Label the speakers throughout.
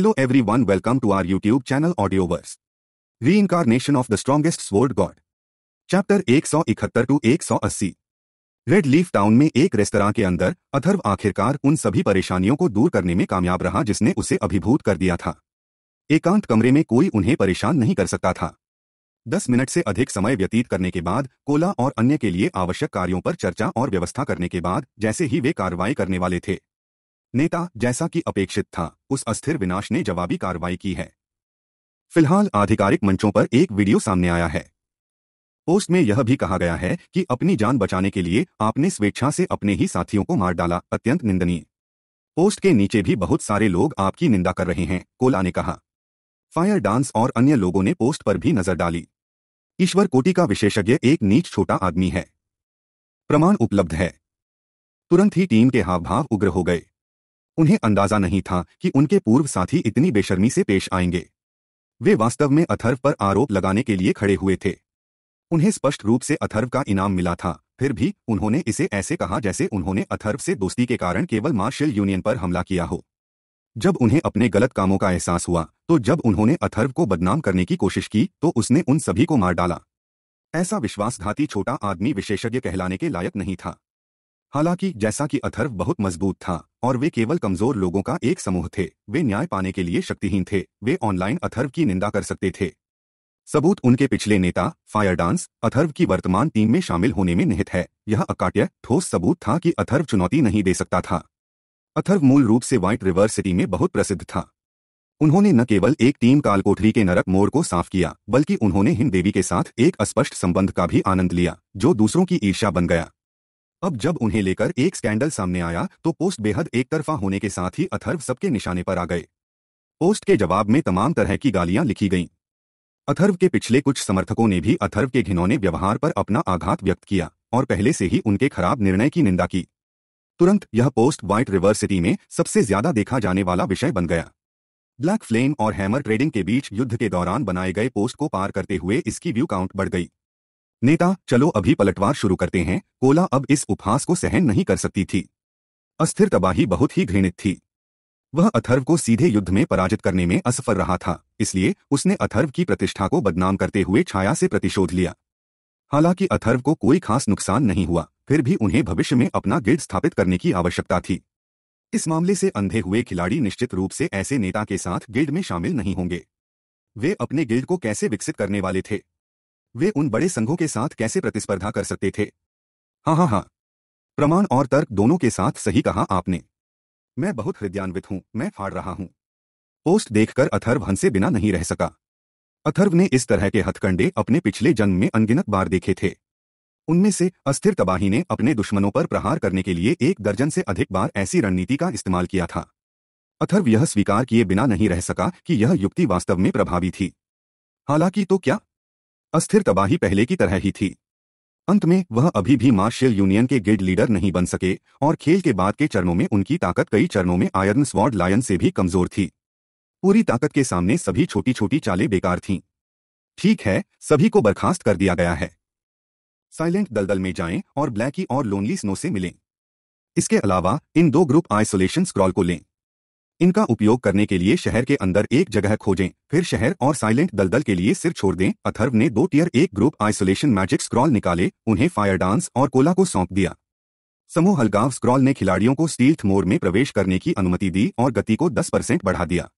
Speaker 1: Hello everyone, welcome to our YouTube channel Audioverse. Reincarnation of the Strongest Sword God. Chapter 171 to 180. Red leaf town में एक restaurant के अंदर अथर्व आखिरकार उन सभी परेशानियों को दूर करने में कामयाब रहा जिसने उसे अभिभूत कर दिया था एकांत कमरे में कोई उन्हें परेशान नहीं कर सकता था दस मिनट से अधिक समय व्यतीत करने के बाद कोला और अन्य के लिए आवश्यक कार्यों पर चर्चा और व्यवस्था करने के बाद जैसे ही वे कार्रवाई करने वाले थे नेता जैसा कि अपेक्षित था उस अस्थिर विनाश ने जवाबी कार्रवाई की है फिलहाल आधिकारिक मंचों पर एक वीडियो सामने आया है पोस्ट में यह भी कहा गया है कि अपनी जान बचाने के लिए आपने स्वेच्छा से अपने ही साथियों को मार डाला अत्यंत निंदनीय पोस्ट के नीचे भी बहुत सारे लोग आपकी निंदा कर रहे हैं कोला ने कहा फायर डांस और अन्य लोगों ने पोस्ट पर भी नजर डाली ईश्वर कोटि का विशेषज्ञ एक नीच छोटा आदमी है प्रमाण उपलब्ध है तुरंत ही टीम के हाव भाव उग्र हो गए उन्हें अंदाजा नहीं था कि उनके पूर्व साथी इतनी बेशर्मी से पेश आएंगे वे वास्तव में अथर्व पर आरोप लगाने के लिए खड़े हुए थे उन्हें स्पष्ट रूप से अथर्व का इनाम मिला था फिर भी उन्होंने इसे ऐसे कहा जैसे उन्होंने अथर्व से दोस्ती के कारण केवल मार्शल यूनियन पर हमला किया हो जब उन्हें अपने गलत कामों का एहसास हुआ तो जब उन्होंने अथर्व को बदनाम करने की कोशिश की तो उसने उन सभी को मार डाला ऐसा विश्वासघाती छोटा आदमी विशेषज्ञ कहलाने के लायक नहीं था हालांकि जैसा कि अथर्व बहुत मजबूत था और वे केवल कमजोर लोगों का एक समूह थे वे न्याय पाने के लिए शक्तिहीन थे वे ऑनलाइन अथर्व की निंदा कर सकते थे सबूत उनके पिछले नेता फायर डांस अथर्व की वर्तमान टीम में शामिल होने में निहित है यह अकाट्य ठोस सबूत था कि अथर्व चुनौती नहीं दे सकता था अथर्व मूल रूप से व्हाइट रिवर सिटी में बहुत प्रसिद्ध था उन्होंने न केवल एक टीम कालकोठरी के नरक मोड़ को साफ किया बल्कि उन्होंने हिम देवी के साथ एक अस्पष्ट संबंध का भी आनंद लिया जो दूसरों की ईर्ष्या बन गया अब जब उन्हें लेकर एक स्कैंडल सामने आया तो पोस्ट बेहद एकतरफा होने के साथ ही अथर्व सबके निशाने पर आ गए पोस्ट के जवाब में तमाम तरह की गालियां लिखी गईं अथर्व के पिछले कुछ समर्थकों ने भी अथर्व के घिनौने व्यवहार पर अपना आघात व्यक्त किया और पहले से ही उनके खराब निर्णय की निंदा की तुरंत यह पोस्ट व्हाइट रिवर सिटी में सबसे ज्यादा देखा जाने वाला विषय बन गया ब्लैक फ्लेम और हैमर ट्रेडिंग के बीच युद्ध के दौरान बनाए गए पोस्ट को पार करते हुए इसकी व्यू काउंट बढ़ गई नेता चलो अभी पलटवार शुरू करते हैं कोला अब इस उपहास को सहन नहीं कर सकती थी अस्थिर तबाही बहुत ही घृणित थी वह अथर्व को सीधे युद्ध में पराजित करने में असफल रहा था इसलिए उसने अथर्व की प्रतिष्ठा को बदनाम करते हुए छाया से प्रतिशोध लिया हालांकि अथर्व को कोई खास नुकसान नहीं हुआ फिर भी उन्हें भविष्य में अपना गिल्ड स्थापित करने की आवश्यकता थी इस मामले से अंधे हुए खिलाड़ी निश्चित रूप से ऐसे नेता के साथ गिल्ड में शामिल नहीं होंगे वे अपने गिल्ड को कैसे विकसित करने वाले थे वे उन बड़े संघों के साथ कैसे प्रतिस्पर्धा कर सकते थे हाँ हाँ हाँ प्रमाण और तर्क दोनों के साथ सही कहा आपने मैं बहुत हृदयान्वित हूं मैं फाड़ रहा हूं पोस्ट देखकर अथर्व हंसे बिना नहीं रह सका अथर्व ने इस तरह के हथकंडे अपने पिछले जन्म में अनगिनत बार देखे थे उनमें से अस्थिर तबाही ने अपने दुश्मनों पर प्रहार करने के लिए एक दर्जन से अधिक बार ऐसी रणनीति का इस्तेमाल किया था अथर्व यह स्वीकार किए बिना नहीं रह सका कि यह युक्ति वास्तव में प्रभावी थी हालांकि तो क्या अस्थिर तबाही पहले की तरह ही थी अंत में वह अभी भी मार्शल यूनियन के गिल्ड लीडर नहीं बन सके और खेल के बाद के चरणों में उनकी ताकत कई चरणों में आयर्न स्वॉर्ड लायन से भी कमजोर थी पूरी ताकत के सामने सभी छोटी छोटी चालें बेकार थीं ठीक है सभी को बर्खास्त कर दिया गया है साइलेंट दलदल में जाएं और ब्लैकी और लोनली स्नो से मिलें इसके अलावा इन दो ग्रुप आइसोलेशन स्क्रॉल को लें इनका उपयोग करने के लिए शहर के अंदर एक जगह खोजें फिर शहर और साइलेंट दलदल के लिए सिर छोड़ दें अथर्व ने दो टीयर एक ग्रुप आइसोलेशन मैजिक स्क्रॉल निकाले उन्हें फायर डांस और कोला को सौंप दिया समूह हलगाव स्क्रॉल ने खिलाड़ियों को स्टील्थ मोर में प्रवेश करने की अनुमति दी और गति को 10 परसेंट बढ़ा दिया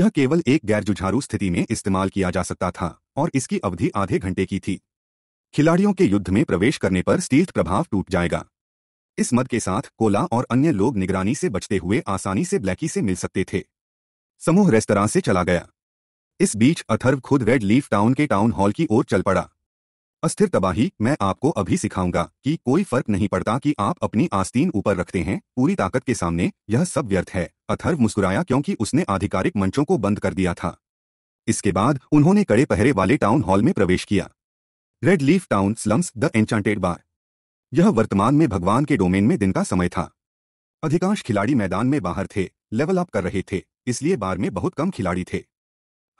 Speaker 1: यह केवल एक गैर जुझारू स्थिति में इस्तेमाल किया जा सकता था और इसकी अवधि आधे घंटे की थी खिलाड़ियों के युद्ध में प्रवेश करने पर स्टील्थ प्रभाव टूट जाएगा इस मद के साथ कोला और अन्य लोग निगरानी से बचते हुए आसानी से ब्लैकी से मिल सकते थे समूह रेस्तरा से चला गया इस बीच अथर्व खुद रेड लीफ टाउन के टाउन हॉल की ओर चल पड़ा अस्थिर तबाही मैं आपको अभी सिखाऊंगा कि कोई फर्क नहीं पड़ता कि आप अपनी आस्तीन ऊपर रखते हैं पूरी ताकत के सामने यह सब व्यर्थ है अथर्व मुस्कुराया क्योंकि उसने आधिकारिक मंचों को बंद कर दिया था इसके बाद उन्होंने कड़े पहरे वाले टाउन हॉल में प्रवेश किया red leaf town slums the enchanted bar यह वर्तमान में भगवान के डोमेन में दिन का समय था अधिकांश खिलाड़ी मैदान में बाहर थे लेवल अप कर रहे थे इसलिए बार में बहुत कम खिलाड़ी थे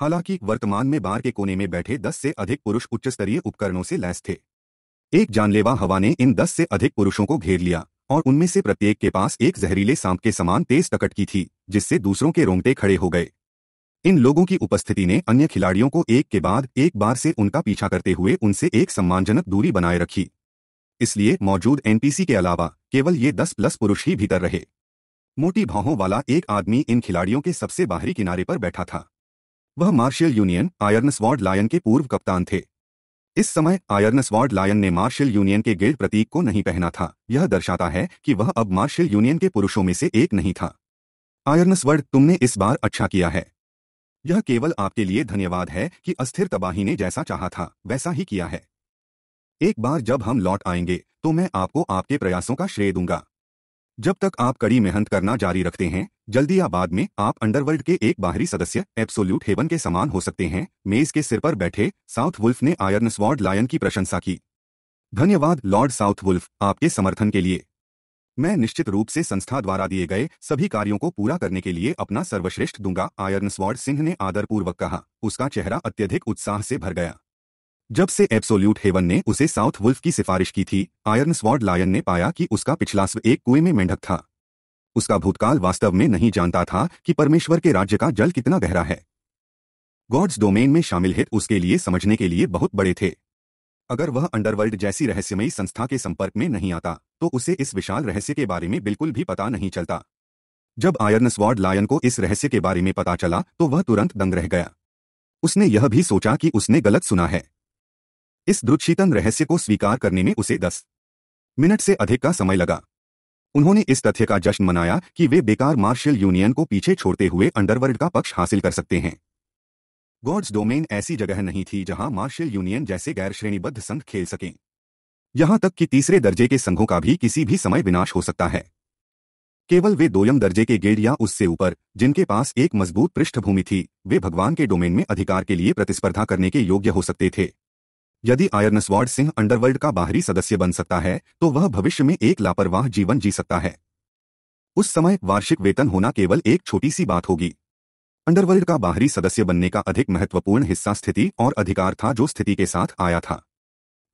Speaker 1: हालांकि वर्तमान में बार के कोने में बैठे दस से अधिक पुरुष उच्च स्तरीय उपकरणों से लैस थे एक जानलेवा हवा ने इन दस से अधिक पुरुषों को घेर लिया और उनमें से प्रत्येक के पास एक जहरीले सांप के समान तेज टकट की थी जिससे दूसरों के रोंगटे खड़े हो गए इन लोगों की उपस्थिति ने अन्य खिलाड़ियों को एक के बाद एक बार से उनका पीछा करते हुए उनसे एक सम्मानजनक दूरी बनाए रखी इसलिए मौजूद एनपीसी के अलावा केवल ये दस प्लस पुरुष ही भीतर रहे मोटी भावों वाला एक आदमी इन खिलाड़ियों के सबसे बाहरी किनारे पर बैठा था वह मार्शल यूनियन आयर्नसवॉर्ड लायन के पूर्व कप्तान थे इस समय आयरन लायन ने मार्शल यूनियन के गिल्ड प्रतीक को नहीं पहना था यह दर्शाता है कि वह अब मार्शल यूनियन के पुरुषों में से एक नहीं था आयर्नसवर्ड स्वर्ड तुमने इस बार अच्छा किया है यह केवल आपके लिए धन्यवाद है कि अस्थिर तबाही ने जैसा चाहा था वैसा ही किया है एक बार जब हम लौट आएंगे तो मैं आपको आपके प्रयासों का श्रेय दूंगा जब तक आप कड़ी मेहनत करना जारी रखते हैं जल्दी या बाद में आप अंडरवर्ल्ड के एक बाहरी सदस्य एब्सोल्यूट हेवन के समान हो सकते हैं मेज के सिर पर बैठे साउथ वुल्फ ने आयरन स्वॉर्ड लायन की प्रशंसा की धन्यवाद लॉर्ड साउथ वुल्फ आपके समर्थन के लिए मैं निश्चित रूप से संस्था द्वारा दिए गए सभी कार्यों को पूरा करने के लिए अपना सर्वश्रेष्ठ दूंगा आयरन स्वॉर्ड सिंह ने आदरपूर्वक कहा उसका चेहरा अत्यधिक उत्साह से भर गया जब से एब्सोल्यूट हेवन ने उसे साउथ वुल्फ की सिफारिश की थी आयरन स्वॉर्ड लायन ने पाया कि उसका पिछला स्व एक कुएं में मेंढक था उसका भूतकाल वास्तव में नहीं जानता था कि परमेश्वर के राज्य का जल कितना गहरा है गॉड्स डोमेन में शामिल हित उसके लिए समझने के लिए बहुत बड़े थे अगर वह अंडरवर्ल्ड जैसी रहस्यमयी संस्था के संपर्क में नहीं आता तो उसे इस विशाल रहस्य के बारे में बिल्कुल भी पता नहीं चलता जब आयरन स्वॉर्ड लायन को इस रहस्य के बारे में पता चला तो वह तुरंत दंग रह गया उसने यह भी सोचा कि उसने गलत सुना है इस द्रुतशीतन रहस्य को स्वीकार करने में उसे दस मिनट से अधिक का समय लगा उन्होंने इस तथ्य का जश्न मनाया कि वे बेकार मार्शल यूनियन को पीछे छोड़ते हुए अंडरवर्ल्ड का पक्ष हासिल कर सकते हैं गॉड्स डोमेन ऐसी जगह नहीं थी जहां मार्शल यूनियन जैसे गैर श्रेणीबद्ध संघ खेल सकें यहां तक कि तीसरे दर्जे के संघों का भी किसी भी समय विनाश हो सकता है केवल वे दोयम दर्जे के गेड या उससे ऊपर जिनके पास एक मजबूत पृष्ठभूमि थी वे भगवान के डोमेन में अधिकार के लिए प्रतिस्पर्धा करने के योग्य हो सकते थे यदि आयरन स्वाड सिंह अंडरवर्ल्ड का बाहरी सदस्य बन सकता है तो वह भविष्य में एक लापरवाह जीवन जी सकता है उस समय वार्षिक वेतन होना केवल एक छोटी सी बात होगी अंडरवर्ल्ड का बाहरी सदस्य बनने का अधिक महत्वपूर्ण हिस्सा स्थिति और अधिकार था जो स्थिति के साथ आया था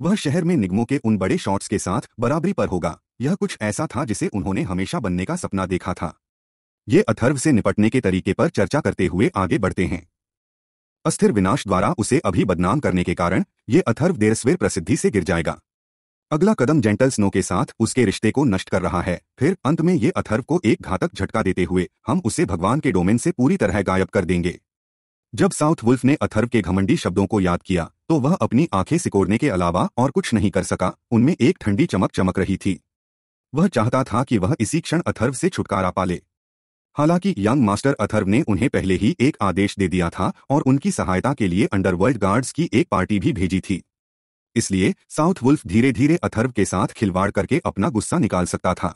Speaker 1: वह शहर में निगमों के उन बड़े शॉट्स के साथ बराबरी पर होगा यह कुछ ऐसा था जिसे उन्होंने हमेशा बनने का सपना देखा था ये अथर्व से निपटने के तरीके पर चर्चा करते हुए आगे बढ़ते हैं अस्थिर विनाश द्वारा उसे अभी बदनाम करने के कारण ये अथर्व देरस्वेर प्रसिद्धि से गिर जाएगा अगला कदम जेंटल स्नो के साथ उसके रिश्ते को नष्ट कर रहा है फिर अंत में ये अथर्व को एक घातक झटका देते हुए हम उसे भगवान के डोमेन से पूरी तरह गायब कर देंगे जब साउथ वुल्फ ने अथर्व के घमंडी शब्दों को याद किया तो वह अपनी आंखें सिकोड़ने के अलावा और कुछ नहीं कर सका उनमें एक ठंडी चमक चमक रही थी वह चाहता था कि वह इसी क्षण अथर्व से छुटकारा पा हालांकि यंग मास्टर अथर्व ने उन्हें पहले ही एक आदेश दे दिया था और उनकी सहायता के लिए अंडरवर्ल्ड गार्ड्स की एक पार्टी भी भेजी थी इसलिए साउथ वुल्फ धीरे धीरे अथर्व के साथ खिलवाड़ करके अपना गुस्सा निकाल सकता था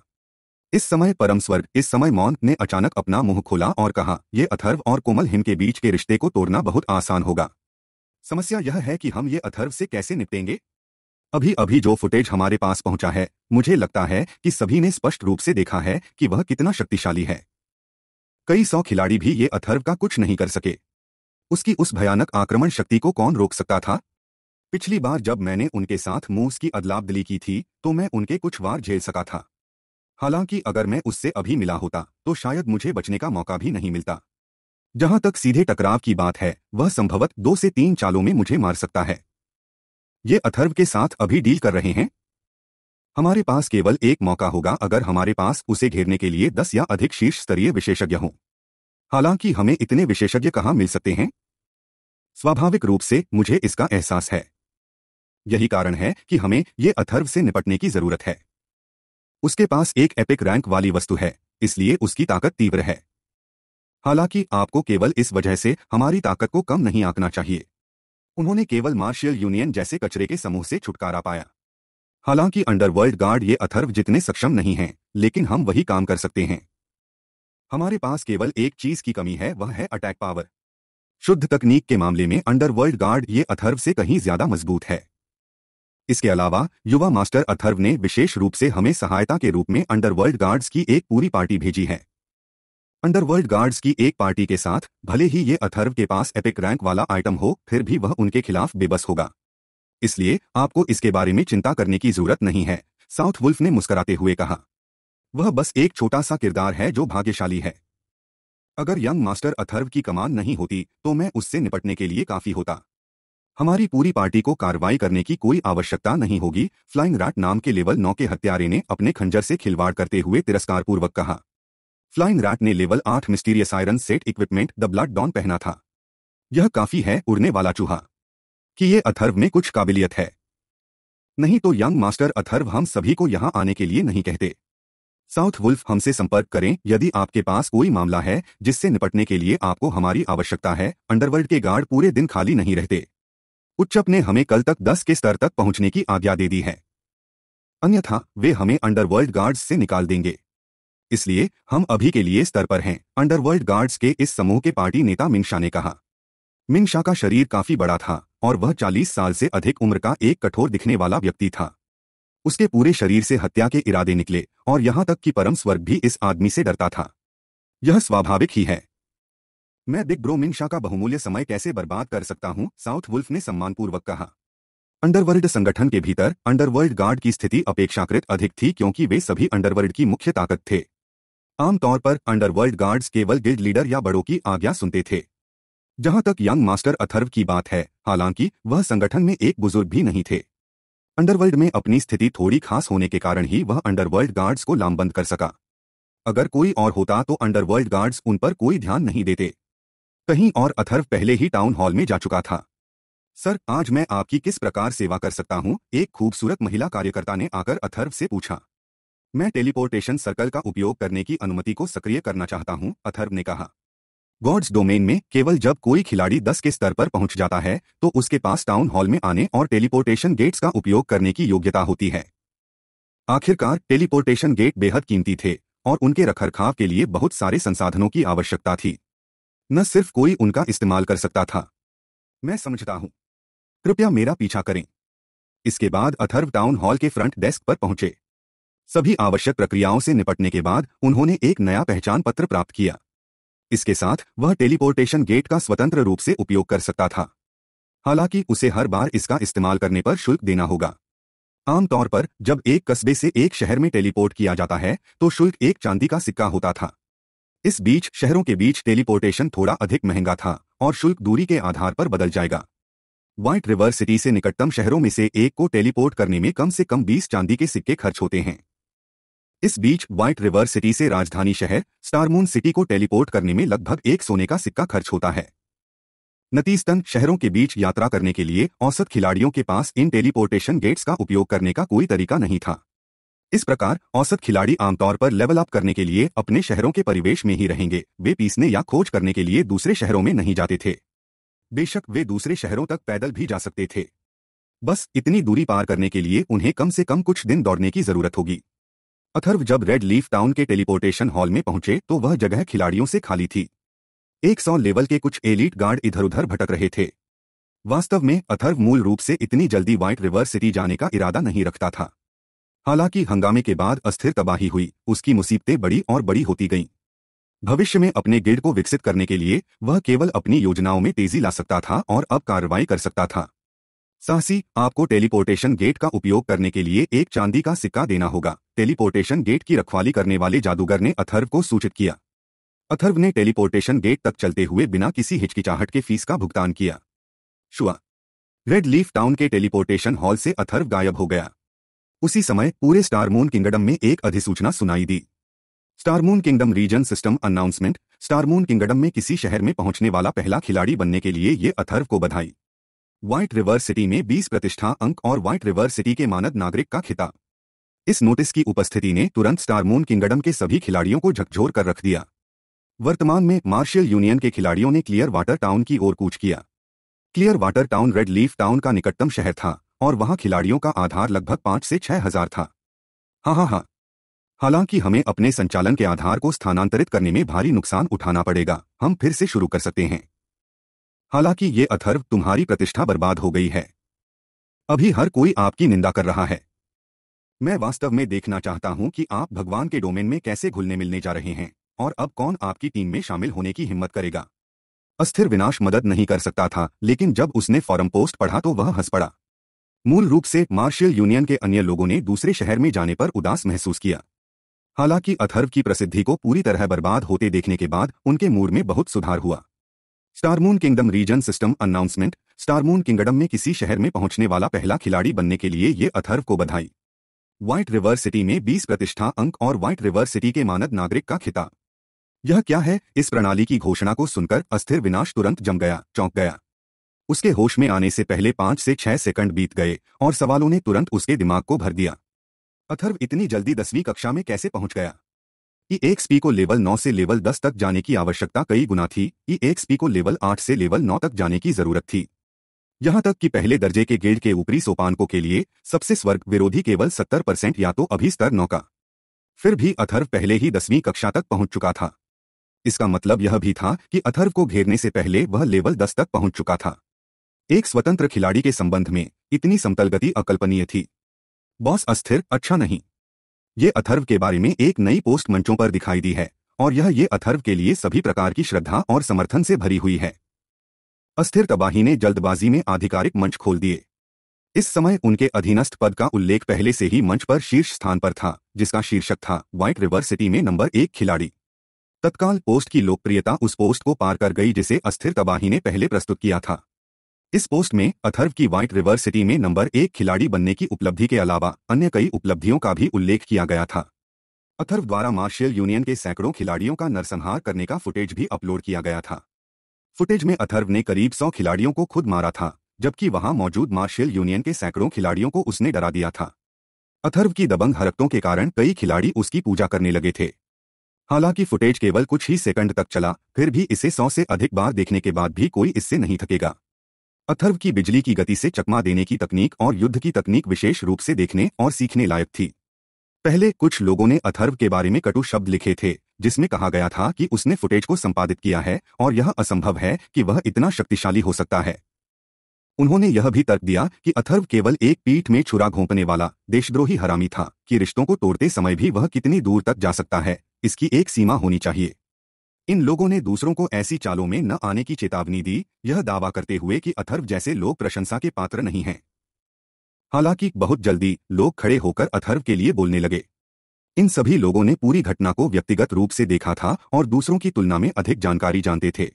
Speaker 1: इस समय परम स्वर्ग इस समय मौन ने अचानक अपना मुंह खोला और कहा यह अथर्व और कोमल हिम के बीच के रिश्ते को तोड़ना बहुत आसान होगा समस्या यह है कि हम ये अथर्व से कैसे निपटेंगे अभी अभी जो फुटेज हमारे पास पहुंचा है मुझे लगता है कि सभी ने स्पष्ट रूप से देखा है कि वह कितना शक्तिशाली है कई सौ खिलाड़ी भी ये अथर्व का कुछ नहीं कर सके उसकी उस भयानक आक्रमण शक्ति को कौन रोक सकता था पिछली बार जब मैंने उनके साथ मूस की अदलाबदली की थी तो मैं उनके कुछ वार झेल सका था हालांकि अगर मैं उससे अभी मिला होता तो शायद मुझे बचने का मौका भी नहीं मिलता जहां तक सीधे टकराव की बात है वह संभवत दो से तीन चालों में मुझे मार सकता है ये अथर्व के साथ अभी डील कर रहे हैं हमारे पास केवल एक मौका होगा अगर हमारे पास उसे घेरने के लिए दस या अधिक शीर्ष स्तरीय विशेषज्ञ हों हालांकि हमें इतने विशेषज्ञ कहां मिल सकते हैं स्वाभाविक रूप से मुझे इसका एहसास है यही कारण है कि हमें ये अथर्व से निपटने की जरूरत है उसके पास एक एपिक रैंक वाली वस्तु है इसलिए उसकी ताकत तीव्र है हालांकि आपको केवल इस वजह से हमारी ताकत को कम नहीं आंकना चाहिए उन्होंने केवल मार्शियल यूनियन जैसे कचरे के समूह से छुटकारा पाया हालांकि अंडरवर्ल्ड गार्ड ये अथर्व जितने सक्षम नहीं हैं लेकिन हम वही काम कर सकते हैं हमारे पास केवल एक चीज की कमी है वह है अटैक पावर शुद्ध तकनीक के मामले में अंडरवर्ल्ड गार्ड ये अथर्व से कहीं ज्यादा मजबूत है इसके अलावा युवा मास्टर अथर्व ने विशेष रूप से हमें सहायता के रूप में अंडरवर्ल्ड गार्ड्स की एक पूरी पार्टी भेजी है अंडरवर्ल्ड गार्ड्स की एक पार्टी के साथ भले ही ये अथर्व के पास एपिक रैंक वाला आइटम हो फिर भी वह उनके खिलाफ बेबस होगा इसलिए आपको इसके बारे में चिंता करने की जरूरत नहीं है साउथ वुल्फ ने मुस्कुराते हुए कहा वह बस एक छोटा सा किरदार है जो भाग्यशाली है अगर यंग मास्टर अथर्व की कमान नहीं होती तो मैं उससे निपटने के लिए काफी होता हमारी पूरी पार्टी को कार्रवाई करने की कोई आवश्यकता नहीं होगी फ्लाइंग राट नाम के लेवल नौ के हत्यारे ने अपने खंजर से खिलवाड़ करते हुए तिरस्कारपूर्वक कहा फ्लाइंग राट ने लेवल आठ mysterious iron set equipment the blood dawn पहना था यह काफी है उड़ने वाला चूहा कि ये अथर्व में कुछ काबिलियत है नहीं तो यंग मास्टर अथर्व हम सभी को यहां आने के लिए नहीं कहते साउथ वुल्फ हमसे संपर्क करें यदि आपके पास कोई मामला है जिससे निपटने के लिए आपको हमारी आवश्यकता है अंडरवर्ल्ड के गार्ड पूरे दिन खाली नहीं रहते उच्चप ने हमें कल तक दस के स्तर तक पहुंचने की आज्ञा दे दी है अन्यथा वे हमें अंडरवर्ल्ड गार्ड्स से निकाल देंगे इसलिए हम अभी के लिए स्तर पर हैं अंडरवर्ल्ड गार्ड्स के इस समूह के पार्टी नेता मिंगशा ने कहा मिंगशा का शरीर काफी बड़ा था और वह चालीस साल से अधिक उम्र का एक कठोर दिखने वाला व्यक्ति था उसके पूरे शरीर से हत्या के इरादे निकले और यहां तक कि परम स्वर्ग भी इस आदमी से डरता था यह स्वाभाविक ही है मैं बिग ब्रो मिनशा का बहुमूल्य समय कैसे बर्बाद कर सकता हूं साउथ वुल्फ ने सम्मानपूर्वक कहा अंडरवर्ल्ड संगठन के भीतर अंडरवर्ल्ड गार्ड की स्थिति अपेक्षाकृत अधिक थी क्योंकि वे सभी अंडरवर्ल्ड की मुख्य ताकत थे आमतौर पर अंडरवर्ल्ड गार्ड्स केवल गिल्ड लीडर या बड़ों की आज्ञा सुनते थे जहां तक यंग मास्टर अथर्व की बात है हालांकि वह संगठन में एक बुजुर्ग भी नहीं थे अंडरवर्ल्ड में अपनी स्थिति थोड़ी खास होने के कारण ही वह अंडरवर्ल्ड गार्ड्स को लामबंद कर सका अगर कोई और होता तो अंडरवर्ल्ड गार्ड्स उन पर कोई ध्यान नहीं देते कहीं और अथर्व पहले ही टाउन हॉल में जा चुका था सर आज मैं आपकी किस प्रकार सेवा कर सकता हूं एक खूबसूरत महिला कार्यकर्ता ने आकर अथर्व से पूछा मैं टेलीपोर्टेशन सर्कल का उपयोग करने की अनुमति को सक्रिय करना चाहता हूँ अथर्व ने कहा गॉड्स डोमेन में केवल जब कोई खिलाड़ी 10 के स्तर पर पहुंच जाता है तो उसके पास टाउन हॉल में आने और टेलीपोर्टेशन गेट्स का उपयोग करने की योग्यता होती है आखिरकार टेलीपोर्टेशन गेट बेहद कीमती थे और उनके रखरखाव के लिए बहुत सारे संसाधनों की आवश्यकता थी न सिर्फ कोई उनका इस्तेमाल कर सकता था मैं समझता हूं कृपया मेरा पीछा करें इसके बाद अथर्व टाउन हॉल के फ्रंट डेस्क पर पहुंचे सभी आवश्यक प्रक्रियाओं से निपटने के बाद उन्होंने एक नया पहचान पत्र प्राप्त किया इसके साथ वह टेलीपोर्टेशन गेट का स्वतंत्र रूप से उपयोग कर सकता था हालांकि उसे हर बार इसका इस्तेमाल करने पर शुल्क देना होगा आमतौर पर जब एक कस्बे से एक शहर में टेलीपोर्ट किया जाता है तो शुल्क एक चांदी का सिक्का होता था इस बीच शहरों के बीच टेलीपोर्टेशन थोड़ा अधिक महंगा था और शुल्क दूरी के आधार पर बदल जाएगा व्हाइट रिवर सिटी से निकटतम शहरों में से एक को टेलीपोर्ट करने में कम से कम 20 चांदी के सिक्के खर्च होते हैं इस बीच व्हाइट रिवर सिटी से राजधानी शहर स्टारमून सिटी को टेलीपोर्ट करने में लगभग एक सोने का सिक्का खर्च होता है नतीजतन शहरों के बीच यात्रा करने के लिए औसत खिलाड़ियों के पास इन टेलीपोर्टेशन गेट्स का उपयोग करने का कोई तरीका नहीं था इस प्रकार औसत खिलाड़ी आमतौर पर लेवल अप करने के लिए अपने शहरों के परिवेश में ही रहेंगे वे पीसने या खोज करने के लिए दूसरे शहरों में नहीं जाते थे बेशक वे दूसरे शहरों तक पैदल भी जा सकते थे बस इतनी दूरी पार करने के लिए उन्हें कम से कम कुछ दिन दौड़ने की जरूरत होगी अथर्व जब रेड लीफ टाउन के टेलीपोर्टेशन हॉल में पहुंचे तो वह जगह खिलाड़ियों से खाली थी एक सौ लेवल के कुछ एलिट गार्ड इधर उधर भटक रहे थे वास्तव में अथर्व मूल रूप से इतनी जल्दी व्हाइट रिवर सिटी जाने का इरादा नहीं रखता था हालांकि हंगामे के बाद अस्थिर तबाही हुई उसकी मुसीबतें बड़ी और बड़ी होती गईं भविष्य में अपने गिड़ को विकसित करने के लिए वह केवल अपनी योजनाओं में तेजी ला सकता था और अब कार्रवाई कर सकता था साहसी आपको टेलीपोर्टेशन गेट का उपयोग करने के लिए एक चांदी का सिक्का देना होगा टेलीपोर्टेशन गेट की रखवाली करने वाले जादूगर ने अथर्व को सूचित किया अथर्व ने टेलीपोर्टेशन गेट तक चलते हुए बिना किसी हिचकिचाहट के फीस का भुगतान किया शुआ रेड लीफ टाउन के टेलीपोर्टेशन हॉल से अथर्व गायब हो गया उसी समय पूरे स्टारमून किंगडम में एक अधिसूचना सुनाई दी Star Moon Kingdom region system announcement Star Moon Kingdom में किसी शहर में पहुंचने वाला पहला खिलाड़ी बनने के लिए ये अथर्व को बधाई व्हाइट रिवर सिटी में 20 प्रतिष्ठा अंक और व्हाइट रिवर सिटी के मानद नागरिक का खिताब इस नोटिस की उपस्थिति ने तुरंत मून किंगडम के सभी खिलाड़ियों को झकझोर कर रख दिया वर्तमान में मार्शल यूनियन के खिलाड़ियों ने क्लियर वाटर टाउन की ओर कूच किया Clear Water Town Red leaf Town का निकटतम शहर था और वहां खिलाड़ियों का आधार लगभग पांच से छह हजार था हाँ हाँ हाँ हालांकि हमें अपने संचालन के आधार को स्थानांतरित करने में भारी नुकसान उठाना पड़ेगा हम फिर से शुरू कर सकते हैं हालांकि ये अथर्व तुम्हारी प्रतिष्ठा बर्बाद हो गई है अभी हर कोई आपकी निंदा कर रहा है मैं वास्तव में देखना चाहता हूं कि आप भगवान के डोमेन में कैसे घुलने मिलने जा रहे हैं और अब कौन आपकी टीम में शामिल होने की हिम्मत करेगा अस्थिर विनाश मदद नहीं कर सकता था लेकिन जब उसने फॉरम पोस्ट पढ़ा तो वह हंस पड़ा मूल रूप से मार्शल यूनियन के अन्य लोगों ने दूसरे शहर में जाने पर उदास महसूस किया हालांकि अथर्व की प्रसिद्धि को पूरी तरह बर्बाद होते देखने के बाद उनके मूड में बहुत सुधार हुआ Star Moon Kingdom region system announcement Star Moon Kingdom में किसी शहर में पहुंचने वाला पहला खिलाड़ी बनने के लिए ये अथर्व को बधाई व्हाइट रिवर सिटी में 20 प्रतिष्ठा अंक और व्हाइट रिवर सिटी के मानद नागरिक का खिताब यह क्या है इस प्रणाली की घोषणा को सुनकर अस्थिर विनाश तुरंत जम गया चौंक गया उसके होश में आने से पहले पांच से छह सेकंड बीत गए और सवालों ने तुरंत उसके दिमाग को भर दिया अथर्व इतनी जल्दी दसवीं कक्षा में कैसे पहुंच गया ई e को लेवल 9 से लेवल 10 तक जाने की आवश्यकता कई गुना थी ई e को लेवल 8 से लेवल 9 तक जाने की जरूरत थी यहां तक कि पहले दर्जे के गेड़ के ऊपरी सोपानकों के लिए सबसे स्वर्ग विरोधी केवल 70 परसेंट या तो अभी स्तर नौ का फिर भी अथर्व पहले ही दसवीं कक्षा तक पहुंच चुका था इसका मतलब यह भी था कि अथर्व को घेरने से पहले वह लेवल दस तक पहुंच चुका था एक स्वतंत्र खिलाड़ी के संबंध में इतनी समतल गति अकल्पनीय थी बॉस अस्थिर अच्छा नहीं ये अथर्व के बारे में एक नई पोस्ट मंचों पर दिखाई दी है और यह ये अथर्व के लिए सभी प्रकार की श्रद्धा और समर्थन से भरी हुई है अस्थिर तबाही ने जल्दबाजी में आधिकारिक मंच खोल दिए इस समय उनके अधीनस्थ पद का उल्लेख पहले से ही मंच पर शीर्ष स्थान पर था जिसका शीर्षक था व्हाइट रिवर सिटी में नंबर एक खिलाड़ी तत्काल पोस्ट की लोकप्रियता उस पोस्ट को पार कर गई जिसे अस्थिर तबाही ने पहले प्रस्तुत किया था इस पोस्ट में अथर्व की व्हाइट रिवर सिटी में नंबर एक खिलाड़ी बनने की उपलब्धि के अलावा अन्य कई उपलब्धियों का भी उल्लेख किया गया था अथर्व द्वारा मार्शल यूनियन के सैकड़ों खिलाड़ियों का नरसंहार करने का फुटेज भी अपलोड किया गया था फुटेज में अथर्व ने करीब सौ खिलाड़ियों को खुद मारा था जबकि वहां मौजूद मार्शल यूनियन के सैकड़ों खिलाड़ियों को उसने डरा दिया था अथर्व की दबंग हरकतों के कारण कई खिलाड़ी उसकी पूजा करने लगे थे हालांकि फुटेज केवल कुछ ही सेकंड तक चला फिर भी इसे सौ से अधिक बार देखने के बाद भी कोई इससे नहीं थकेगा अथर्व की बिजली की गति से चकमा देने की तकनीक और युद्ध की तकनीक विशेष रूप से देखने और सीखने लायक थी पहले कुछ लोगों ने अथर्व के बारे में कटु शब्द लिखे थे जिसमें कहा गया था कि उसने फुटेज को संपादित किया है और यह असंभव है कि वह इतना शक्तिशाली हो सकता है उन्होंने यह भी तर्क दिया कि अथर्व केवल एक पीठ में छुरा घोंपने वाला देशद्रोही हरामी था कि रिश्तों को तोड़ते समय भी वह कितनी दूर तक जा सकता है इसकी एक सीमा होनी चाहिए इन लोगों ने दूसरों को ऐसी चालों में न आने की चेतावनी दी यह दावा करते हुए कि अथर्व जैसे लोग प्रशंसा के पात्र नहीं हैं हालांकि बहुत जल्दी लोग खड़े होकर अथर्व के लिए बोलने लगे इन सभी लोगों ने पूरी घटना को व्यक्तिगत रूप से देखा था और दूसरों की तुलना में अधिक जानकारी जानते थे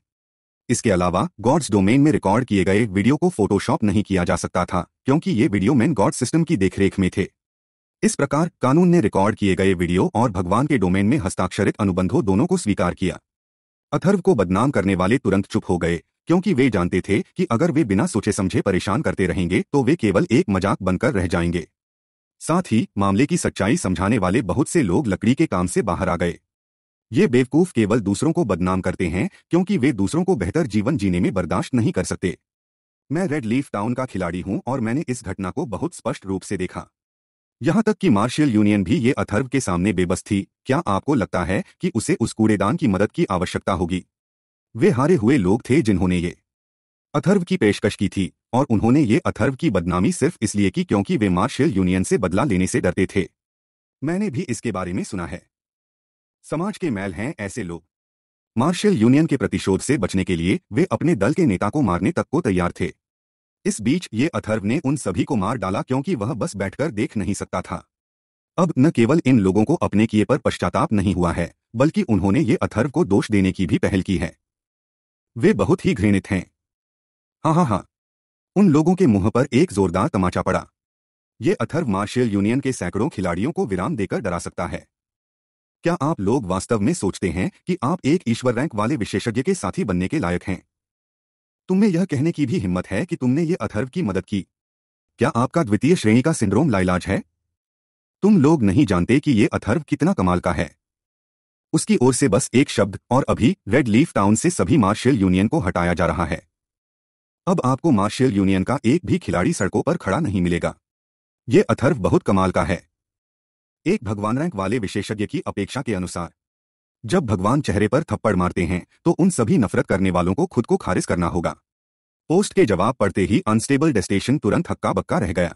Speaker 1: इसके अलावा गॉड्स डोमेन में रिकॉर्ड किए गए वीडियो को फोटोशॉप नहीं किया जा सकता था क्योंकि ये वीडियो मैन गॉड सिस्टम की देखरेख में थे इस प्रकार कानून ने रिकॉर्ड किए गए वीडियो और भगवान के डोमेन में हस्ताक्षरित अनुबंधों दोनों को स्वीकार किया अथर्व को बदनाम करने वाले तुरंत चुप हो गए क्योंकि वे जानते थे कि अगर वे बिना सोचे समझे परेशान करते रहेंगे तो वे केवल एक मजाक बनकर रह जाएंगे साथ ही मामले की सच्चाई समझाने वाले बहुत से लोग लकड़ी के काम से बाहर आ गए ये बेवकूफ केवल दूसरों को बदनाम करते हैं क्योंकि वे दूसरों को बेहतर जीवन जीने में बर्दाश्त नहीं कर सकते मैं रेड लीफ टाउन का खिलाड़ी हूं और मैंने इस घटना को बहुत स्पष्ट रूप से देखा यहाँ तक कि मार्शल यूनियन भी ये अथर्व के सामने बेबस थी क्या आपको लगता है कि उसे उस कूड़ेदान की मदद की आवश्यकता होगी वे हारे हुए लोग थे जिन्होंने ये अथर्व की पेशकश की थी और उन्होंने ये अथर्व की बदनामी सिर्फ इसलिए की क्योंकि वे मार्शल यूनियन से बदला लेने से डरते थे मैंने भी इसके बारे में सुना है समाज के मैल हैं ऐसे लोग मार्शल यूनियन के प्रतिशोध से बचने के लिए वे अपने दल के नेता को मारने तक को तैयार थे इस बीच ये अथर्व ने उन सभी को मार डाला क्योंकि वह बस बैठकर देख नहीं सकता था अब न केवल इन लोगों को अपने किए पर पश्चाताप नहीं हुआ है बल्कि उन्होंने ये अथर्व को दोष देने की भी पहल की है वे बहुत ही घृणित हैं हाँ हाँ हाँ उन लोगों के मुंह पर एक जोरदार तमाचा पड़ा ये अथर्व मार्शल यूनियन के सैकड़ों खिलाड़ियों को विराम देकर डरा सकता है क्या आप लोग वास्तव में सोचते हैं कि आप एक ईश्वर रैंक वाले विशेषज्ञ के साथी बनने के लायक हैं तुम्हें यह कहने की भी हिम्मत है कि तुमने ये अथर्व की मदद की क्या आपका द्वितीय श्रेणी का सिंड्रोम लाइलाज है तुम लोग नहीं जानते कि ये अथर्व कितना कमाल का है उसकी ओर से बस एक शब्द और अभी रेड लीफ टाउन से सभी मार्शल यूनियन को हटाया जा रहा है अब आपको मार्शल यूनियन का एक भी खिलाड़ी सड़कों पर खड़ा नहीं मिलेगा ये अथर्व बहुत कमाल का है एक भगवान रैंक वाले विशेषज्ञ की अपेक्षा के अनुसार जब भगवान चेहरे पर थप्पड़ मारते हैं तो उन सभी नफरत करने वालों को खुद को खारिज करना होगा पोस्ट के जवाब पढ़ते ही अनस्टेबल डेस्टेशन तुरंत हक्का बक्का रह गया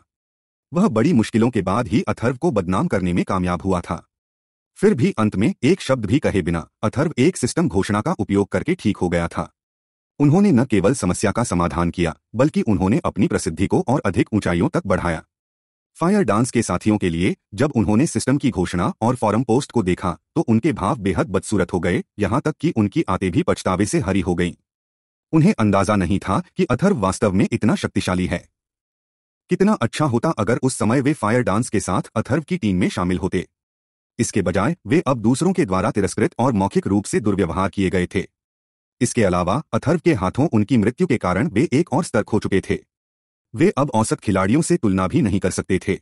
Speaker 1: वह बड़ी मुश्किलों के बाद ही अथर्व को बदनाम करने में कामयाब हुआ था फिर भी अंत में एक शब्द भी कहे बिना अथर्व एक सिस्टम घोषणा का उपयोग करके ठीक हो गया था उन्होंने न केवल समस्या का समाधान किया बल्कि उन्होंने अपनी प्रसिद्धि को और अधिक ऊंचाइयों तक बढ़ाया फायर डांस के साथियों के लिए जब उन्होंने सिस्टम की घोषणा और फॉरम पोस्ट को देखा तो उनके भाव बेहद बदसूरत हो गए यहां तक कि उनकी आते भी पछतावे से हरी हो गई उन्हें अंदाजा नहीं था कि अथर्व वास्तव में इतना शक्तिशाली है कितना अच्छा होता अगर उस समय वे फायर डांस के साथ अथर्व की टीम में शामिल होते इसके बजाय वे अब दूसरों के द्वारा तिरस्कृत और मौखिक रूप से दुर्व्यवहार किए गए थे इसके अलावा अथर्व के हाथों उनकी मृत्यु के कारण वे एक और स्तर खो चुके थे वे अब औसत खिलाड़ियों से तुलना भी नहीं कर सकते थे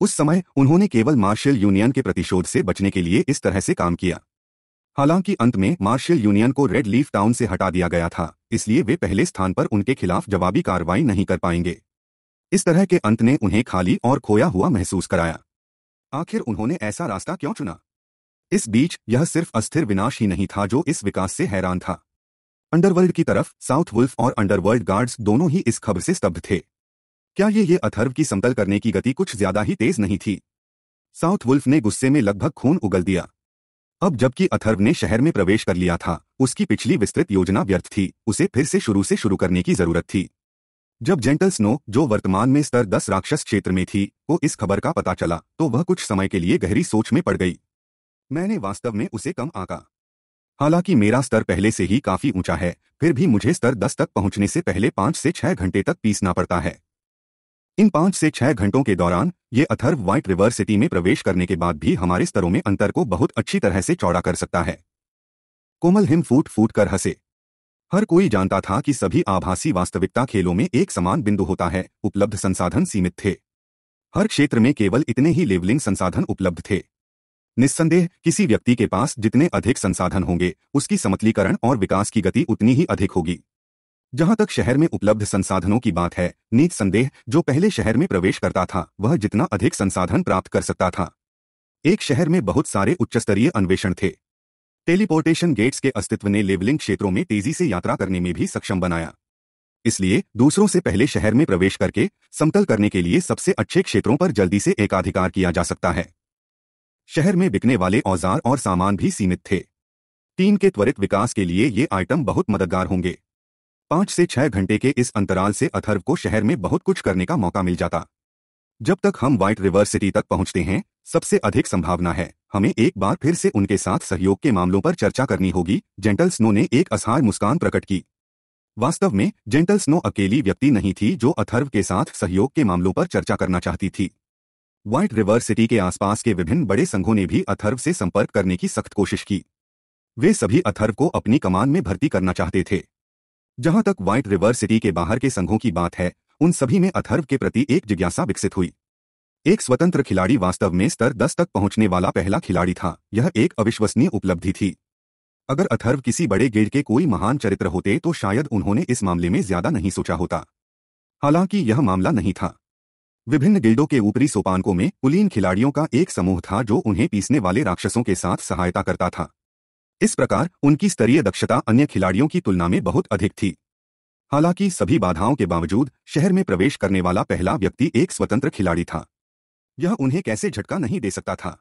Speaker 1: उस समय उन्होंने केवल मार्शल यूनियन के प्रतिशोध से बचने के लिए इस तरह से काम किया हालांकि अंत में मार्शल यूनियन को रेड लीफ टाउन से हटा दिया गया था इसलिए वे पहले स्थान पर उनके खिलाफ जवाबी कार्रवाई नहीं कर पाएंगे इस तरह के अंत ने उन्हें खाली और खोया हुआ महसूस कराया आखिर उन्होंने ऐसा रास्ता क्यों चुना इस बीच यह सिर्फ अस्थिर विनाश ही नहीं था जो इस विकास से हैरान था अंडरवर्ल्ड की तरफ साउथ वुल्फ और अंडरवर्ल्ड गार्ड्स दोनों ही इस खबर से स्तब्ध थे क्या ये ये अथर्व की समतल करने की गति कुछ ज्यादा ही तेज नहीं थी साउथ वुल्फ ने गुस्से में लगभग खून उगल दिया अब जबकि अथर्व ने शहर में प्रवेश कर लिया था उसकी पिछली विस्तृत योजना व्यर्थ थी उसे फिर से शुरू से शुरू करने की जरूरत थी जब जेंटल स्नो जो वर्तमान में स्तर दस राक्षस क्षेत्र में थी को इस खबर का पता चला तो वह कुछ समय के लिए गहरी सोच में पड़ गई मैंने वास्तव में उसे कम आंका हालांकि मेरा स्तर पहले से ही काफी ऊंचा है फिर भी मुझे स्तर दस तक पहुंचने से पहले पांच से छह घंटे तक पीसना पड़ता है इन पांच से छह घंटों के दौरान ये अथर्व व्हाइट रिवर सिटी में प्रवेश करने के बाद भी हमारे स्तरों में अंतर को बहुत अच्छी तरह से चौड़ा कर सकता है कोमल हिम फूट फूट कर हंसे हर कोई जानता था कि सभी आभासी वास्तविकता खेलों में एक समान बिंदु होता है उपलब्ध संसाधन सीमित थे हर क्षेत्र में केवल इतने ही लेवलिंग संसाधन उपलब्ध थे निस्संदेह किसी व्यक्ति के पास जितने अधिक संसाधन होंगे उसकी समतलीकरण और विकास की गति उतनी ही अधिक होगी जहां तक शहर में उपलब्ध संसाधनों की बात है नीच संदेह जो पहले शहर में प्रवेश करता था वह जितना अधिक संसाधन प्राप्त कर सकता था एक शहर में बहुत सारे उच्चस्तरीय अन्वेषण थे टेलीपोर्टेशन गेट्स के अस्तित्व ने लेवलिंग क्षेत्रों में तेजी से यात्रा करने में भी सक्षम बनाया इसलिए दूसरों से पहले शहर में प्रवेश करके समतल करने के लिए सबसे अच्छे क्षेत्रों पर जल्दी से एकाधिकार किया जा सकता है शहर में बिकने वाले औजार और सामान भी सीमित थे टीम के त्वरित विकास के लिए ये आइटम बहुत मददगार होंगे पांच से छह घंटे के इस अंतराल से अथर्व को शहर में बहुत कुछ करने का मौका मिल जाता जब तक हम व्हाइट रिवर सिटी तक पहुंचते हैं सबसे अधिक संभावना है हमें एक बार फिर से उनके साथ सहयोग के मामलों पर चर्चा करनी होगी जेंटल स्नो ने एक असहार मुस्कान प्रकट की वास्तव में जेंटल स्नो अकेली व्यक्ति नहीं थी जो अथर्व के साथ सहयोग के मामलों पर चर्चा करना चाहती थी व्हाइट रिवर सिटी के आसपास के विभिन्न बड़े संघों ने भी अथर्व से संपर्क करने की सख्त कोशिश की वे सभी अथर्व को अपनी कमान में भर्ती करना चाहते थे जहां तक व्हाइट रिवर सिटी के बाहर के संघों की बात है उन सभी में अथर्व के प्रति एक जिज्ञासा विकसित हुई एक स्वतंत्र खिलाड़ी वास्तव में स्तर 10 तक पहुंचने वाला पहला खिलाड़ी था यह एक अविश्वसनीय उपलब्धि थी अगर अथर्व किसी बड़े गेड के कोई महान चरित्र होते तो शायद उन्होंने इस मामले में ज्यादा नहीं सोचा होता हालांकि यह मामला नहीं था विभिन्न गिल्डों के ऊपरी सोपानकों में कुलीन खिलाड़ियों का एक समूह था जो उन्हें पीसने वाले राक्षसों के साथ सहायता करता था इस प्रकार उनकी स्तरीय दक्षता अन्य खिलाड़ियों की तुलना में बहुत अधिक थी हालांकि सभी बाधाओं के बावजूद शहर में प्रवेश करने वाला पहला व्यक्ति एक स्वतंत्र खिलाड़ी था यह उन्हें कैसे झटका नहीं दे सकता था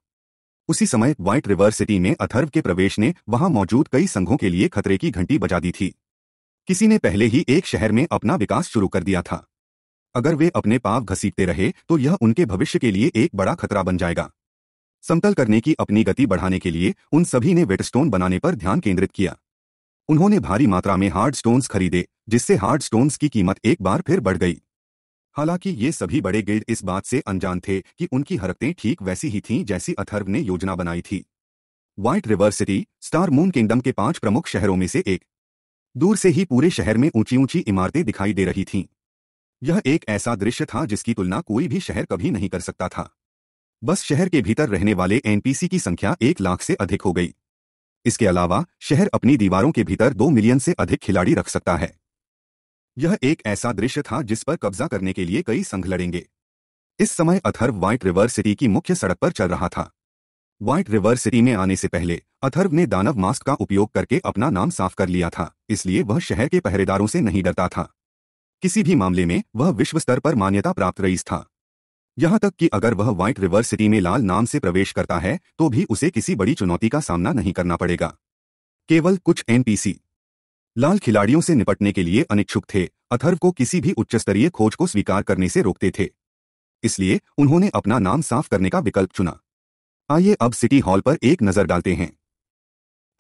Speaker 1: उसी समय व्हाइट रिवर सिटी में अथर्व के प्रवेश ने वहां मौजूद कई संघों के लिए खतरे की घंटी बजा दी थी किसी ने पहले ही एक शहर में अपना विकास शुरू कर दिया था अगर वे अपने पाव घसीटते रहे तो यह उनके भविष्य के लिए एक बड़ा खतरा बन जाएगा समतल करने की अपनी गति बढ़ाने के लिए उन सभी ने वेटस्टोन बनाने पर ध्यान केंद्रित किया उन्होंने भारी मात्रा में हार्ड स्टोन्स खरीदे जिससे हार्ड स्टोन्स की कीमत एक बार फिर बढ़ गई हालांकि ये सभी बड़े गिल्ड इस बात से अनजान थे कि उनकी हरकतें ठीक वैसी ही थीं जैसी अथर्व ने योजना बनाई थी White River City Star Moon Kingdom के पांच प्रमुख शहरों में से एक दूर से ही पूरे शहर में ऊंची ऊंची इमारतें दिखाई दे रही थीं यह एक ऐसा दृश्य था जिसकी तुलना कोई भी शहर कभी नहीं कर सकता था बस शहर के भीतर रहने वाले एनपीसी की संख्या एक लाख से अधिक हो गई इसके अलावा शहर अपनी दीवारों के भीतर दो मिलियन से अधिक खिलाड़ी रख सकता है यह एक ऐसा दृश्य था जिस पर कब्जा करने के लिए कई संघ लड़ेंगे इस समय अथर्व व्हाइट रिवर सिटी की मुख्य सड़क पर चल रहा था व्हाइट रिवर सिटी में आने से पहले अथर्व ने दानव मास्क का उपयोग करके अपना नाम साफ कर लिया था इसलिए वह शहर के पहरेदारों से नहीं डरता था किसी भी मामले में वह विश्व स्तर पर मान्यता प्राप्त रईस था यहां तक कि अगर वह व्हाइट रिवर सिटी में लाल नाम से प्रवेश करता है तो भी उसे किसी बड़ी चुनौती का सामना नहीं करना पड़ेगा केवल कुछ एनपीसी लाल खिलाड़ियों से निपटने के लिए अनिच्छुक थे अथर्व को किसी भी उच्चस्तरीय खोज को स्वीकार करने से रोकते थे इसलिए उन्होंने अपना नाम साफ करने का विकल्प चुना आइए अब सिटी हॉल पर एक नजर डालते हैं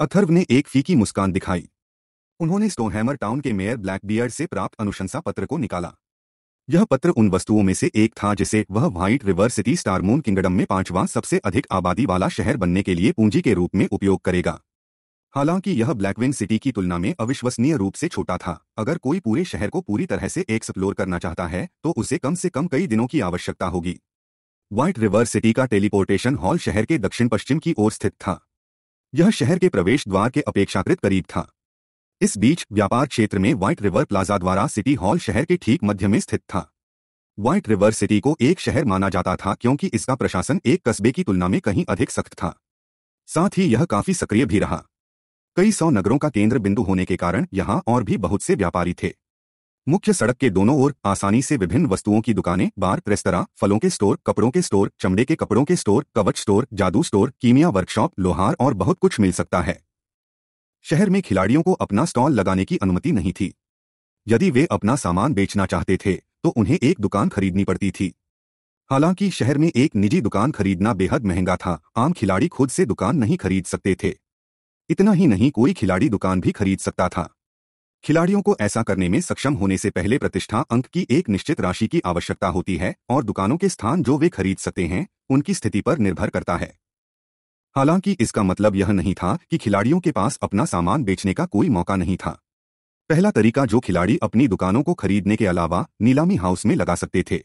Speaker 1: अथर्व ने एक फीकी मुस्कान दिखाई उन्होंने स्टोनहैमर टाउन के मेयर ब्लैक से प्राप्त अनुशंसा पत्र को निकाला यह पत्र उन वस्तुओं में से एक था जिसे वह White River City Star Moon Kingdom में पांचवां सबसे अधिक आबादी वाला शहर बनने के लिए पूंजी के रूप में उपयोग करेगा हालांकि यह ब्लैकविंग सिटी की तुलना में अविश्वसनीय रूप से छोटा था अगर कोई पूरे शहर को पूरी तरह से एक्सप्लोर करना चाहता है तो उसे कम से कम कई दिनों की आवश्यकता होगी व्हाइट रिवर सिटी का टेलीपोर्टेशन हॉल शहर के दक्षिण पश्चिम की ओर स्थित था यह शहर के प्रवेश द्वार के अपेक्षाकृत करीब था इस बीच व्यापार क्षेत्र में व्हाइट रिवर प्लाजा द्वारा सिटी हॉल शहर के ठीक मध्य में स्थित था व्हाइट रिवर सिटी को एक शहर माना जाता था क्योंकि इसका प्रशासन एक कस्बे की तुलना में कहीं अधिक सख्त था साथ ही यह काफी सक्रिय भी रहा कई सौ नगरों का केंद्र बिंदु होने के कारण यहां और भी बहुत से व्यापारी थे मुख्य सड़क के दोनों ओर आसानी से विभिन्न वस्तुओं की दुकानें बार रेस्तरा फलों के स्टोर कपड़ों के स्टोर चमड़े के कपड़ों के स्टोर कवच स्टोर जादू स्टोर कीमिया वर्कशॉप लोहार और बहुत कुछ मिल सकता है शहर में खिलाड़ियों को अपना स्टॉल लगाने की अनुमति नहीं थी यदि वे अपना सामान बेचना चाहते थे तो उन्हें एक दुकान खरीदनी पड़ती थी हालांकि शहर में एक निजी दुकान खरीदना बेहद महंगा था आम खिलाड़ी खुद से दुकान नहीं खरीद सकते थे इतना ही नहीं कोई खिलाड़ी दुकान भी खरीद सकता था खिलाड़ियों को ऐसा करने में सक्षम होने से पहले प्रतिष्ठा अंक की एक निश्चित राशि की आवश्यकता होती है और दुकानों के स्थान जो वे खरीद सकते हैं उनकी स्थिति पर निर्भर करता है हालांकि इसका मतलब यह नहीं था कि खिलाड़ियों के पास अपना सामान बेचने का कोई मौका नहीं था पहला तरीका जो खिलाड़ी अपनी दुकानों को खरीदने के अलावा नीलामी हाउस में लगा सकते थे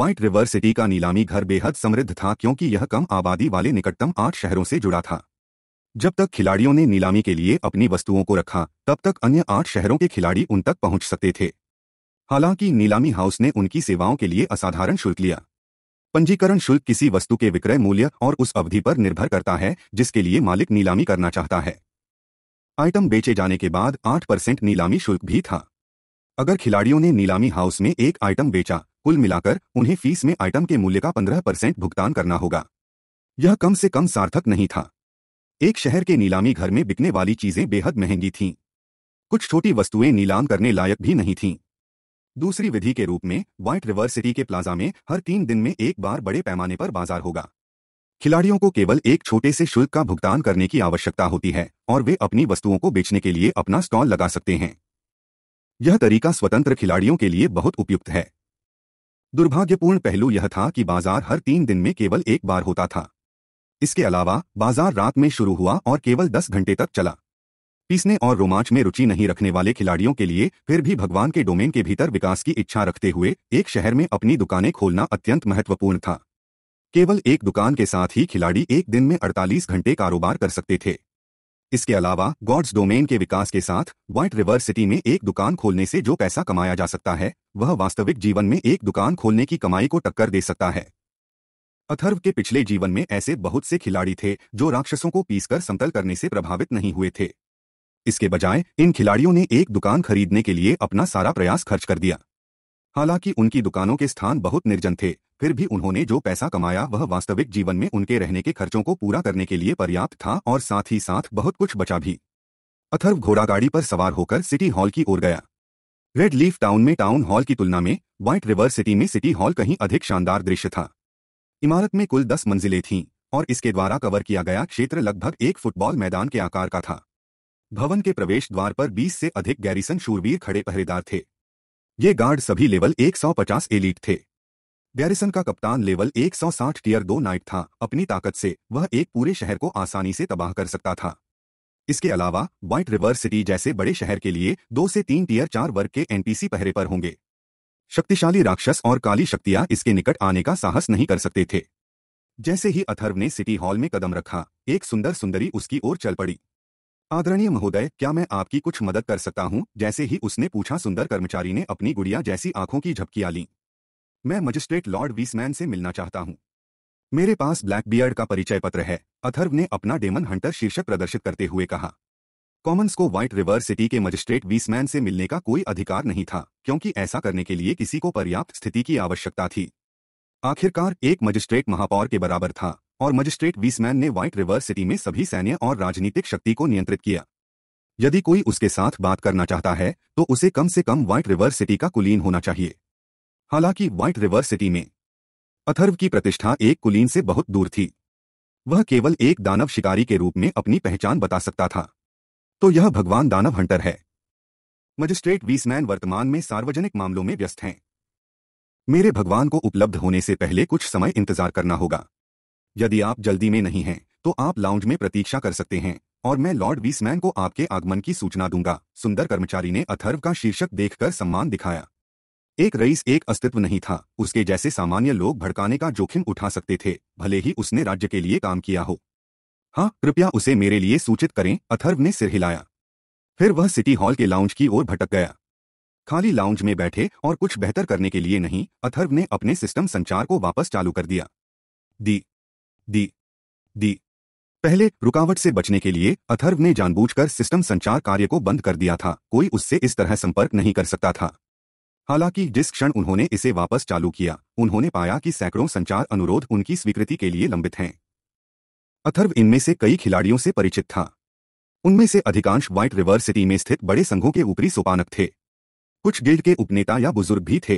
Speaker 1: व्हाइट रिवर सिटी का नीलामी घर बेहद समृद्ध था क्योंकि यह कम आबादी वाले निकटतम आठ शहरों से जुड़ा था जब तक खिलाड़ियों ने नीलामी के लिए अपनी वस्तुओं को रखा तब तक अन्य आठ शहरों के खिलाड़ी उन तक पहुंच सकते थे हालांकि नीलामी हाउस ने उनकी सेवाओं के लिए असाधारण शुल्क लिया पंजीकरण शुल्क किसी वस्तु के विक्रय मूल्य और उस अवधि पर निर्भर करता है जिसके लिए मालिक नीलामी करना चाहता है आइटम बेचे जाने के बाद आठ परसेंट नीलामी शुल्क भी था अगर खिलाड़ियों ने नीलामी हाउस में एक आइटम बेचा कुल मिलाकर उन्हें फीस में आइटम के मूल्य का पंद्रह परसेंट भुगतान करना होगा यह कम से कम सार्थक नहीं था एक शहर के नीलामी घर में बिकने वाली चीजें बेहद महंगी थीं कुछ छोटी वस्तुएं नीलाम करने लायक भी नहीं थीं दूसरी विधि के रूप में व्हाइट रिवर सिटी के प्लाजा में हर तीन दिन में एक बार बड़े पैमाने पर बाजार होगा खिलाड़ियों को केवल एक छोटे से शुल्क का भुगतान करने की आवश्यकता होती है और वे अपनी वस्तुओं को बेचने के लिए अपना स्टॉल लगा सकते हैं यह तरीका स्वतंत्र खिलाड़ियों के लिए बहुत उपयुक्त है दुर्भाग्यपूर्ण पहलू यह था कि बाजार हर तीन दिन में केवल एक बार होता था इसके अलावा बाजार रात में शुरू हुआ और केवल दस घंटे तक चला पीसने और रोमांच में रुचि नहीं रखने वाले खिलाड़ियों के लिए फिर भी भगवान के डोमेन के भीतर विकास की इच्छा रखते हुए एक शहर में अपनी दुकानें खोलना अत्यंत महत्वपूर्ण था केवल एक दुकान के साथ ही खिलाड़ी एक दिन में 48 घंटे कारोबार कर सकते थे इसके अलावा गॉड्स डोमेन के विकास के साथ व्हाइट रिवर सिटी में एक दुकान खोलने से जो पैसा कमाया जा सकता है वह वास्तविक जीवन में एक दुकान खोलने की कमाई को टक्कर दे सकता है अथर्व के पिछले जीवन में ऐसे बहुत से खिलाड़ी थे जो राक्षसों को पीसकर समतल करने से प्रभावित नहीं हुए थे इसके बजाय इन खिलाड़ियों ने एक दुकान खरीदने के लिए अपना सारा प्रयास खर्च कर दिया हालांकि उनकी दुकानों के स्थान बहुत निर्जन थे फिर भी उन्होंने जो पैसा कमाया वह वास्तविक जीवन में उनके रहने के खर्चों को पूरा करने के लिए पर्याप्त था और साथ ही साथ बहुत कुछ बचा भी अथर्व घोड़ागाड़ी पर सवार होकर सिटी हॉल की ओर गया रेड लीफ टाउन में टाउन हॉल की तुलना में व्हाइट रिवर सिटी में सिटी हॉल कहीं अधिक शानदार दृश्य था इमारत में कुल दस मंजिलें थीं और इसके द्वारा कवर किया गया क्षेत्र लगभग एक फुटबॉल मैदान के आकार का था भवन के प्रवेश द्वार पर 20 से अधिक गैरिसन शूरवीर खड़े पहरेदार थे ये गार्ड सभी लेवल 150 एलीट थे गैरिसन का कप्तान लेवल 160 टीयर दो नाइट था अपनी ताकत से वह एक पूरे शहर को आसानी से तबाह कर सकता था इसके अलावा व्हाइट रिवर सिटी जैसे बड़े शहर के लिए दो से तीन टीयर चार वर्ग के एनपीसी पहरे पर होंगे शक्तिशाली राक्षस और काली शक्तियां इसके निकट आने का साहस नहीं कर सकते थे जैसे ही अथर्व ने सिटी हॉल में कदम रखा एक सुंदर सुंदरी उसकी ओर चल पड़ी आदरणीय महोदय क्या मैं आपकी कुछ मदद कर सकता हूँ जैसे ही उसने पूछा सुंदर कर्मचारी ने अपनी गुड़िया जैसी आंखों की झपकियां ली मैं मजिस्ट्रेट लॉर्ड वीसमैन से मिलना चाहता हूँ मेरे पास ब्लैक बियर्ड का परिचय पत्र है अथर्व ने अपना डेमन हंटर शीर्षक प्रदर्शित करते हुए कहा कॉमन्स को व्हाइट रिवर सिटी के मजिस्ट्रेट वीसमैन से मिलने का कोई अधिकार नहीं था क्योंकि ऐसा करने के लिए किसी को पर्याप्त स्थिति की आवश्यकता थी आखिरकार एक मजिस्ट्रेट महापौर के बराबर था और मजिस्ट्रेट वीसमैन ने व्हाइट रिवर सिटी में सभी सैन्य और राजनीतिक शक्ति को नियंत्रित किया यदि कोई उसके साथ बात करना चाहता है तो उसे कम से कम व्हाइट रिवर सिटी का कुलीन होना चाहिए हालांकि व्हाइट रिवर सिटी में अथर्व की प्रतिष्ठा एक कुलीन से बहुत दूर थी वह केवल एक दानव शिकारी के रूप में अपनी पहचान बता सकता था तो यह भगवान दानव हंटर है मजिस्ट्रेट वीसमैन वर्तमान में सार्वजनिक मामलों में व्यस्त हैं मेरे भगवान को उपलब्ध होने से पहले कुछ समय इंतजार करना होगा यदि आप जल्दी में नहीं हैं तो आप लाउंज में प्रतीक्षा कर सकते हैं और मैं लॉर्ड वीसमैन को आपके आगमन की सूचना दूंगा सुंदर कर्मचारी ने अथर्व का शीर्षक देखकर सम्मान दिखाया एक रईस एक अस्तित्व नहीं था उसके जैसे सामान्य लोग भड़काने का जोखिम उठा सकते थे भले ही उसने राज्य के लिए काम किया हो हाँ कृपया उसे मेरे लिए सूचित करें अथर्व ने सिर हिलाया फिर वह सिटी हॉल के लाउंज की ओर भटक गया खाली लाउंज में बैठे और कुछ बेहतर करने के लिए नहीं अथर्व ने अपने सिस्टम संचार को वापस चालू कर दिया दी दी दी पहले रुकावट से बचने के लिए अथर्व ने जानबूझकर सिस्टम संचार कार्य को बंद कर दिया था कोई उससे इस तरह संपर्क नहीं कर सकता था हालांकि जिस क्षण उन्होंने इसे वापस चालू किया उन्होंने पाया कि सैकड़ों संचार अनुरोध उनकी स्वीकृति के लिए लंबित हैं अथर्व इनमें से कई खिलाड़ियों से परिचित था उनमें से अधिकांश व्हाइट रिवर सिटी में स्थित बड़े संघों के ऊपरी सोपानक थे कुछ गिल्ड के उपनेता या बुजुर्ग भी थे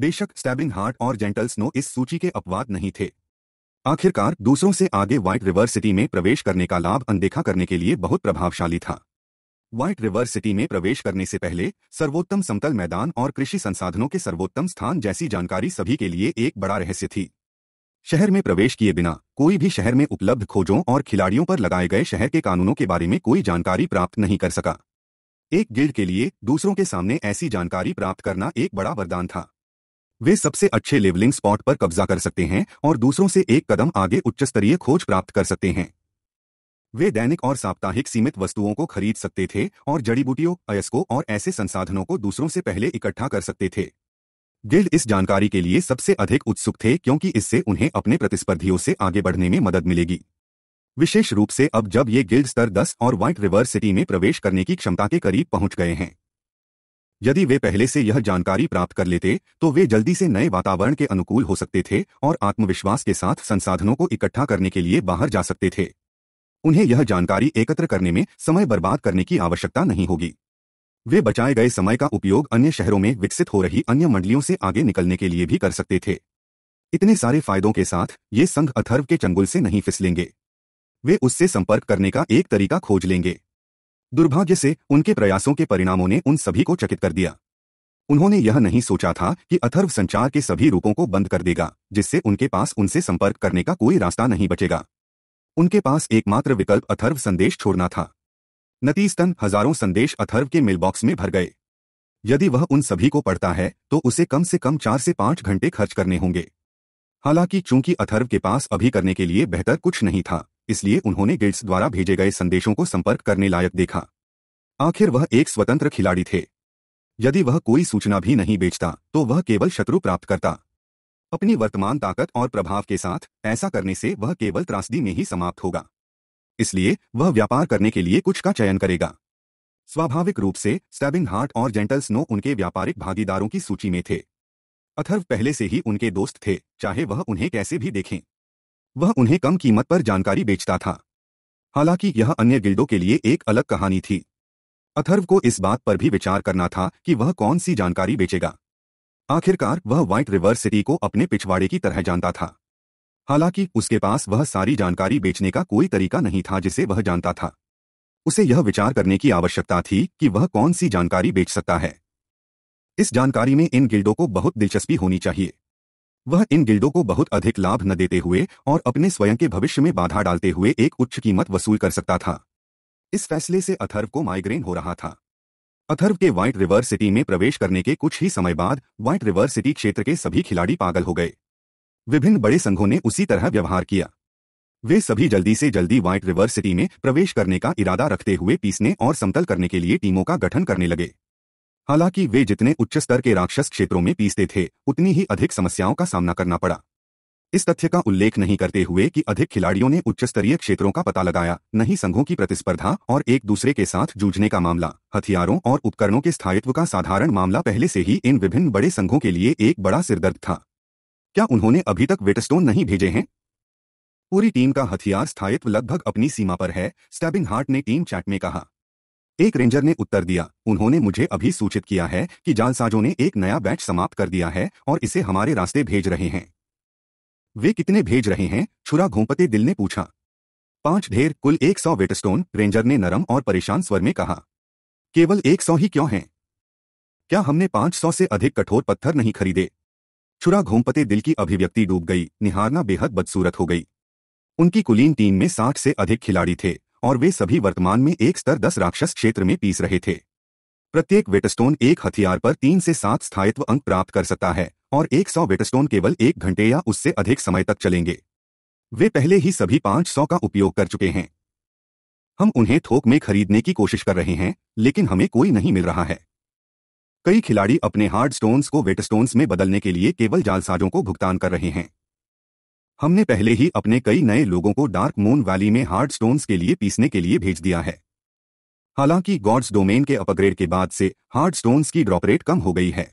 Speaker 1: बेशक स्टैबिंग हार्ट और जेंटल स्नो इस सूची के अपवाद नहीं थे आखिरकार दूसरों से आगे व्हाइट रिवर सिटी में प्रवेश करने का लाभ अनदेखा करने के लिए बहुत प्रभावशाली था व्हाइट रिवर सिटी में प्रवेश करने से पहले सर्वोत्तम समतल मैदान और कृषि संसाधनों के सर्वोत्तम स्थान जैसी जानकारी सभी के लिए एक बड़ा रहस्य थी शहर में प्रवेश किए बिना कोई भी शहर में उपलब्ध खोजों और खिलाड़ियों पर लगाए गए शहर के कानूनों के बारे में कोई जानकारी प्राप्त नहीं कर सका एक गिल्ड के लिए दूसरों के सामने ऐसी जानकारी प्राप्त करना एक बड़ा वरदान था वे सबसे अच्छे लेवलिंग स्पॉट पर कब्जा कर सकते हैं और दूसरों से एक कदम आगे उच्च स्तरीय खोज प्राप्त कर सकते हैं वे दैनिक और साप्ताहिक सीमित वस्तुओं को खरीद सकते थे और जड़ी बूटियों अयस्कों और ऐसे संसाधनों को दूसरों से पहले इकट्ठा कर सकते थे गिल्ड इस जानकारी के लिए सबसे अधिक उत्सुक थे क्योंकि इससे उन्हें अपने प्रतिस्पर्धियों से आगे बढ़ने में मदद मिलेगी विशेष रूप से अब जब ये गिल्ड स्तर 10 और व्हाइट रिवर सिटी में प्रवेश करने की क्षमता के करीब पहुंच गए हैं यदि वे पहले से यह जानकारी प्राप्त कर लेते तो वे जल्दी से नए वातावरण के अनुकूल हो सकते थे और आत्मविश्वास के साथ संसाधनों को इकट्ठा करने के लिए बाहर जा सकते थे उन्हें यह जानकारी एकत्र करने में समय बर्बाद करने की आवश्यकता नहीं होगी वे बचाए गए समय का उपयोग अन्य शहरों में विकसित हो रही अन्य मंडलियों से आगे निकलने के लिए भी कर सकते थे इतने सारे फायदों के साथ ये संघ अथर्व के चंगुल से नहीं फिसलेंगे वे उससे संपर्क करने का एक तरीका खोज लेंगे दुर्भाग्य से उनके प्रयासों के परिणामों ने उन सभी को चकित कर दिया उन्होंने यह नहीं सोचा था कि अथर्व संचार के सभी रूपों को बंद कर देगा जिससे उनके पास उनसे संपर्क करने का कोई रास्ता नहीं बचेगा उनके पास एकमात्र विकल्प अथर्व संदेश छोड़ना था नतीजतन हजारों संदेश अथर्व के मेलबॉक्स में भर गए यदि वह उन सभी को पढ़ता है तो उसे कम से कम चार से पांच घंटे खर्च करने होंगे हालांकि चूंकि अथर्व के पास अभी करने के लिए बेहतर कुछ नहीं था इसलिए उन्होंने गिल्ड्स द्वारा भेजे गए संदेशों को संपर्क करने लायक देखा आखिर वह एक स्वतंत्र खिलाड़ी थे यदि वह कोई सूचना भी नहीं बेचता तो वह केवल शत्रु प्राप्त करता अपनी वर्तमान ताकत और प्रभाव के साथ ऐसा करने से वह केवल त्रासदी में ही समाप्त होगा इसलिए वह व्यापार करने के लिए कुछ का चयन करेगा स्वाभाविक रूप से स्टैबिंग हार्ट और जेंटल स्नो उनके व्यापारिक भागीदारों की सूची में थे अथर्व पहले से ही उनके दोस्त थे चाहे वह उन्हें कैसे भी देखें वह उन्हें कम कीमत पर जानकारी बेचता था हालांकि यह अन्य गिल्डों के लिए एक अलग कहानी थी अथर्व को इस बात पर भी विचार करना था कि वह कौन सी जानकारी बेचेगा आखिरकार वह व्हाइट रिवर सिटी को अपने पिछवाड़े की तरह जानता था हालांकि उसके पास वह सारी जानकारी बेचने का कोई तरीका नहीं था जिसे वह जानता था उसे यह विचार करने की आवश्यकता थी कि वह कौन सी जानकारी बेच सकता है इस जानकारी में इन गिल्डों को बहुत दिलचस्पी होनी चाहिए वह इन गिल्डों को बहुत अधिक लाभ न देते हुए और अपने स्वयं के भविष्य में बाधा डालते हुए एक उच्च कीमत वसूल कर सकता था इस फैसले से अथर्व को माइग्रेन हो रहा था अथर्व के व्हाइट रिवर सिटी में प्रवेश करने के कुछ ही समय बाद व्हाइट रिवर सिटी क्षेत्र के सभी खिलाड़ी पागल हो गए विभिन्न बड़े संघों ने उसी तरह व्यवहार किया वे सभी जल्दी से जल्दी व्हाइट रिवर सिटी में प्रवेश करने का इरादा रखते हुए पीसने और समतल करने के लिए टीमों का गठन करने लगे हालांकि वे जितने उच्च स्तर के राक्षस क्षेत्रों में पीसते थे उतनी ही अधिक समस्याओं का सामना करना पड़ा इस तथ्य का उल्लेख नहीं करते हुए कि अधिक खिलाड़ियों ने उच्च स्तरीय क्षेत्रों का पता लगाया नहीं संघों की प्रतिस्पर्धा और एक दूसरे के साथ जूझने का मामला हथियारों और उपकरणों के स्थायित्व का साधारण मामला पहले से ही इन विभिन्न बड़े संघों के लिए एक बड़ा सिरदर्द था क्या उन्होंने अभी तक वेटस्टोन नहीं भेजे हैं पूरी टीम का हथियार स्थायित्व लगभग अपनी सीमा पर है स्टैबिंग हार्ट ने टीम चैट में कहा एक रेंजर ने उत्तर दिया उन्होंने मुझे अभी सूचित किया है कि जालसाजों ने एक नया बैच समाप्त कर दिया है और इसे हमारे रास्ते भेज रहे हैं वे कितने भेज रहे हैं छुरा घोंपते दिल ने पूछा पांच ढेर कुल एक सौ वेटस्टोन रेंजर ने नरम और परेशान स्वर में कहा केवल एक सौ ही क्यों हैं क्या हमने पांच सौ से अधिक कठोर पत्थर नहीं खरीदे छुरा घोमपते दिल की अभिव्यक्ति डूब गई निहारना बेहद बदसूरत हो गई उनकी कुलीन टीम में साठ से अधिक खिलाड़ी थे और वे सभी वर्तमान में एक स्तर दस राक्षस क्षेत्र में पीस रहे थे प्रत्येक वेटस्टोन एक हथियार पर तीन से सात स्थायित्व अंक प्राप्त कर सकता है और एक सौ वेटस्टोन केवल एक घंटे या उससे अधिक समय तक चलेंगे वे पहले ही सभी पांच सौ का उपयोग कर चुके हैं हम उन्हें थोक में खरीदने की कोशिश कर रहे हैं लेकिन हमें कोई नहीं मिल रहा है कई खिलाड़ी अपने हार्ड स्टोन्स को वेटस्टोन्स में बदलने के लिए केवल जालसाजों को भुगतान कर रहे हैं हमने पहले ही अपने कई नए लोगों को डार्क मून वैली में हार्ड स्टोन्स के लिए पीसने के लिए भेज दिया है हालांकि गॉड्स डोमेन के अपग्रेड के बाद से हार्ड स्टोन्स की ड्रॉप रेट कम हो गई है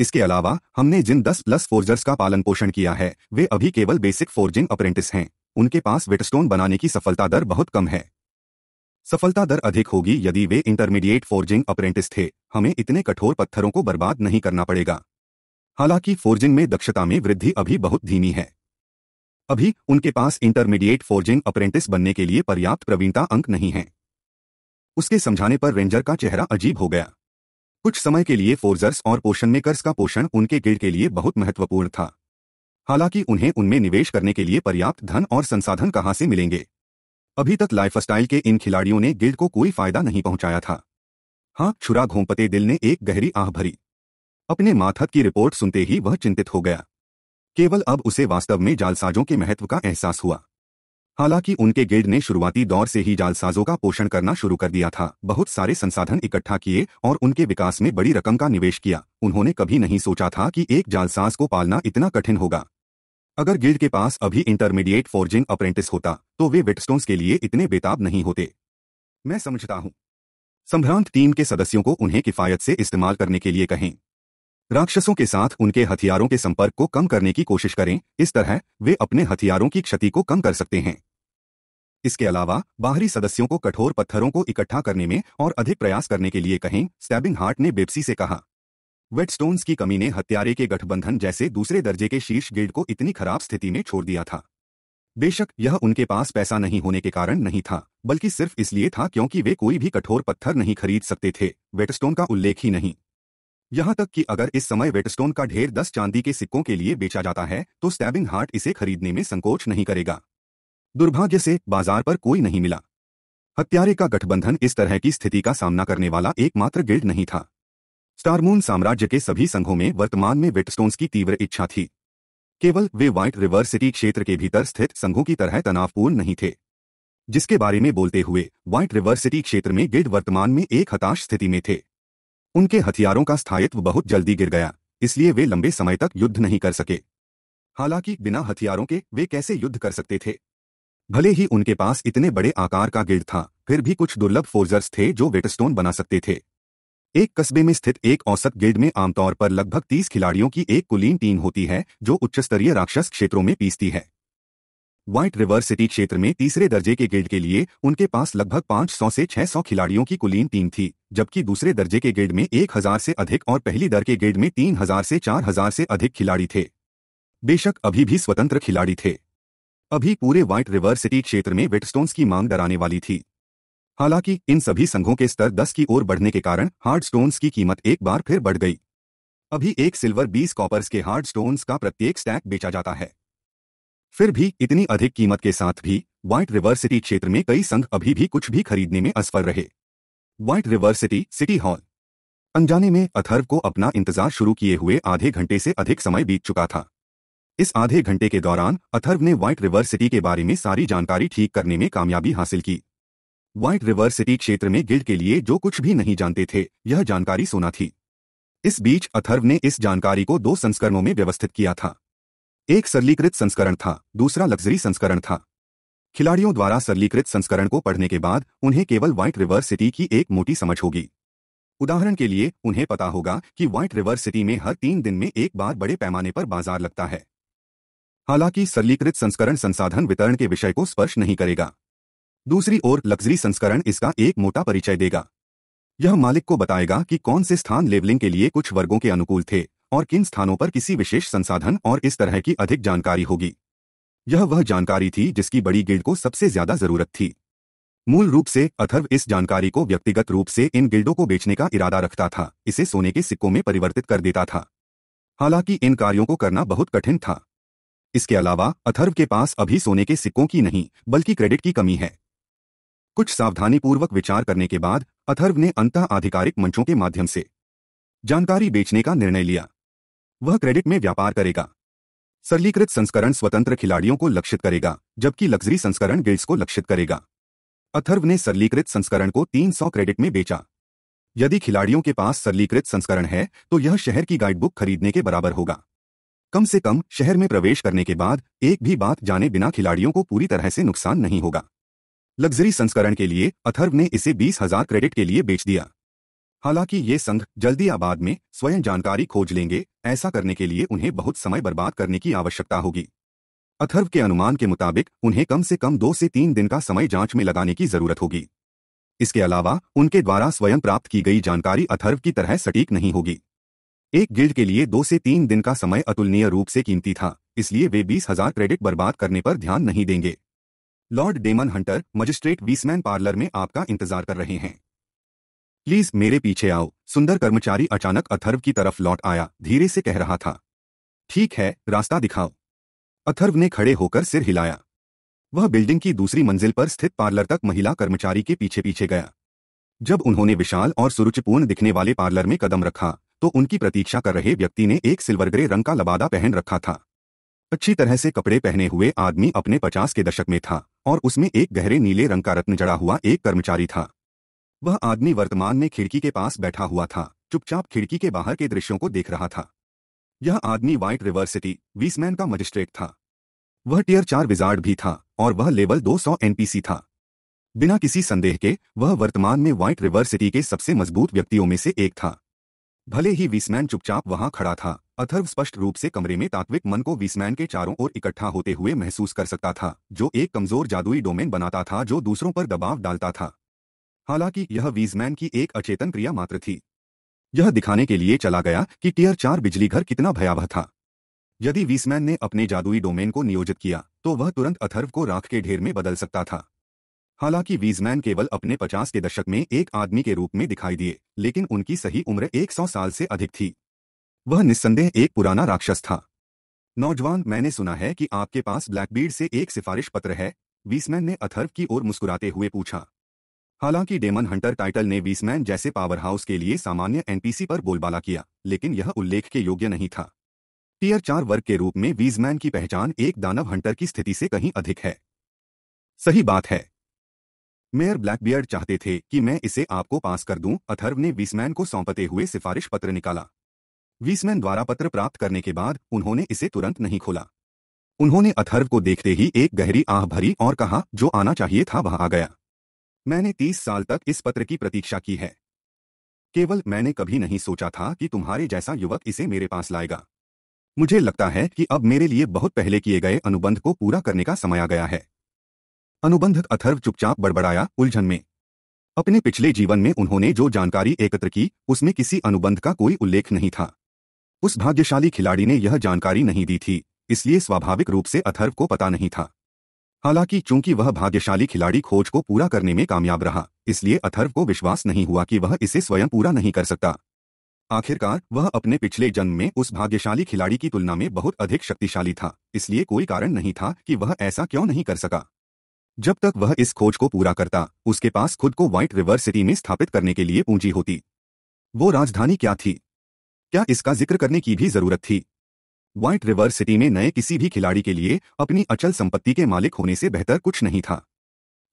Speaker 1: इसके अलावा हमने जिन 10 प्लस फोर्जर्स का पालन पोषण किया है वे अभी केवल बेसिक फोर्जिंग अप्रेंटिस हैं उनके पास वेटस्टोन बनाने की सफलता दर बहुत कम है सफलता दर अधिक होगी यदि वे इंटरमीडिएट फोर्जिंग अप्रेंटिस थे हमें इतने कठोर पत्थरों को बर्बाद नहीं करना पड़ेगा हालांकि फोर्जिंग में दक्षता में वृद्धि अभी बहुत धीमी है अभी उनके पास इंटरमीडिएट फोर्जिंग अप्रेंटिस बनने के लिए पर्याप्त प्रवीणता अंक नहीं है उसके समझाने पर रेंजर का चेहरा अजीब हो गया कुछ समय के लिए फोर्जर्स और पोषण मेकर्स का पोषण उनके गिर के लिए बहुत महत्वपूर्ण था हालांकि उन्हें उनमें निवेश करने के लिए पर्याप्त धन और संसाधन कहां से मिलेंगे अभी तक लाइफस्टाइल के इन खिलाड़ियों ने गिल्ड को कोई फायदा नहीं पहुंचाया था हां छुरा घोंपते दिल ने एक गहरी आह भरी अपने माथत की रिपोर्ट सुनते ही वह चिंतित हो गया केवल अब उसे वास्तव में जालसाजों के महत्व का एहसास हुआ हालांकि उनके गिल्ड ने शुरुआती दौर से ही जालसाजों का पोषण करना शुरू कर दिया था बहुत सारे संसाधन इकट्ठा किए और उनके विकास में बड़ी रकम का निवेश किया उन्होंने कभी नहीं सोचा था कि एक जालसाज को पालना इतना कठिन होगा अगर गिल्ड के पास अभी इंटरमीडिएट फोर्जिंग अप्रेंटिस होता तो वे वेटस्टोन्स के लिए इतने बेताब नहीं होते मैं समझता हूँ संभ्रांत टीम के सदस्यों को उन्हें किफायत से इस्तेमाल करने के लिए कहें राक्षसों के साथ उनके हथियारों के संपर्क को कम करने की कोशिश करें इस तरह वे अपने हथियारों की क्षति को कम कर सकते हैं इसके अलावा बाहरी सदस्यों को कठोर पत्थरों को इकट्ठा करने में और अधिक प्रयास करने के लिए कहें स्टैबिंग हार्ट ने बेबसी से कहा वेटस्टोन्स की कमी ने हत्यारे के गठबंधन जैसे दूसरे दर्जे के शीर्ष गिल्ड को इतनी खराब स्थिति में छोड़ दिया था बेशक यह उनके पास पैसा नहीं होने के कारण नहीं था बल्कि सिर्फ इसलिए था क्योंकि वे कोई भी कठोर पत्थर नहीं खरीद सकते थे वेटस्टोन का उल्लेख ही नहीं यहाँ तक कि अगर इस समय वेटस्टोन का ढेर दस चांदी के सिक्कों के लिए बेचा जाता है तो स्टैबिंग हार्ट इसे खरीदने में संकोच नहीं करेगा दुर्भाग्य से बाजार पर कोई नहीं मिला हत्यारे का गठबंधन इस तरह की स्थिति का सामना करने वाला एकमात्र गिल्ड नहीं था स्टारमून साम्राज्य के सभी संघों में वर्तमान में वेटस्टोन्स की तीव्र इच्छा थी केवल वे व्हाइट रिवर सिटी क्षेत्र के भीतर स्थित संघों की तरह तनावपूर्ण नहीं थे जिसके बारे में बोलते हुए व्हाइट रिवर सिटी क्षेत्र में गिल्ड वर्तमान में एक हताश स्थिति में थे उनके हथियारों का स्थायित्व बहुत जल्दी गिर गया इसलिए वे लंबे समय तक युद्ध नहीं कर सके हालांकि बिना हथियारों के वे कैसे युद्ध कर सकते थे भले ही उनके पास इतने बड़े आकार का गिल्ड था फिर भी कुछ दुर्लभ फोर्जर्स थे जो वेटस्टोन बना सकते थे एक कस्बे में स्थित एक औसत गिल्ड में आमतौर पर लगभग तीस खिलाड़ियों की एक कुलीन टीम होती है जो उच्च स्तरीय राक्षस क्षेत्रों में पीसती है व्हाइट रिवर सिटी क्षेत्र में तीसरे दर्जे के गेड के लिए उनके पास लगभग 500 से 600 खिलाड़ियों की कुलीन टीम थी जबकि दूसरे दर्जे के गेड में 1000 से अधिक और पहली दर के गेड में 3000 से 4000 से अधिक खिलाड़ी थे बेशक अभी भी स्वतंत्र खिलाड़ी थे अभी पूरे व्हाइट रिवर सिटी क्षेत्र में वेटस्टोन्स की मांग डराने वाली थी हालांकि इन सभी संघों के स्तर दस की ओर बढ़ने के कारण हार्ड स्टोन्स की कीमत एक बार फिर बढ़ गई अभी एक सिल्वर बीस कॉपर्स के हार्ड स्टोन्स का प्रत्येक स्टैक बेचा जाता है फिर भी इतनी अधिक कीमत के साथ भी व्हाइट रिवर सिटी क्षेत्र में कई संघ अभी भी कुछ भी खरीदने में असफल रहे White River City City Hall अनजाने में अथर्व को अपना इंतजार शुरू किए हुए आधे घंटे से अधिक समय बीत चुका था इस आधे घंटे के दौरान अथर्व ने व्हाइट रिवर सिटी के बारे में सारी जानकारी ठीक करने में कामयाबी हासिल की व्हाइट रिवर सिटी क्षेत्र में गिल्ड के लिए जो कुछ भी नहीं जानते थे यह जानकारी सोना थी इस बीच अथर्व ने इस जानकारी को दो संस्करणों में व्यवस्थित किया था एक सरलीकृत संस्करण था दूसरा लग्जरी संस्करण था खिलाड़ियों द्वारा सरलीकृत संस्करण को पढ़ने के बाद उन्हें केवल व्हाइट रिवर सिटी की एक मोटी समझ होगी उदाहरण के लिए उन्हें पता होगा कि व्हाइट रिवर सिटी में हर तीन दिन में एक बार बड़े पैमाने पर बाजार लगता है हालांकि सरलीकृत संस्करण संसाधन वितरण के विषय को स्पर्श नहीं करेगा दूसरी ओर लग्जरी संस्करण इसका एक मोटा परिचय देगा यह मालिक को बताएगा कि कौन से स्थान लेवलिंग के लिए कुछ वर्गों के अनुकूल थे और किन स्थानों पर किसी विशेष संसाधन और इस तरह की अधिक जानकारी होगी यह वह जानकारी थी जिसकी बड़ी गिल्ड को सबसे ज्यादा जरूरत थी मूल रूप से अथर्व इस जानकारी को व्यक्तिगत रूप से इन गिल्डों को बेचने का इरादा रखता था इसे सोने के सिक्कों में परिवर्तित कर देता था हालांकि इन कार्यों को करना बहुत कठिन था इसके अलावा अथर्व के पास अभी सोने के सिक्कों की नहीं बल्कि क्रेडिट की कमी है कुछ सावधानीपूर्वक विचार करने के बाद अथर्व ने अंत आधिकारिक मंचों के माध्यम से जानकारी बेचने का निर्णय लिया वह क्रेडिट में व्यापार करेगा सरलीकृत संस्करण स्वतंत्र खिलाड़ियों को लक्षित करेगा जबकि लग्जरी संस्करण गिल्ड्स को लक्षित करेगा अथर्व ने सरलीकृत संस्करण को 300 क्रेडिट में बेचा यदि खिलाड़ियों के पास सरलीकृत संस्करण है तो यह शहर की गाइडबुक खरीदने के बराबर होगा कम से कम शहर में प्रवेश करने के बाद एक भी बात जाने बिना खिलाड़ियों को पूरी तरह से नुकसान नहीं होगा लग्जरी संस्करण के लिए अथर्व ने इसे बीस हजार क्रेडिट के लिए बेच दिया हालांकि ये संघ जल्दी आबाद में स्वयं जानकारी खोज लेंगे ऐसा करने के लिए उन्हें बहुत समय बर्बाद करने की आवश्यकता होगी अथर्व के अनुमान के मुताबिक उन्हें कम से कम दो से तीन दिन का समय जांच में लगाने की जरूरत होगी इसके अलावा उनके द्वारा स्वयं प्राप्त की गई जानकारी अथर्व की तरह सटीक नहीं होगी एक गिल्ड के लिए दो से तीन दिन का समय अतुलनीय रूप से कीमती था इसलिए वे बीस हजार क्रेडिट बर्बाद करने पर ध्यान नहीं देंगे Lord Demon Hunter magistrate Weissman parlour में आपका इंतजार कर रहे हैं प्लीज मेरे पीछे आओ सुंदर कर्मचारी अचानक अथर्व की तरफ लौट आया धीरे से कह रहा था ठीक है रास्ता दिखाओ अथर्व ने खड़े होकर सिर हिलाया वह बिल्डिंग की दूसरी मंजिल पर स्थित पार्लर तक महिला कर्मचारी के पीछे पीछे गया जब उन्होंने विशाल और सुरुचिपूर्ण दिखने वाले पार्लर में कदम रखा तो उनकी प्रतीक्षा कर रहे व्यक्ति ने एक सिल्वर ग्रे रंग का लबादा पहन रखा था अच्छी तरह से कपड़े पहने हुए आदमी अपने पचास के दशक में था और उसमें एक गहरे नीले रंग का रत्न जड़ा हुआ एक कर्मचारी था वह आदमी वर्तमान में खिड़की के पास बैठा हुआ था चुपचाप खिड़की के बाहर के दृश्यों को देख रहा था यह आदमी व्हाइट रिवर सिटी वीसमैन का मजिस्ट्रेट था वह टीयर चार विजार्ड भी था और वह लेवल 200 एनपीसी था बिना किसी संदेह के वह वर्तमान में व्हाइट रिवर सिटी के सबसे मजबूत व्यक्तियों में से एक था भले ही वीसमैन चुपचाप वहां खड़ा था अथर्व स्पष्ट रूप से कमरे में तात्विक मन को वीसमैन के चारों ओर इकट्ठा होते हुए महसूस कर सकता था जो एक कमजोर जादुई डोमेन बनाता था जो दूसरों पर दबाव डालता था हालांकि यह वीजमैन की एक अचेतन क्रिया मात्र थी यह दिखाने के लिए चला गया कि टीयर चार बिजली घर कितना भयावह था यदि वीसमैन ने अपने जादुई डोमेन को नियोजित किया तो वह तुरंत अथर्व को राख के ढेर में बदल सकता था हालांकि वीजमैन केवल अपने पचास के दशक में एक आदमी के रूप में दिखाई दिए लेकिन उनकी सही उम्र एक सौ साल से अधिक थी वह निस्संदेह एक पुराना राक्षस था नौजवान मैंने सुना है कि आपके पास ब्लैकबीड से एक सिफारिश पत्र है वीसमैन ने अथर्व की ओर मुस्कुराते हुए पूछा हालांकि डेमन हंटर टाइटल ने वीसमैन जैसे पावर हाउस के लिए सामान्य एनपीसी पर बोलबाला किया लेकिन यह उल्लेख के योग्य नहीं था टीयर चार वर्ग के रूप में वीजमैन की पहचान एक दानव हंटर की स्थिति से कहीं अधिक है सही बात है मेयर ब्लैकबियर्ड चाहते थे कि मैं इसे आपको पास कर दूं अथर्व ने वीसमैन को सौंपते हुए सिफारिश पत्र निकाला वीसमैन द्वारा पत्र प्राप्त करने के बाद उन्होंने इसे तुरंत नहीं खोला उन्होंने अथर्व को देखते ही एक गहरी आह भरी और कहा जो आना चाहिए था वह आ गया मैंने तीस साल तक इस पत्र की प्रतीक्षा की है केवल मैंने कभी नहीं सोचा था कि तुम्हारे जैसा युवक इसे मेरे पास लाएगा मुझे लगता है कि अब मेरे लिए बहुत पहले किए गए अनुबंध को पूरा करने का समय आ गया है अनुबंधक अथर्व चुपचाप बड़बड़ाया उलझन में अपने पिछले जीवन में उन्होंने जो जानकारी एकत्र की उसमें किसी अनुबंध का कोई उल्लेख नहीं था उस भाग्यशाली खिलाड़ी ने यह जानकारी नहीं दी थी इसलिए स्वाभाविक रूप से अथर्व को पता नहीं था हालांकि चूंकि वह भाग्यशाली खिलाड़ी खोज को पूरा करने में कामयाब रहा इसलिए अथर्व को विश्वास नहीं हुआ कि वह इसे स्वयं पूरा नहीं कर सकता आखिरकार वह अपने पिछले जन्म में उस भाग्यशाली खिलाड़ी की तुलना में बहुत अधिक शक्तिशाली था इसलिए कोई कारण नहीं था कि वह ऐसा क्यों नहीं कर सका जब तक वह इस खोज को पूरा करता उसके पास खुद को व्हाइट रिवर सिटी में स्थापित करने के लिए पूंजी होती वो राजधानी क्या थी क्या इसका जिक्र करने की भी जरूरत थी व्हाइट रिवर सिटी में नए किसी भी खिलाड़ी के लिए अपनी अचल संपत्ति के मालिक होने से बेहतर कुछ नहीं था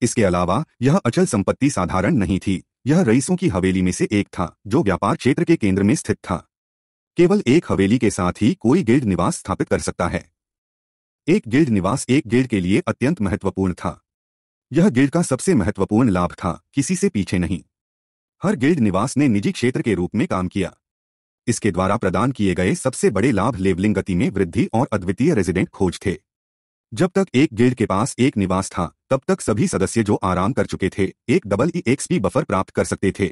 Speaker 1: इसके अलावा यह अचल संपत्ति साधारण नहीं थी यह रईसों की हवेली में से एक था जो व्यापार क्षेत्र के केंद्र में स्थित था केवल एक हवेली के साथ ही कोई गिल्ड निवास स्थापित कर सकता है एक गिल्ड निवास एक गिल्ड के लिए अत्यंत महत्वपूर्ण था यह गिल्ड का सबसे महत्वपूर्ण लाभ था किसी से पीछे नहीं हर गिल्ड निवास ने निजी क्षेत्र के रूप में काम किया इसके द्वारा प्रदान किए गए सबसे बड़े लाभ लेवलिंग गति में वृद्धि और अद्वितीय रेजिडेंट खोज थे जब तक एक गिल्ड के पास एक निवास था तब तक सभी सदस्य जो आराम कर चुके थे एक double E e XP buffer प्राप्त कर सकते थे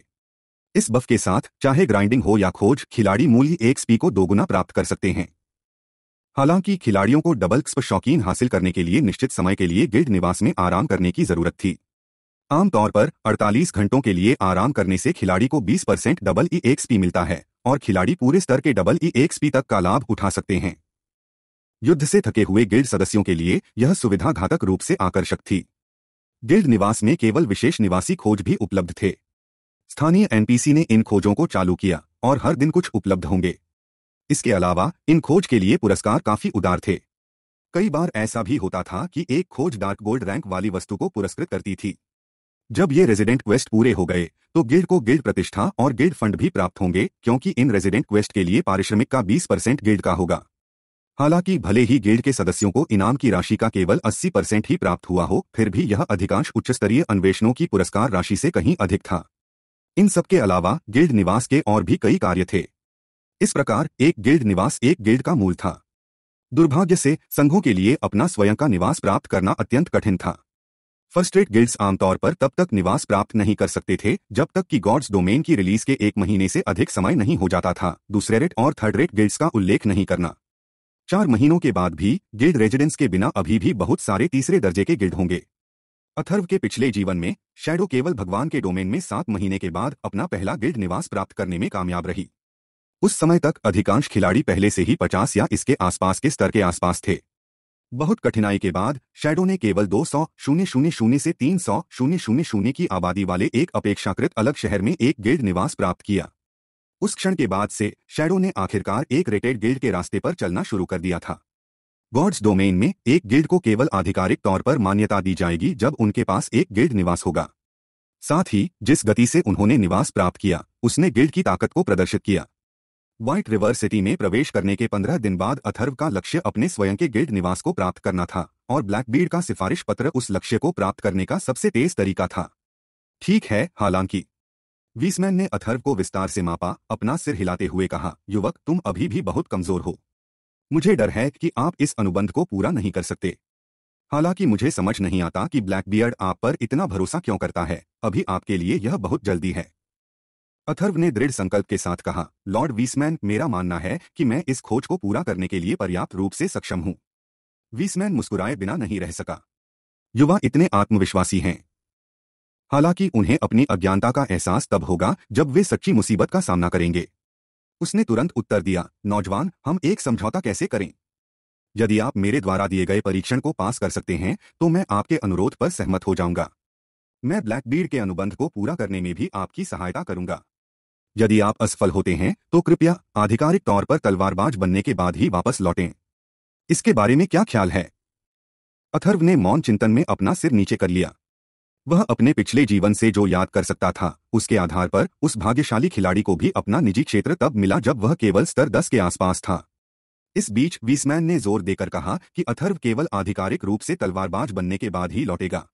Speaker 1: इस बफ के साथ चाहे ग्राइंडिंग हो या खोज खिलाड़ी मूल्य एक्सपी e को दोगुना प्राप्त कर सकते हैं हालांकि खिलाड़ियों को डबल क्स्प शौकीन हासिल करने के लिए निश्चित समय के लिए गिल्ड निवास में आराम करने की जरूरत थी आमतौर पर 48 घंटों के लिए आराम करने से खिलाड़ी को 20 percent double E e XP मिलता है और खिलाड़ी पूरे स्तर के डबल ई एक्सपी तक का लाभ उठा सकते हैं युद्ध से थके हुए गिल्ड सदस्यों के लिए यह सुविधा घातक रूप से आकर्षक थी गिल्ड निवास में केवल विशेष निवासी खोज भी उपलब्ध थे स्थानीय एनपीसी ने इन खोजों को चालू किया और हर दिन कुछ उपलब्ध होंगे इसके अलावा इन खोज के लिए पुरस्कार काफी उदार थे कई बार ऐसा भी होता था कि एक खोज डार्क गोल्ड रैंक वाली वस्तु को पुरस्कृत करती थी जब ये रेजिडेंट क्वेस्ट पूरे हो गए तो गिल्ड को गिल्ड प्रतिष्ठा और गिल्ड फंड भी प्राप्त होंगे क्योंकि इन रेजिडेंट क्वेस्ट के लिए पारिश्रमिक का 20 परसेंट गिल्ड का होगा हालांकि भले ही गिल्ड के सदस्यों को इनाम की राशि का केवल 80 परसेंट ही प्राप्त हुआ हो फिर भी यह अधिकांश उच्चस्तरीय अन्वेषणों की पुरस्कार राशि से कहीं अधिक था इन सबके अलावा गिल्ड निवास के और भी कई कार्य थे इस प्रकार एक गिल्ड निवास एक गिल्ड का मूल था दुर्भाग्य से संघों के लिए अपना स्वयं का निवास प्राप्त करना अत्यंत कठिन था फर्स्ट रेट गिल्ड्स आमतौर पर तब तक निवास प्राप्त नहीं कर सकते थे जब तक कि गॉड्स डोमेन की रिलीज के एक महीने से अधिक समय नहीं हो जाता था दूसरे रेट और थर्ड रेट गिल्ड्स का उल्लेख नहीं करना चार महीनों के बाद भी गिल्ड रेजिडेंस के बिना अभी भी बहुत सारे तीसरे दर्जे के गिल्ड होंगे अथर्व के पिछले जीवन में शैडो केवल भगवान के डोमेन में सात महीने के बाद अपना पहला गिल्ड निवास प्राप्त करने में कामयाब रही उस समय तक अधिकांश खिलाड़ी पहले से ही पचास या इसके आसपास के स्तर के आसपास थे बहुत कठिनाई के बाद शैडो ने केवल दो सौ शून्य शून्य शून्य से तीन सौ शून्य शून्य शून्य की आबादी वाले एक अपेक्षाकृत अलग शहर में एक गिल्ड निवास प्राप्त किया उस क्षण के बाद से शैडो ने आखिरकार एक रेटेड गिल्ड के रास्ते पर चलना शुरू कर दिया था गॉड्स डोमेन में एक गिल्ड को केवल आधिकारिक तौर पर मान्यता दी जाएगी जब उनके पास एक गिल्ड निवास होगा साथ ही जिस गति से उन्होंने निवास प्राप्त किया उसने गिल्ड की ताकत को प्रदर्शित किया व्हाइट रिवर सिटी में प्रवेश करने के पंद्रह दिन बाद अथर्व का लक्ष्य अपने स्वयं के गिल्ड निवास को प्राप्त करना था और ब्लैकबीड का सिफारिश पत्र उस लक्ष्य को प्राप्त करने का सबसे तेज तरीका था ठीक है हालांकि वीसमैन ने अथर्व को विस्तार से मापा अपना सिर हिलाते हुए कहा युवक तुम अभी भी बहुत कमजोर हो मुझे डर है कि आप इस अनुबंध को पूरा नहीं कर सकते हालांकि मुझे समझ नहीं आता कि ब्लैकबियर्ड आप पर इतना भरोसा क्यों करता है अभी आपके लिए यह बहुत जल्दी है अथर्व ने दृढ़ संकल्प के साथ कहा लॉर्ड वीसमैन मेरा मानना है कि मैं इस खोज को पूरा करने के लिए पर्याप्त रूप से सक्षम हूं वीसमैन मुस्कुराए बिना नहीं रह सका युवा इतने आत्मविश्वासी हैं हालांकि उन्हें अपनी अज्ञानता का एहसास तब होगा जब वे सच्ची मुसीबत का सामना करेंगे उसने तुरंत उत्तर दिया नौजवान हम एक समझौता कैसे करें यदि आप मेरे द्वारा दिए गए परीक्षण को पास कर सकते हैं तो मैं आपके अनुरोध पर सहमत हो जाऊंगा मैं ब्लैकबीड के अनुबंध को पूरा करने में भी आपकी सहायता करूंगा यदि आप असफल होते हैं तो कृपया आधिकारिक तौर पर तलवारबाज बनने के बाद ही वापस लौटें इसके बारे में क्या ख्याल है अथर्व ने मौन चिंतन में अपना सिर नीचे कर लिया वह अपने पिछले जीवन से जो याद कर सकता था उसके आधार पर उस भाग्यशाली खिलाड़ी को भी अपना निजी क्षेत्र तब मिला जब वह केवल स्तर दस के आसपास था इस बीच वीसमैन ने जोर देकर कहा कि अथर्व केवल आधिकारिक रूप से तलवारबाज बनने के बाद ही लौटेगा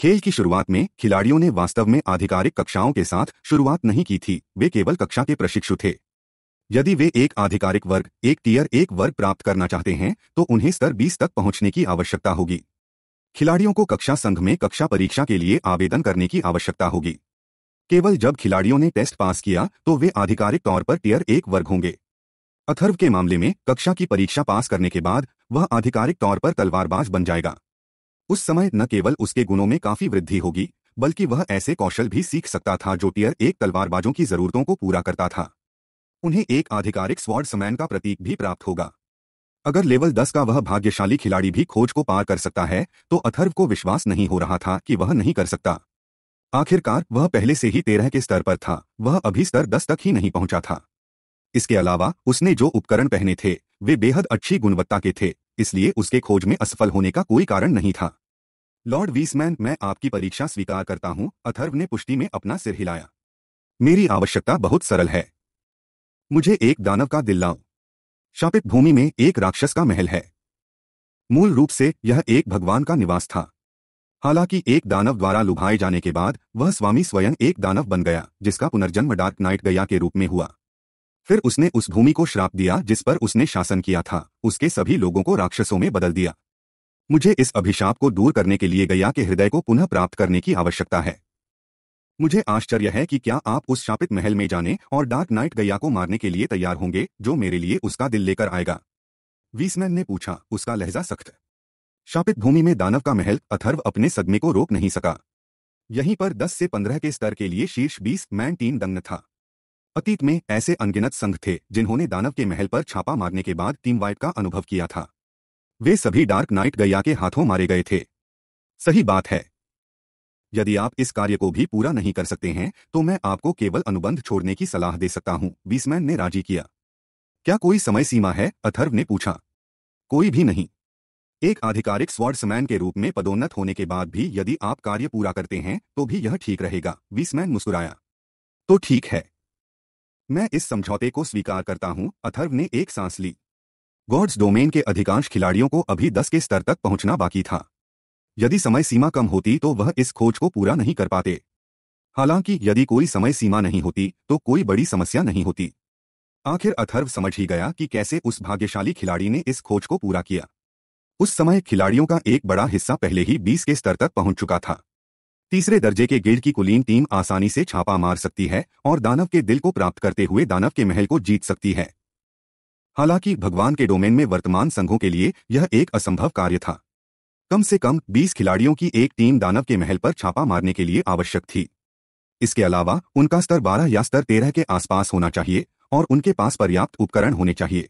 Speaker 1: खेल की शुरुआत में खिलाड़ियों ने वास्तव में आधिकारिक कक्षाओं के साथ शुरुआत नहीं की थी वे केवल कक्षा के प्रशिक्षु थे यदि वे एक आधिकारिक वर्ग एक टीयर एक वर्ग प्राप्त करना चाहते हैं तो उन्हें स्तर 20 तक पहुंचने की आवश्यकता होगी खिलाड़ियों को कक्षा संघ में कक्षा परीक्षा के लिए आवेदन करने की आवश्यकता होगी केवल जब खिलाड़ियों ने टेस्ट पास किया तो वे आधिकारिक तौर पर टीयर एक वर्ग होंगे अथर्व के मामले में कक्षा की परीक्षा पास करने के बाद वह आधिकारिक तौर पर तलवारबाज बन जाएगा उस समय न केवल उसके गुणों में काफी वृद्धि होगी बल्कि वह ऐसे कौशल भी सीख सकता था जो टियर एक तलवारबाजों की जरूरतों को पूरा करता था उन्हें एक आधिकारिक समैन का प्रतीक भी प्राप्त होगा अगर लेवल 10 का वह भाग्यशाली खिलाड़ी भी खोज को पार कर सकता है तो अथर्व को विश्वास नहीं हो रहा था कि वह नहीं कर सकता आखिरकार वह पहले से ही तेरह के स्तर पर था वह अभी स्तर दस तक ही नहीं पहुंचा था इसके अलावा उसने जो उपकरण पहने थे वे बेहद अच्छी गुणवत्ता के थे इसलिए उसके खोज में असफल होने का कोई कारण नहीं था लॉर्ड वीसमैन मैं आपकी परीक्षा स्वीकार करता हूं अथर्व ने पुष्टि में अपना सिर हिलाया मेरी आवश्यकता बहुत सरल है मुझे एक दानव का दिल लाओ शापित भूमि में एक राक्षस का महल है मूल रूप से यह एक भगवान का निवास था हालांकि एक दानव द्वारा लुभाए जाने के बाद वह स्वामी स्वयं एक दानव बन गया जिसका पुनर्जन्म डार्क नाइट गया के रूप में हुआ फिर उसने उस भूमि को श्राप दिया जिस पर उसने शासन किया था उसके सभी लोगों को राक्षसों में बदल दिया मुझे इस अभिशाप को दूर करने के लिए गया के हृदय को पुनः प्राप्त करने की आवश्यकता है मुझे आश्चर्य है कि क्या आप उस शापित महल में जाने और डार्क नाइट गया को मारने के लिए तैयार होंगे जो मेरे लिए उसका दिल लेकर आएगा वीसमैन ने पूछा उसका लहजा सख्त शापित भूमि में दानव का महल अथर्व अपने सदमे को रोक नहीं सका यहीं पर 10 से 15 के स्तर के लिए शीर्ष 20 मैन टीन दंग था अतीत में ऐसे अनगिनत संघ थे जिन्होंने दानव के महल पर छापा मारने के बाद टीम वाइट का अनुभव किया था वे सभी डार्क नाइट गैया के हाथों मारे गए थे सही बात है यदि आप इस कार्य को भी पूरा नहीं कर सकते हैं तो मैं आपको केवल अनुबंध छोड़ने की सलाह दे सकता हूं बीसमैन ने राजी किया क्या कोई समय सीमा है अथर्व ने पूछा कोई भी नहीं एक आधिकारिक स्वार्ड्समैन के रूप में पदोन्नत होने के बाद भी यदि आप कार्य पूरा करते हैं तो भी यह ठीक रहेगा बीसमैन मुस्कुराया तो ठीक है मैं इस समझौते को स्वीकार करता हूं अथर्व ने एक सांस ली गॉड्स डोमेन के अधिकांश खिलाड़ियों को अभी दस के स्तर तक पहुंचना बाकी था यदि समय सीमा कम होती तो वह इस खोज को पूरा नहीं कर पाते हालांकि यदि कोई समय सीमा नहीं होती तो कोई बड़ी समस्या नहीं होती आखिर अथर्व समझ ही गया कि कैसे उस भाग्यशाली खिलाड़ी ने इस खोज को पूरा किया उस समय खिलाड़ियों का एक बड़ा हिस्सा पहले ही 20 के स्तर तक पहुंच चुका था तीसरे दर्जे के गिल्ड की कुलीन टीम आसानी से छापा मार सकती है और दानव के दिल को प्राप्त करते हुए दानव के महल को जीत सकती है हालांकि भगवान के डोमेन में वर्तमान संघों के लिए यह एक असंभव कार्य था कम से कम 20 खिलाड़ियों की एक टीम दानव के महल पर छापा मारने के लिए आवश्यक थी इसके अलावा उनका स्तर 12 या स्तर 13 के आसपास होना चाहिए और उनके पास पर्याप्त उपकरण होने चाहिए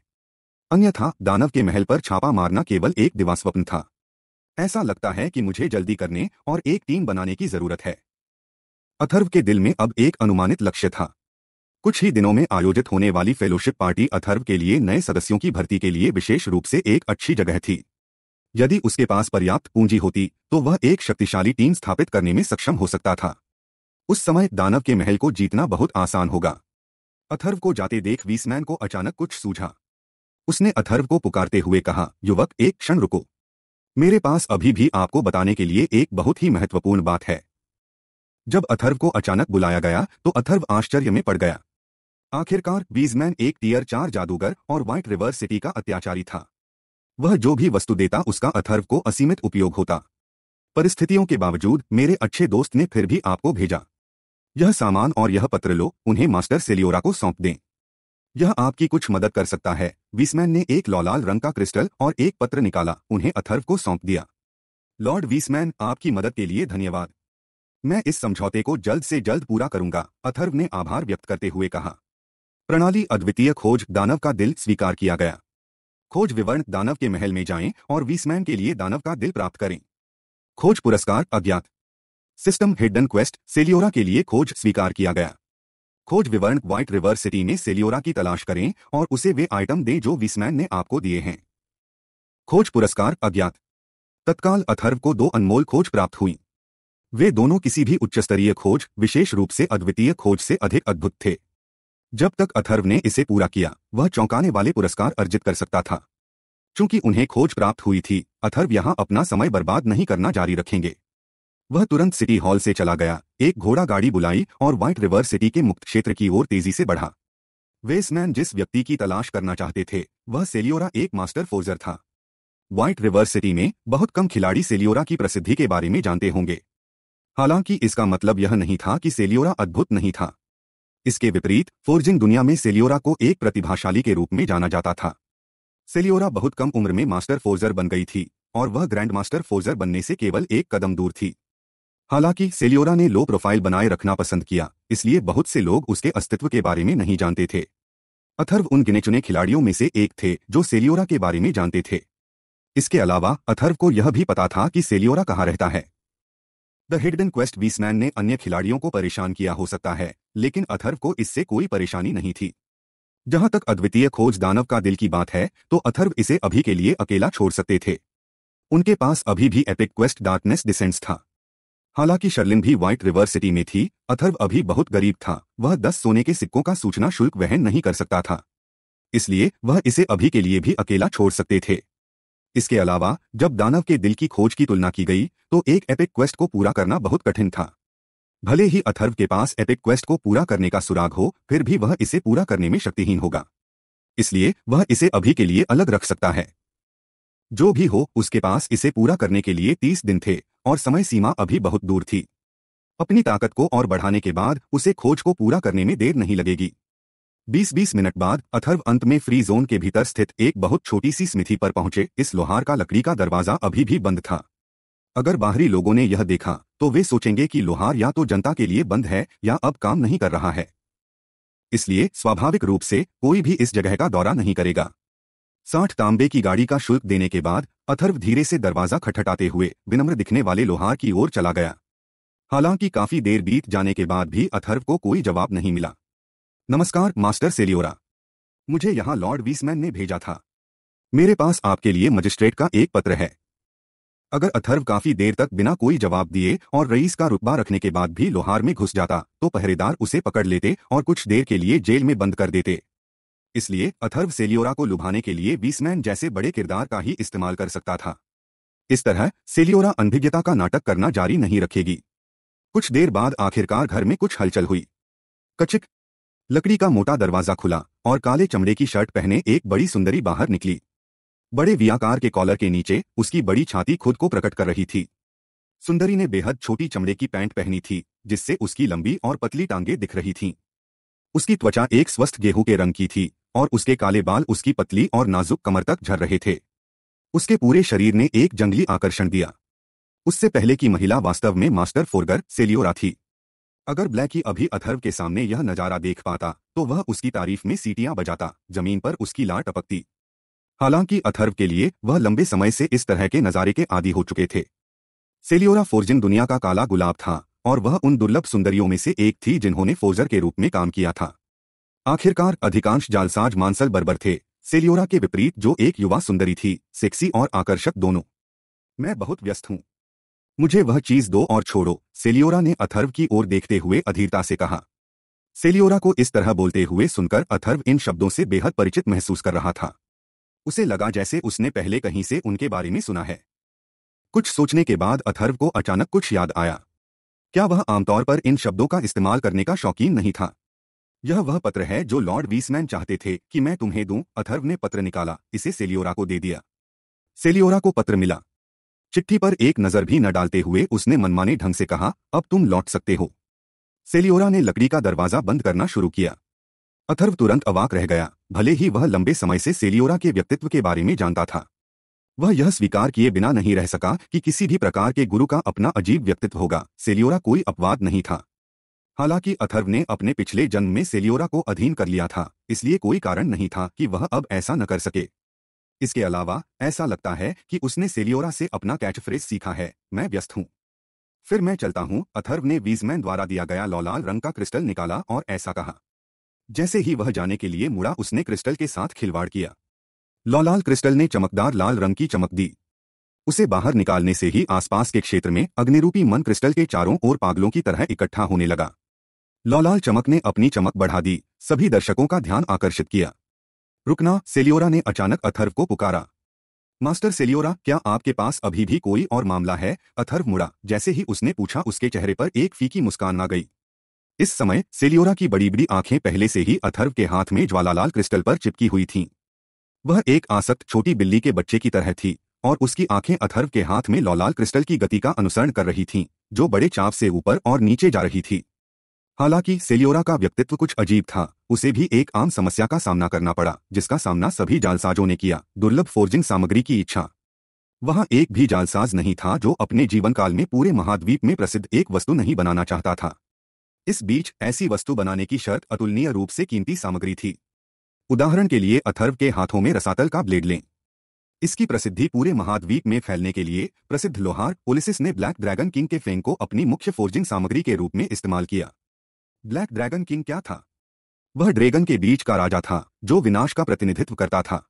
Speaker 1: अन्यथा दानव के महल पर छापा मारना केवल एक दिवास्वप्न था ऐसा लगता है कि मुझे जल्दी करने और एक टीम बनाने की जरूरत है अथर्व के दिल में अब एक अनुमानित लक्ष्य था कुछ ही दिनों में आयोजित होने वाली फेलोशिप पार्टी अथर्व के लिए नए सदस्यों की भर्ती के लिए विशेष रूप से एक अच्छी जगह थी यदि उसके पास पर्याप्त पूंजी होती तो वह एक शक्तिशाली टीम स्थापित करने में सक्षम हो सकता था उस समय दानव के महल को जीतना बहुत आसान होगा अथर्व को जाते देख वीसमैन को अचानक कुछ सूझा उसने अथर्व को पुकारते हुए कहा युवक एक क्षण रुको मेरे पास अभी भी आपको बताने के लिए एक बहुत ही महत्वपूर्ण बात है जब अथर्व को अचानक बुलाया गया तो अथर्व आश्चर्य में पड़ गया आखिरकार बीजमैन एक टीयर चार जादूगर और व्हाइट रिवर सिटी का अत्याचारी था वह जो भी वस्तु देता उसका अथर्व को असीमित उपयोग होता परिस्थितियों के बावजूद मेरे अच्छे दोस्त ने फिर भी आपको भेजा यह सामान और यह पत्र लो उन्हें मास्टर सेलियोरा को सौंप दें यह आपकी कुछ मदद कर सकता है वीसमैन ने एक लौलाल रंग का क्रिस्टल और एक पत्र निकाला उन्हें अथर्व को सौंप दिया लॉर्ड वीसमैन आपकी मदद के लिए धन्यवाद मैं इस समझौते को जल्द से जल्द पूरा करूंगा अथर्व ने आभार व्यक्त करते हुए कहा प्रणाली अद्वितीय खोज दानव का दिल स्वीकार किया गया खोज विवरण दानव के महल में जाएं और वीसमैन के लिए दानव का दिल प्राप्त करें खोज पुरस्कार अज्ञात सिस्टम हिडन क्वेस्ट सेलियोरा के लिए खोज स्वीकार किया गया खोज विवरण व्हाइट रिवर सिटी में सेलियोरा की तलाश करें और उसे वे आइटम दें जो विस्मैन ने आपको दिए हैं खोज पुरस्कार अज्ञात तत्काल अथर्व को दो अनमोल खोज प्राप्त हुई वे दोनों किसी भी उच्चस्तरीय खोज विशेष रूप से अद्वितीय खोज से अधिक अद्भुत थे जब तक अथर्व ने इसे पूरा किया वह चौंकाने वाले पुरस्कार अर्जित कर सकता था चूंकि उन्हें खोज प्राप्त हुई थी अथर्व यहां अपना समय बर्बाद नहीं करना जारी रखेंगे वह तुरंत सिटी हॉल से चला गया एक घोड़ा गाड़ी बुलाई और व्हाइट रिवर सिटी के मुक्त क्षेत्र की ओर तेजी से बढ़ा वेसमैन जिस व्यक्ति की तलाश करना चाहते थे वह सेलियोरा एक मास्टर फोर्जर था व्हाइट रिवर सिटी में बहुत कम खिलाड़ी सेलियोरा की प्रसिद्धि के बारे में जानते होंगे हालांकि इसका मतलब यह नहीं था कि सेलियोरा अद्भुत नहीं था इसके विपरीत फोर्जिंग दुनिया में सेलियोरा को एक प्रतिभाशाली के रूप में जाना जाता था सेलियोरा बहुत कम उम्र में मास्टर फोर्जर बन गई थी और वह ग्रैंड मास्टर फोर्जर बनने से केवल एक कदम दूर थी हालांकि सेलियोरा ने लो प्रोफाइल बनाए रखना पसंद किया इसलिए बहुत से लोग उसके अस्तित्व के बारे में नहीं जानते थे अथर्व उन गिने चुने खिलाड़ियों में से एक थे जो सेलियोरा के बारे में जानते थे इसके अलावा अथर्व को यह भी पता था कि सेलियोरा कहाँ रहता है द हिडन क्वेस्ट बीसमैन ने अन्य खिलाड़ियों को परेशान किया हो सकता है लेकिन अथर्व को इससे कोई परेशानी नहीं थी जहां तक अद्वितीय खोज दानव का दिल की बात है तो अथर्व इसे अभी के लिए अकेला छोड़ सकते थे उनके पास अभी भी एपिक क्वेस्ट डार्कनेस डिसेंस था हालांकि शर्लिन भी व्हाइट रिवर सिटी में थी अथर्व अभी बहुत गरीब था वह दस सोने के सिक्कों का सूचना शुल्क वहन नहीं कर सकता था इसलिए वह इसे अभी के लिए भी अकेला छोड़ सकते थे इसके अलावा जब दानव के दिल की खोज की तुलना की गई तो एक एपिक क्वेस्ट को पूरा करना बहुत कठिन था भले ही अथर्व के पास एपिक क्वेस्ट को पूरा करने का सुराग हो फिर भी वह इसे पूरा करने में शक्तिहीन होगा इसलिए वह इसे अभी के लिए अलग रख सकता है जो भी हो उसके पास इसे पूरा करने के लिए तीस दिन थे और समय सीमा अभी बहुत दूर थी अपनी ताकत को और बढ़ाने के बाद उसे खोज को पूरा करने में देर नहीं लगेगी 20-20 मिनट बाद अथर्व अंत में फ्री जोन के भीतर स्थित एक बहुत छोटी सी स्मिथि पर पहुंचे इस लोहार का लकड़ी का दरवाजा अभी भी बंद था अगर बाहरी लोगों ने यह देखा तो वे सोचेंगे कि लोहार या तो जनता के लिए बंद है या अब काम नहीं कर रहा है इसलिए स्वाभाविक रूप से कोई भी इस जगह का दौरा नहीं करेगा साठ तांबे की गाड़ी का शुल्क देने के बाद अथर्व धीरे से दरवाजा खटखटाते हुए विनम्र दिखने वाले लोहार की ओर चला गया हालांकि काफी देर बीत जाने के बाद भी अथर्व को कोई जवाब नहीं मिला नमस्कार मास्टर सेलियोरा मुझे यहां लॉर्ड वीसमैन ने भेजा था मेरे पास आपके लिए मजिस्ट्रेट का एक पत्र है अगर अथर्व काफी देर तक बिना कोई जवाब दिए और रईस का रुतबा रखने के बाद भी लोहार में घुस जाता तो पहरेदार उसे पकड़ लेते और कुछ देर के लिए जेल में बंद कर देते इसलिए अथर्व सेलियोरा को लुभाने के लिए बीसमैन जैसे बड़े किरदार का ही इस्तेमाल कर सकता था इस तरह सेलियोरा अनभिज्ञता का नाटक करना जारी नहीं रखेगी कुछ देर बाद आखिरकार घर में कुछ हलचल हुई कचिक लकड़ी का मोटा दरवाजा खुला और काले चमड़े की शर्ट पहने एक बड़ी सुंदरी बाहर निकली बड़े वियाकार के कॉलर के नीचे उसकी बड़ी छाती खुद को प्रकट कर रही थी सुंदरी ने बेहद छोटी चमड़े की पैंट पहनी थी जिससे उसकी लंबी और पतली टांगे दिख रही थीं उसकी त्वचा एक स्वस्थ गेहूं के रंग की थी और उसके काले बाल उसकी पतली और नाजुक कमर तक झर रहे थे उसके पूरे शरीर ने एक जंगली आकर्षण दिया उससे पहले की महिला वास्तव में मास्टर फोरगर सेलियोरा थी अगर ब्लैक अभी अथर्व के सामने यह नज़ारा देख पाता तो वह उसकी तारीफ में सीटियां बजाता जमीन पर उसकी लार टपकती हालांकि अथर्व के लिए वह लंबे समय से इस तरह के नज़ारे के आदि हो चुके थे सेलियोरा फोर्जिन दुनिया का काला गुलाब था और वह उन दुर्लभ सुंदरियों में से एक थी जिन्होंने फोर्जर के रूप में काम किया था आखिरकार अधिकांश जालसाज मानसल बर्बर थे सेलियोरा के विपरीत जो एक युवा सुंदरी थी सेक्सी और आकर्षक दोनों मैं बहुत व्यस्त हूं मुझे वह चीज दो और छोड़ो सेलियोरा ने अथर्व की ओर देखते हुए अधीरता से कहा सेलियोरा को इस तरह बोलते हुए सुनकर अथर्व इन शब्दों से बेहद परिचित महसूस कर रहा था उसे लगा जैसे उसने पहले कहीं से उनके बारे में सुना है कुछ सोचने के बाद अथर्व को अचानक कुछ याद आया क्या वह आमतौर पर इन शब्दों का इस्तेमाल करने का शौकीन नहीं था यह वह पत्र है जो लॉर्ड वीसमैन चाहते थे कि मैं तुम्हें दूं अथर्व ने पत्र निकाला इसे सेलियोरा को दे दिया सेलियोरा को पत्र मिला चिट्ठी पर एक नजर भी न डालते हुए उसने मनमाने ढंग से कहा अब तुम लौट सकते हो सेलियोरा ने लकड़ी का दरवाजा बंद करना शुरू किया अथर्व तुरंत अवाक रह गया भले ही वह लंबे समय से सेलियोरा के व्यक्तित्व के बारे में जानता था वह यह स्वीकार किए बिना नहीं रह सका कि किसी भी प्रकार के गुरु का अपना अजीब व्यक्तित्व होगा सेलियोरा कोई अपवाद नहीं था हालांकि अथर्व ने अपने पिछले जन्म में सेलियोरा को अधीन कर लिया था इसलिए कोई कारण नहीं था कि वह अब ऐसा न कर सके इसके अलावा ऐसा लगता है कि उसने सेलियोरा से अपना फ्रेज सीखा है मैं व्यस्त हूं फिर मैं चलता हूं अथर्व ने वीजमैन द्वारा दिया गया लौलाल रंग का क्रिस्टल निकाला और ऐसा कहा जैसे ही वह जाने के लिए मुड़ा उसने क्रिस्टल के साथ खिलवाड़ किया लौलाल क्रिस्टल ने चमकदार लाल रंग की चमक दी उसे बाहर निकालने से ही आसपास के क्षेत्र में अग्निरूपी मन क्रिस्टल के चारों ओर पागलों की तरह इकट्ठा होने लगा लौलाल चमक ने अपनी चमक बढ़ा दी सभी दर्शकों का ध्यान आकर्षित किया रुकना सेलियोरा ने अचानक अथर्व को पुकारा मास्टर सेलियोरा क्या आपके पास अभी भी कोई और मामला है अथर्व मुड़ा जैसे ही उसने पूछा उसके चेहरे पर एक फीकी मुस्कान आ गई इस समय सेलियोरा की बड़ी बड़ी आंखें पहले से ही अथर्व के हाथ में ज्वालालाल क्रिस्टल पर चिपकी हुई थीं वह एक आसक्त छोटी बिल्ली के बच्चे की तरह थी और उसकी आंखें अथर्व के हाथ में लौलाल क्रिस्टल की गति का अनुसरण कर रही थीं जो बड़े चाप से ऊपर और नीचे जा रही थी हालांकि सेलियोरा का व्यक्तित्व कुछ अजीब था उसे भी एक आम समस्या का सामना करना पड़ा जिसका सामना सभी जालसाजों ने किया दुर्लभ फोर्जिंग सामग्री की इच्छा वहां एक भी जालसाज नहीं था जो अपने जीवन काल में पूरे महाद्वीप में प्रसिद्ध एक वस्तु नहीं बनाना चाहता था इस बीच ऐसी वस्तु बनाने की शर्त अतुलनीय रूप से कीमती सामग्री थी उदाहरण के लिए अथर्व के हाथों में रसातल का ब्लेड लें इसकी प्रसिद्धि पूरे महाद्वीप में फैलने के लिए प्रसिद्ध लोहार पुलिसिस ने ब्लैक ड्रैगन किंग के फेंग को अपनी मुख्य फोर्जिंग सामग्री के रूप में इस्तेमाल किया ब्लैक ड्रैगन किंग क्या था वह ड्रैगन के बीच का राजा था जो विनाश का प्रतिनिधित्व करता था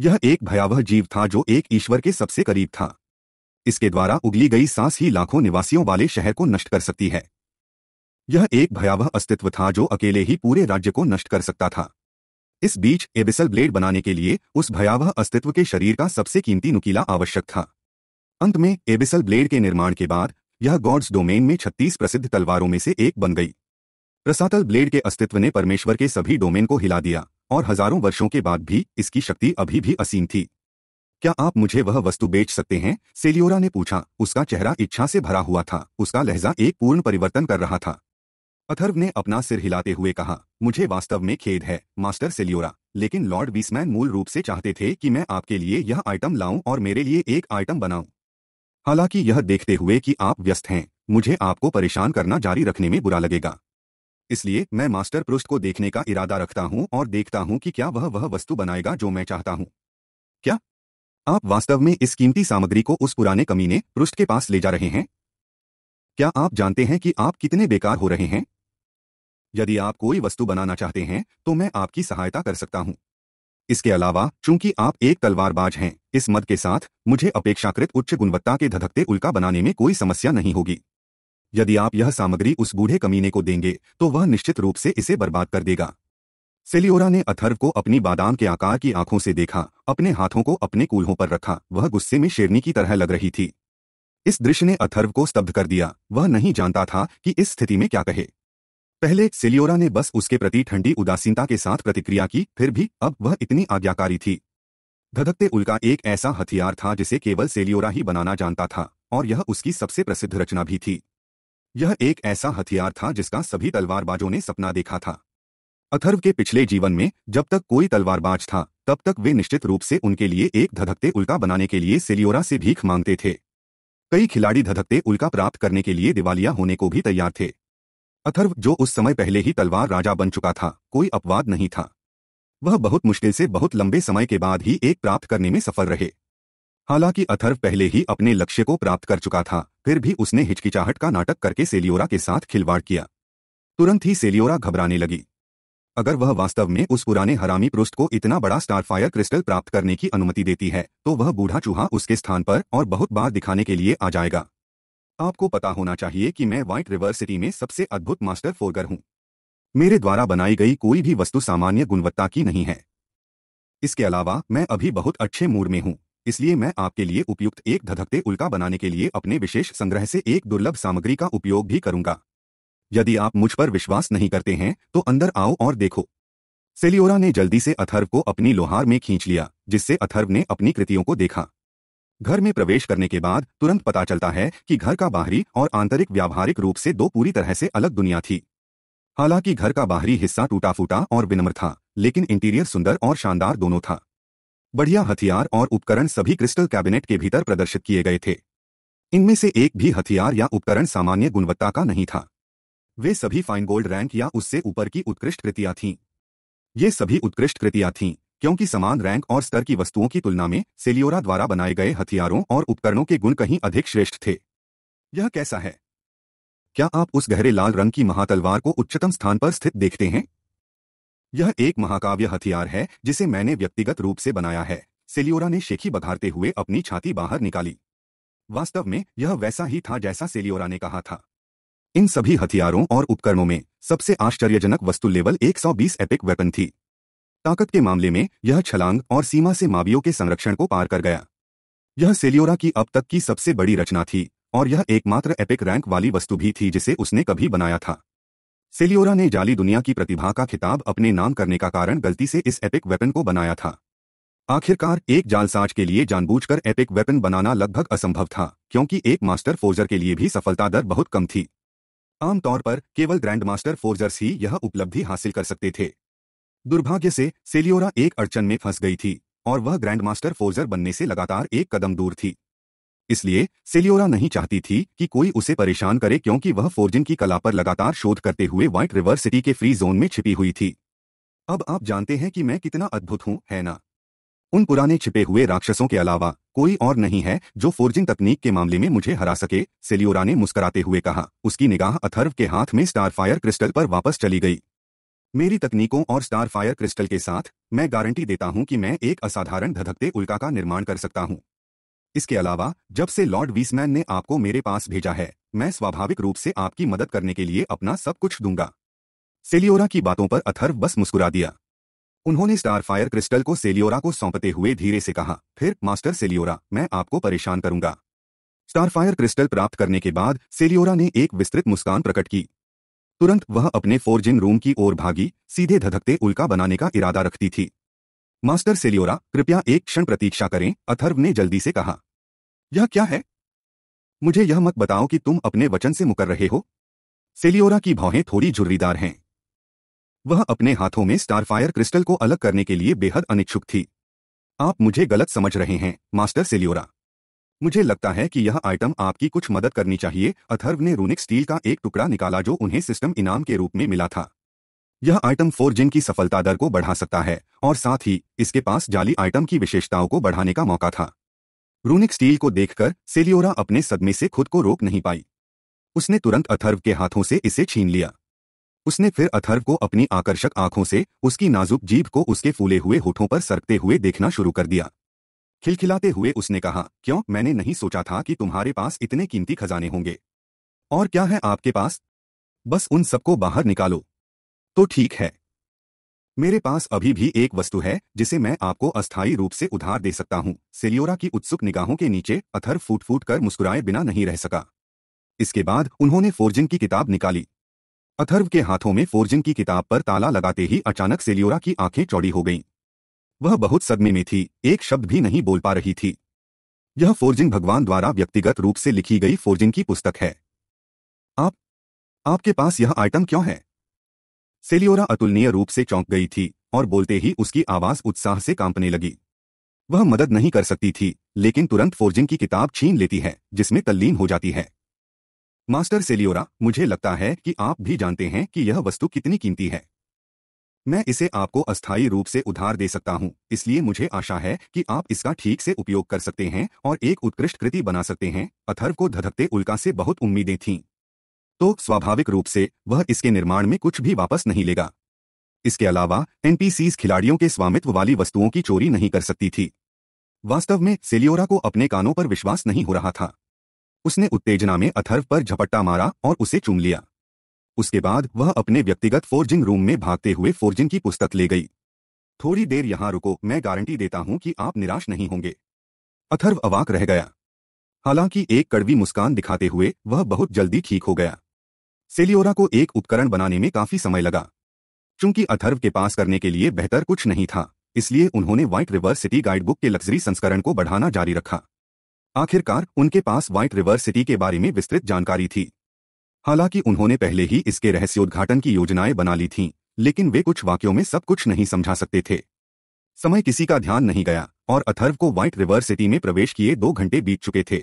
Speaker 1: यह एक भयावह जीव था जो एक ईश्वर के सबसे करीब था इसके द्वारा उगली गई सांस ही लाखों निवासियों वाले शहर को नष्ट कर सकती है यह एक भयावह अस्तित्व था जो अकेले ही पूरे राज्य को नष्ट कर सकता था इस बीच एबिसल ब्लेड बनाने के लिए उस भयावह अस्तित्व के शरीर का सबसे कीमती नुकीला आवश्यक था अंत में एबिसल ब्लेड के निर्माण के बाद यह गॉड्स डोमेन में 36 प्रसिद्ध तलवारों में से एक बन गई रसातल ब्लेड के अस्तित्व ने परमेश्वर के सभी डोमेन को हिला दिया और हजारों वर्षों के बाद भी इसकी शक्ति अभी भी असीम थी क्या आप मुझे वह वस्तु बेच सकते हैं सेलियोरा ने पूछा उसका चेहरा इच्छा से भरा हुआ था उसका लहजा एक पूर्ण परिवर्तन कर रहा था अथर्व ने अपना सिर हिलाते हुए कहा मुझे वास्तव में खेद है मास्टर सेलियोरा लेकिन लॉर्ड बीसमैन मूल रूप से चाहते थे कि मैं आपके लिए यह आइटम लाऊं और मेरे लिए एक आइटम बनाऊं हालांकि यह देखते हुए कि आप व्यस्त हैं मुझे आपको परेशान करना जारी रखने में बुरा लगेगा इसलिए मैं मास्टर पृष्ठ को देखने का इरादा रखता हूं और देखता हूं कि क्या वह वह वस्तु बनाएगा जो मैं चाहता हूं क्या आप वास्तव में इस कीमती सामग्री को उस पुराने कमीने पृष्ठ के पास ले जा रहे हैं क्या आप जानते हैं कि आप कितने बेकार हो रहे हैं यदि आप कोई वस्तु बनाना चाहते हैं तो मैं आपकी सहायता कर सकता हूं इसके अलावा चूंकि आप एक तलवारबाज हैं इस मद के साथ मुझे अपेक्षाकृत उच्च गुणवत्ता के धधकते उल्का बनाने में कोई समस्या नहीं होगी यदि आप यह सामग्री उस बूढ़े कमीने को देंगे तो वह निश्चित रूप से इसे बर्बाद कर देगा सेलियोरा ने अथर्व को अपनी बादाम के आकार की आंखों से देखा अपने हाथों को अपने कूल्हों पर रखा वह गुस्से में शेरनी की तरह लग रही थी इस दृश्य ने अथर्व को स्तब्ध कर दिया वह नहीं जानता था कि इस स्थिति में क्या कहे पहले सेलियोरा ने बस उसके प्रति ठंडी उदासीनता के साथ प्रतिक्रिया की फिर भी अब वह इतनी आज्ञाकारी थी धधकते उल्का एक ऐसा हथियार था जिसे केवल सेलियोरा ही बनाना जानता था और यह उसकी सबसे प्रसिद्ध रचना भी थी यह एक ऐसा हथियार था जिसका सभी तलवारबाजों ने सपना देखा था अथर्व के पिछले जीवन में जब तक कोई तलवारबाज था तब तक वे निश्चित रूप से उनके लिए एक धधकते उल्का बनाने के लिए सेलियोरा से भीख मांगते थे कई खिलाड़ी धधकते उल्का प्राप्त करने के लिए दिवालिया होने को भी तैयार थे अथर्व जो उस समय पहले ही तलवार राजा बन चुका था कोई अपवाद नहीं था वह बहुत मुश्किल से बहुत लंबे समय के बाद ही एक प्राप्त करने में सफल रहे हालांकि अथर्व पहले ही अपने लक्ष्य को प्राप्त कर चुका था फिर भी उसने हिचकिचाहट का नाटक करके सेलियोरा के साथ खिलवाड़ किया तुरंत ही सेलियोरा घबराने लगी अगर वह वास्तव में उस पुराने हरामी पृष्ठ को इतना बड़ा स्टारफायर क्रिस्टल प्राप्त करने की अनुमति देती है तो वह बूढ़ा चूहा उसके स्थान पर और बहुत बार दिखाने के लिए आ जाएगा आपको पता होना चाहिए कि मैं व्हाइट रिवर सिटी में सबसे अद्भुत मास्टर फोरगर हूं मेरे द्वारा बनाई गई कोई भी वस्तु सामान्य गुणवत्ता की नहीं है इसके अलावा मैं अभी बहुत अच्छे मूड में हूं इसलिए मैं आपके लिए उपयुक्त एक धधकते उल्का बनाने के लिए अपने विशेष संग्रह से एक दुर्लभ सामग्री का उपयोग भी करूंगा यदि आप मुझ पर विश्वास नहीं करते हैं तो अंदर आओ और देखो सेलियोरा ने जल्दी से अथर्व को अपनी लोहार में खींच लिया जिससे अथर्व ने अपनी कृतियों को देखा घर में प्रवेश करने के बाद तुरंत पता चलता है कि घर का बाहरी और आंतरिक व्यावहारिक रूप से दो पूरी तरह से अलग दुनिया थी हालांकि घर का बाहरी हिस्सा टूटा फूटा और विनम्र था लेकिन इंटीरियर सुंदर और शानदार दोनों था बढ़िया हथियार और उपकरण सभी क्रिस्टल कैबिनेट के भीतर प्रदर्शित किए गए थे इनमें से एक भी हथियार या उपकरण सामान्य गुणवत्ता का नहीं था वे सभी फाइन गोल्ड रैंक या उससे ऊपर की उत्कृष्ट कृतियां थीं ये सभी उत्कृष्ट कृतियां थीं क्योंकि समान रैंक और स्तर की वस्तुओं की तुलना में सेलियोरा द्वारा बनाए गए हथियारों और उपकरणों के गुण कहीं अधिक श्रेष्ठ थे यह कैसा है क्या आप उस गहरे लाल रंग की महातलवार को उच्चतम स्थान पर स्थित देखते हैं यह एक महाकाव्य हथियार है जिसे मैंने व्यक्तिगत रूप से बनाया है सेलियोरा ने शेखी बघारते हुए अपनी छाती बाहर निकाली वास्तव में यह वैसा ही था जैसा सेलियोरा ने कहा था इन सभी हथियारों और उपकरणों में सबसे आश्चर्यजनक वस्तु लेवल 120 एपिक वेपन थी ताकत के मामले में यह छलांग और सीमा से मावियों के संरक्षण को पार कर गया यह सेलियोरा की अब तक की सबसे बड़ी रचना थी और यह एकमात्र एपिक रैंक वाली वस्तु भी थी जिसे उसने कभी बनाया था सेलियोरा ने जाली दुनिया की प्रतिभा का खिताब अपने नाम करने का कारण गलती से इस एपिक वेपन को बनाया था आखिरकार एक जालसाज के लिए जानबूझकर एपिक वेपन बनाना लगभग असंभव था क्योंकि एक मास्टर फोर्जर के लिए भी सफलता दर बहुत कम थी आमतौर पर केवल ग्रैंड मास्टर फोर्जर्स ही यह उपलब्धि हासिल कर सकते थे दुर्भाग्य से सेलियोरा एक अड़चन में फंस गई थी और वह ग्रैंड मास्टर फोर्जर बनने से लगातार एक कदम दूर थी इसलिए सेलियोरा नहीं चाहती थी कि कोई उसे परेशान करे क्योंकि वह फोर्जिन की कला पर लगातार शोध करते हुए व्हाइट रिवर सिटी के फ्री जोन में छिपी हुई थी अब आप जानते हैं कि मैं कितना अद्भुत हूं है ना उन पुराने छिपे हुए राक्षसों के अलावा कोई और नहीं है जो फोर्जिंग तकनीक के मामले में मुझे हरा सके सेलियोरा ने मुस्कराते हुए कहा उसकी निगाह अथर्व के हाथ में स्टारफायर क्रिस्टल पर वापस चली गई मेरी तकनीकों और स्टारफायर क्रिस्टल के साथ मैं गारंटी देता हूं कि मैं एक असाधारण धधकते उल्का का निर्माण कर सकता हूं इसके अलावा जब से लॉर्ड वीसमैन ने आपको मेरे पास भेजा है मैं स्वाभाविक रूप से आपकी मदद करने के लिए अपना सब कुछ दूंगा सेलियोरा की बातों पर अथर्व बस मुस्कुरा दिया उन्होंने स्टार फायर क्रिस्टल को सेलियोरा को सौंपते हुए धीरे से कहा फिर मास्टर सेलियोरा मैं आपको परेशान करूंगा स्टारफायर क्रिस्टल प्राप्त करने के बाद सेलियोरा ने एक विस्तृत मुस्कान प्रकट की तुरंत वह अपने फोर्जिन रूम की ओर भागी सीधे धधकते उल्का बनाने का इरादा रखती थी मास्टर सेलियोरा कृपया एक क्षण प्रतीक्षा करें अथर्व ने जल्दी से कहा यह क्या है मुझे यह मत बताओ कि तुम अपने वचन से मुकर रहे हो सेलियोरा की भौहें थोड़ी झुर्रीदार हैं वह अपने हाथों में स्टारफायर क्रिस्टल को अलग करने के लिए बेहद अनिच्छुक थी आप मुझे गलत समझ रहे हैं मास्टर सेलियोरा मुझे लगता है कि यह आइटम आपकी कुछ मदद करनी चाहिए अथर्व ने रूनिक स्टील का एक टुकड़ा निकाला जो उन्हें सिस्टम इनाम के रूप में मिला था यह आइटम फोर जिन की सफलता दर को बढ़ा सकता है और साथ ही इसके पास जाली आइटम की विशेषताओं को बढ़ाने का मौका था रूनिक स्टील को देखकर सेलियोरा अपने सदमे से खुद को रोक नहीं पाई उसने तुरंत अथर्व के हाथों से इसे छीन लिया उसने फिर अथर्व को अपनी आकर्षक आंखों से उसकी नाजुक जीभ को उसके फूले हुए होठों पर सरकते हुए देखना शुरू कर दिया खिलखिलाते हुए उसने कहा क्यों मैंने नहीं सोचा था कि तुम्हारे पास इतने कीमती खजाने होंगे और क्या है आपके पास बस उन सबको बाहर निकालो तो ठीक है मेरे पास अभी भी एक वस्तु है जिसे मैं आपको अस्थायी रूप से उधार दे सकता हूँ सेलियोरा की उत्सुक निगाहों के नीचे अथर फूट फूट कर मुस्कुराए बिना नहीं रह सका इसके बाद उन्होंने फोर्जिन की किताब निकाली अथर्व के हाथों में फोर्जिन की किताब पर ताला लगाते ही अचानक सेलियोरा की आंखें चौड़ी हो गईं। वह बहुत सदमे में थी एक शब्द भी नहीं बोल पा रही थी यह फोर्जिन भगवान द्वारा व्यक्तिगत रूप से लिखी गई फोर्जिन की पुस्तक है आप आपके पास यह आइटम क्यों है सेलियोरा अतुलनीय रूप से चौंक गई थी और बोलते ही उसकी आवाज उत्साह से कांपने लगी वह मदद नहीं कर सकती थी लेकिन तुरंत फोर्जिंग की किताब छीन लेती है जिसमें तल्लीन हो जाती है मास्टर सेलियोरा मुझे लगता है कि आप भी जानते हैं कि यह वस्तु कितनी कीमती है मैं इसे आपको अस्थायी रूप से उधार दे सकता हूं इसलिए मुझे आशा है कि आप इसका ठीक से उपयोग कर सकते हैं और एक उत्कृष्ट कृति बना सकते हैं अथर्व को धधकते उल्का से बहुत उम्मीदें थीं तो स्वाभाविक रूप से वह इसके निर्माण में कुछ भी वापस नहीं लेगा इसके अलावा एनपीसीज खिलाड़ियों के स्वामित्व वाली वस्तुओं की चोरी नहीं कर सकती थी वास्तव में सेलियोरा को अपने कानों पर विश्वास नहीं हो रहा था उसने उत्तेजना में अथर्व पर झपट्टा मारा और उसे चूम लिया उसके बाद वह अपने व्यक्तिगत फोर्जिंग रूम में भागते हुए फोर्जिंग की पुस्तक ले गई थोड़ी देर यहां रुको मैं गारंटी देता हूं कि आप निराश नहीं होंगे अथर्व अवाक रह गया हालांकि एक कड़वी मुस्कान दिखाते हुए वह बहुत जल्दी ठीक हो गया सेलियोरा को एक उपकरण बनाने में काफी समय लगा चूंकि अथर्व के पास करने के लिए बेहतर कुछ नहीं था इसलिए उन्होंने व्हाइट रिवर सिटी गाइडबुक के लग्जरी संस्करण को बढ़ाना जारी रखा आखिरकार उनके पास व्हाइट रिवर सिटी के बारे में विस्तृत जानकारी थी हालांकि उन्होंने पहले ही इसके रहस्योद्घाटन की योजनाएं बना ली थीं, लेकिन वे कुछ वाक्यों में सब कुछ नहीं समझा सकते थे समय किसी का ध्यान नहीं गया और अथर्व को व्हाइट रिवर सिटी में प्रवेश किए दो घंटे बीत चुके थे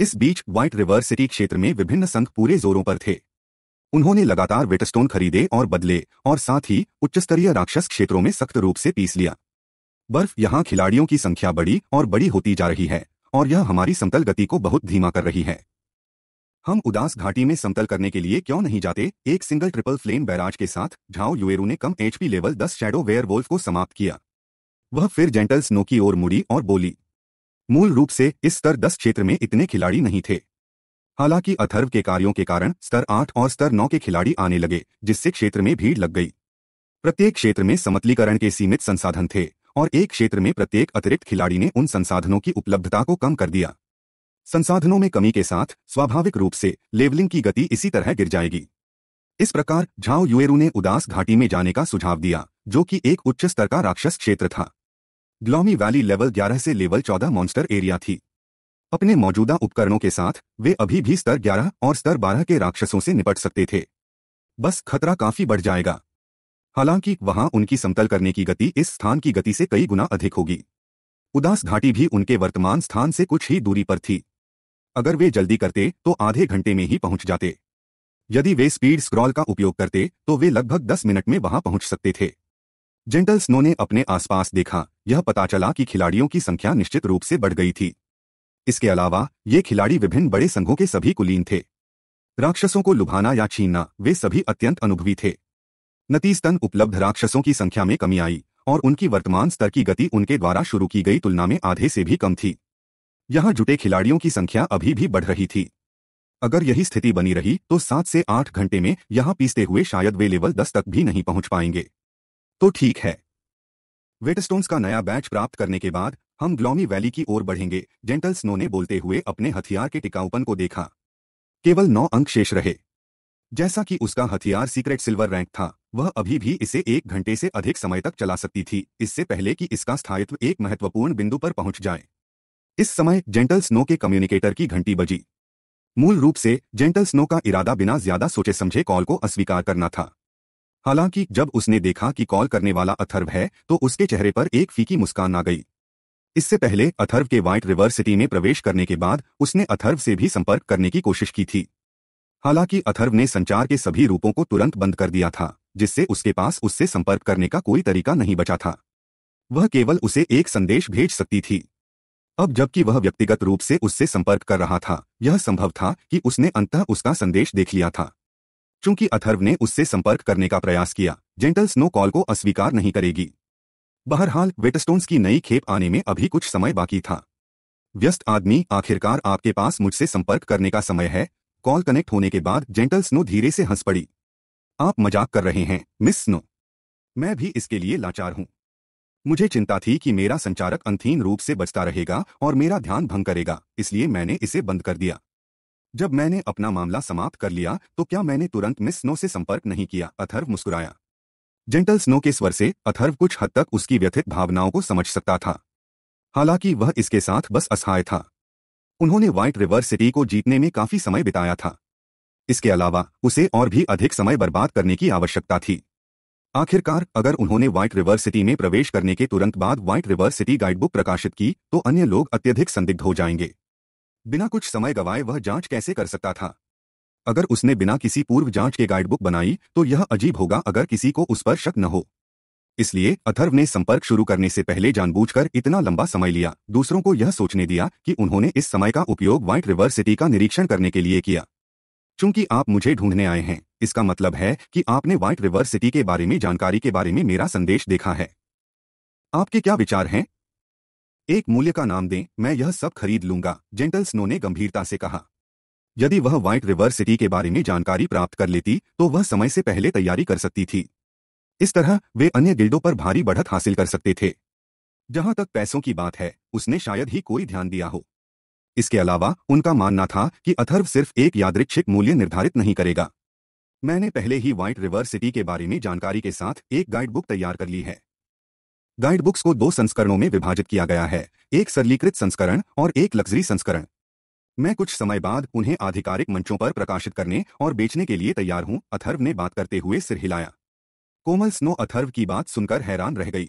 Speaker 1: इस बीच व्हाइट रिवर सिटी क्षेत्र में विभिन्न संघ पूरे जोरों पर थे उन्होंने लगातार वेटस्टोन खरीदे और बदले और साथ ही उच्चस्तरीय राक्षस क्षेत्रों में सख्त रूप से पीस लिया बर्फ यहाँ खिलाड़ियों की संख्या बड़ी और बड़ी होती जा रही है और यह हमारी समतल गति को बहुत धीमा कर रही है हम उदास घाटी में समतल करने के लिए क्यों नहीं जाते एक सिंगल ट्रिपल फ्लेम बैराज के साथ झाओ युएरू ने कम HP level 10 shadow werewolf समाप्त किया वह फिर जेंटल स्नो की ओर मुड़ी और बोली मूल रूप से इस स्तर 10 क्षेत्र में इतने खिलाड़ी नहीं थे हालांकि अथर्व के कार्यों के कारण स्तर आठ और स्तर नौ के खिलाड़ी आने लगे जिससे क्षेत्र में भीड़ लग गई प्रत्येक क्षेत्र में समतलीकरण के सीमित संसाधन थे और एक क्षेत्र में प्रत्येक अतिरिक्त खिलाड़ी ने उन संसाधनों की उपलब्धता को कम कर दिया संसाधनों में कमी के साथ स्वाभाविक रूप से लेवलिंग की गति इसी तरह गिर जाएगी इस प्रकार झाओ युएरू ने उदास घाटी में जाने का सुझाव दिया जो कि एक उच्च स्तर का राक्षस क्षेत्र था ग्लॉमी वैली लेवल 11 से लेवल 14 मॉन्स्टर एरिया थी अपने मौजूदा उपकरणों के साथ वे अभी भी स्तर 11 और स्तर 12 के राक्षसों से निपट सकते थे बस खतरा काफी बढ़ जाएगा हालांकि वहां उनकी समतल करने की गति इस स्थान की गति से कई गुना अधिक होगी उदास घाटी भी उनके वर्तमान स्थान से कुछ ही दूरी पर थी अगर वे जल्दी करते तो आधे घंटे में ही पहुंच जाते यदि वे स्पीड स्क्रॉल का उपयोग करते तो वे लगभग दस मिनट में वहां पहुंच सकते थे जेंटल स्नो ने अपने आसपास देखा यह पता चला कि खिलाड़ियों की संख्या निश्चित रूप से बढ़ गई थी इसके अलावा ये खिलाड़ी विभिन्न बड़े संघों के सभी कुलीन थे राक्षसों को लुभाना या छीनना वे सभी अत्यंत अनुभवी थे नतीजतन उपलब्ध राक्षसों की संख्या में कमी आई और उनकी वर्तमान स्तर की गति उनके द्वारा शुरू की गई तुलना में आधे से भी कम थी यहां जुटे खिलाड़ियों की संख्या अभी भी बढ़ रही थी अगर यही स्थिति बनी रही तो सात से आठ घंटे में यहां पीसते हुए शायद वे लेवल दस तक भी नहीं पहुंच पाएंगे तो ठीक है वेटस्टोन्स का नया बैच प्राप्त करने के बाद हम ग्लॉमी वैली की ओर बढ़ेंगे जेंटल स्नो ने बोलते हुए अपने हथियार के टिकाऊपन को देखा केवल नौ अंक शेष रहे जैसा कि उसका हथियार सीक्रेट सिल्वर रैंक था वह अभी भी इसे एक घंटे से अधिक समय तक चला सकती थी इससे पहले कि इसका स्थायित्व एक महत्वपूर्ण बिंदु पर पहुंच जाए इस समय जेंटल स्नो के कम्युनिकेटर की घंटी बजी मूल रूप से जेंटल स्नो का इरादा बिना ज्यादा सोचे समझे कॉल को अस्वीकार करना था हालांकि जब उसने देखा कि कॉल करने वाला अथर्व है तो उसके चेहरे पर एक फीकी मुस्कान आ गई इससे पहले अथर्व के व्हाइट रिवर सिटी में प्रवेश करने के बाद उसने अथर्व से भी संपर्क करने की कोशिश की थी हालांकि अथर्व ने संचार के सभी रूपों को तुरंत बंद कर दिया था जिससे उसके पास उससे संपर्क करने का कोई तरीका नहीं बचा था वह केवल उसे एक संदेश भेज सकती थी अब जबकि वह व्यक्तिगत रूप से उससे संपर्क कर रहा था यह संभव था कि उसने अंत उसका संदेश देख लिया था चूंकि अथर्व ने उससे संपर्क करने का प्रयास किया जेंटल स्नो कॉल को अस्वीकार नहीं करेगी बहरहाल वेटस्टोन्स की नई खेप आने में अभी कुछ समय बाकी था व्यस्त आदमी आखिरकार आपके पास मुझसे संपर्क करने का समय है कॉल कनेक्ट होने के बाद जेंटल स्नो धीरे से हंस पड़ी आप मजाक कर रहे हैं मिस स्नो मैं भी इसके लिए लाचार हूं मुझे चिंता थी कि मेरा संचारक अंथीन रूप से बचता रहेगा और मेरा ध्यान भंग करेगा इसलिए मैंने इसे बंद कर दिया जब मैंने अपना मामला समाप्त कर लिया तो क्या मैंने तुरंत मिस स्नो से संपर्क नहीं किया अथर्व मुस्कुराया जेंटल स्नो के स्वर से अथर्व कुछ हद तक उसकी व्यथित भावनाओं को समझ सकता था हालांकि वह इसके साथ बस असहाय था उन्होंने व्हाइट रिवर सिटी को जीतने में काफी समय बिताया था इसके अलावा उसे और भी अधिक समय बर्बाद करने की आवश्यकता थी आखिरकार अगर उन्होंने व्हाइट रिवर सिटी में प्रवेश करने के तुरंत बाद व्हाइट रिवर सिटी गाइडबुक प्रकाशित की तो अन्य लोग अत्यधिक संदिग्ध हो जाएंगे बिना कुछ समय गवाए वह जांच कैसे कर सकता था अगर उसने बिना किसी पूर्व जांच के गाइडबुक बनाई तो यह अजीब होगा अगर किसी को उस पर शक न हो इसलिए अथर्व ने संपर्क शुरू करने से पहले जानबूझकर इतना लंबा समय लिया दूसरों को यह सोचने दिया कि उन्होंने इस समय का उपयोग व्हाइट रिवर सिटी का निरीक्षण करने के लिए किया चूंकि आप मुझे ढूंढने आए हैं इसका मतलब है कि आपने व्हाइट रिवर सिटी के बारे में जानकारी के बारे में मेरा संदेश देखा है आपके क्या विचार हैं एक मूल्य का नाम दें मैं यह सब खरीद लूंगा जेंटल स्नो ने गंभीरता से कहा यदि वह व्हाइट रिवर सिटी के बारे में जानकारी प्राप्त कर लेती तो वह समय से पहले तैयारी कर सकती थी इस तरह वे अन्य गिल्डों पर भारी बढ़त हासिल कर सकते थे जहां तक पैसों की बात है उसने शायद ही कोई ध्यान दिया हो इसके अलावा उनका मानना था कि अथर्व सिर्फ एक यादृक्षिक मूल्य निर्धारित नहीं करेगा मैंने पहले ही व्हाइट रिवर सिटी के बारे में जानकारी के साथ एक गाइडबुक तैयार कर ली है गाइडबुक्स को दो संस्करणों में विभाजित किया गया है एक सरलीकृत संस्करण और एक लग्जरी संस्करण मैं कुछ समय बाद उन्हें आधिकारिक मंचों पर प्रकाशित करने और बेचने के लिए तैयार हूं अथर्व ने बात करते हुए सिर हिलाया कोमल स्नो अथर्व की बात सुनकर हैरान रह गई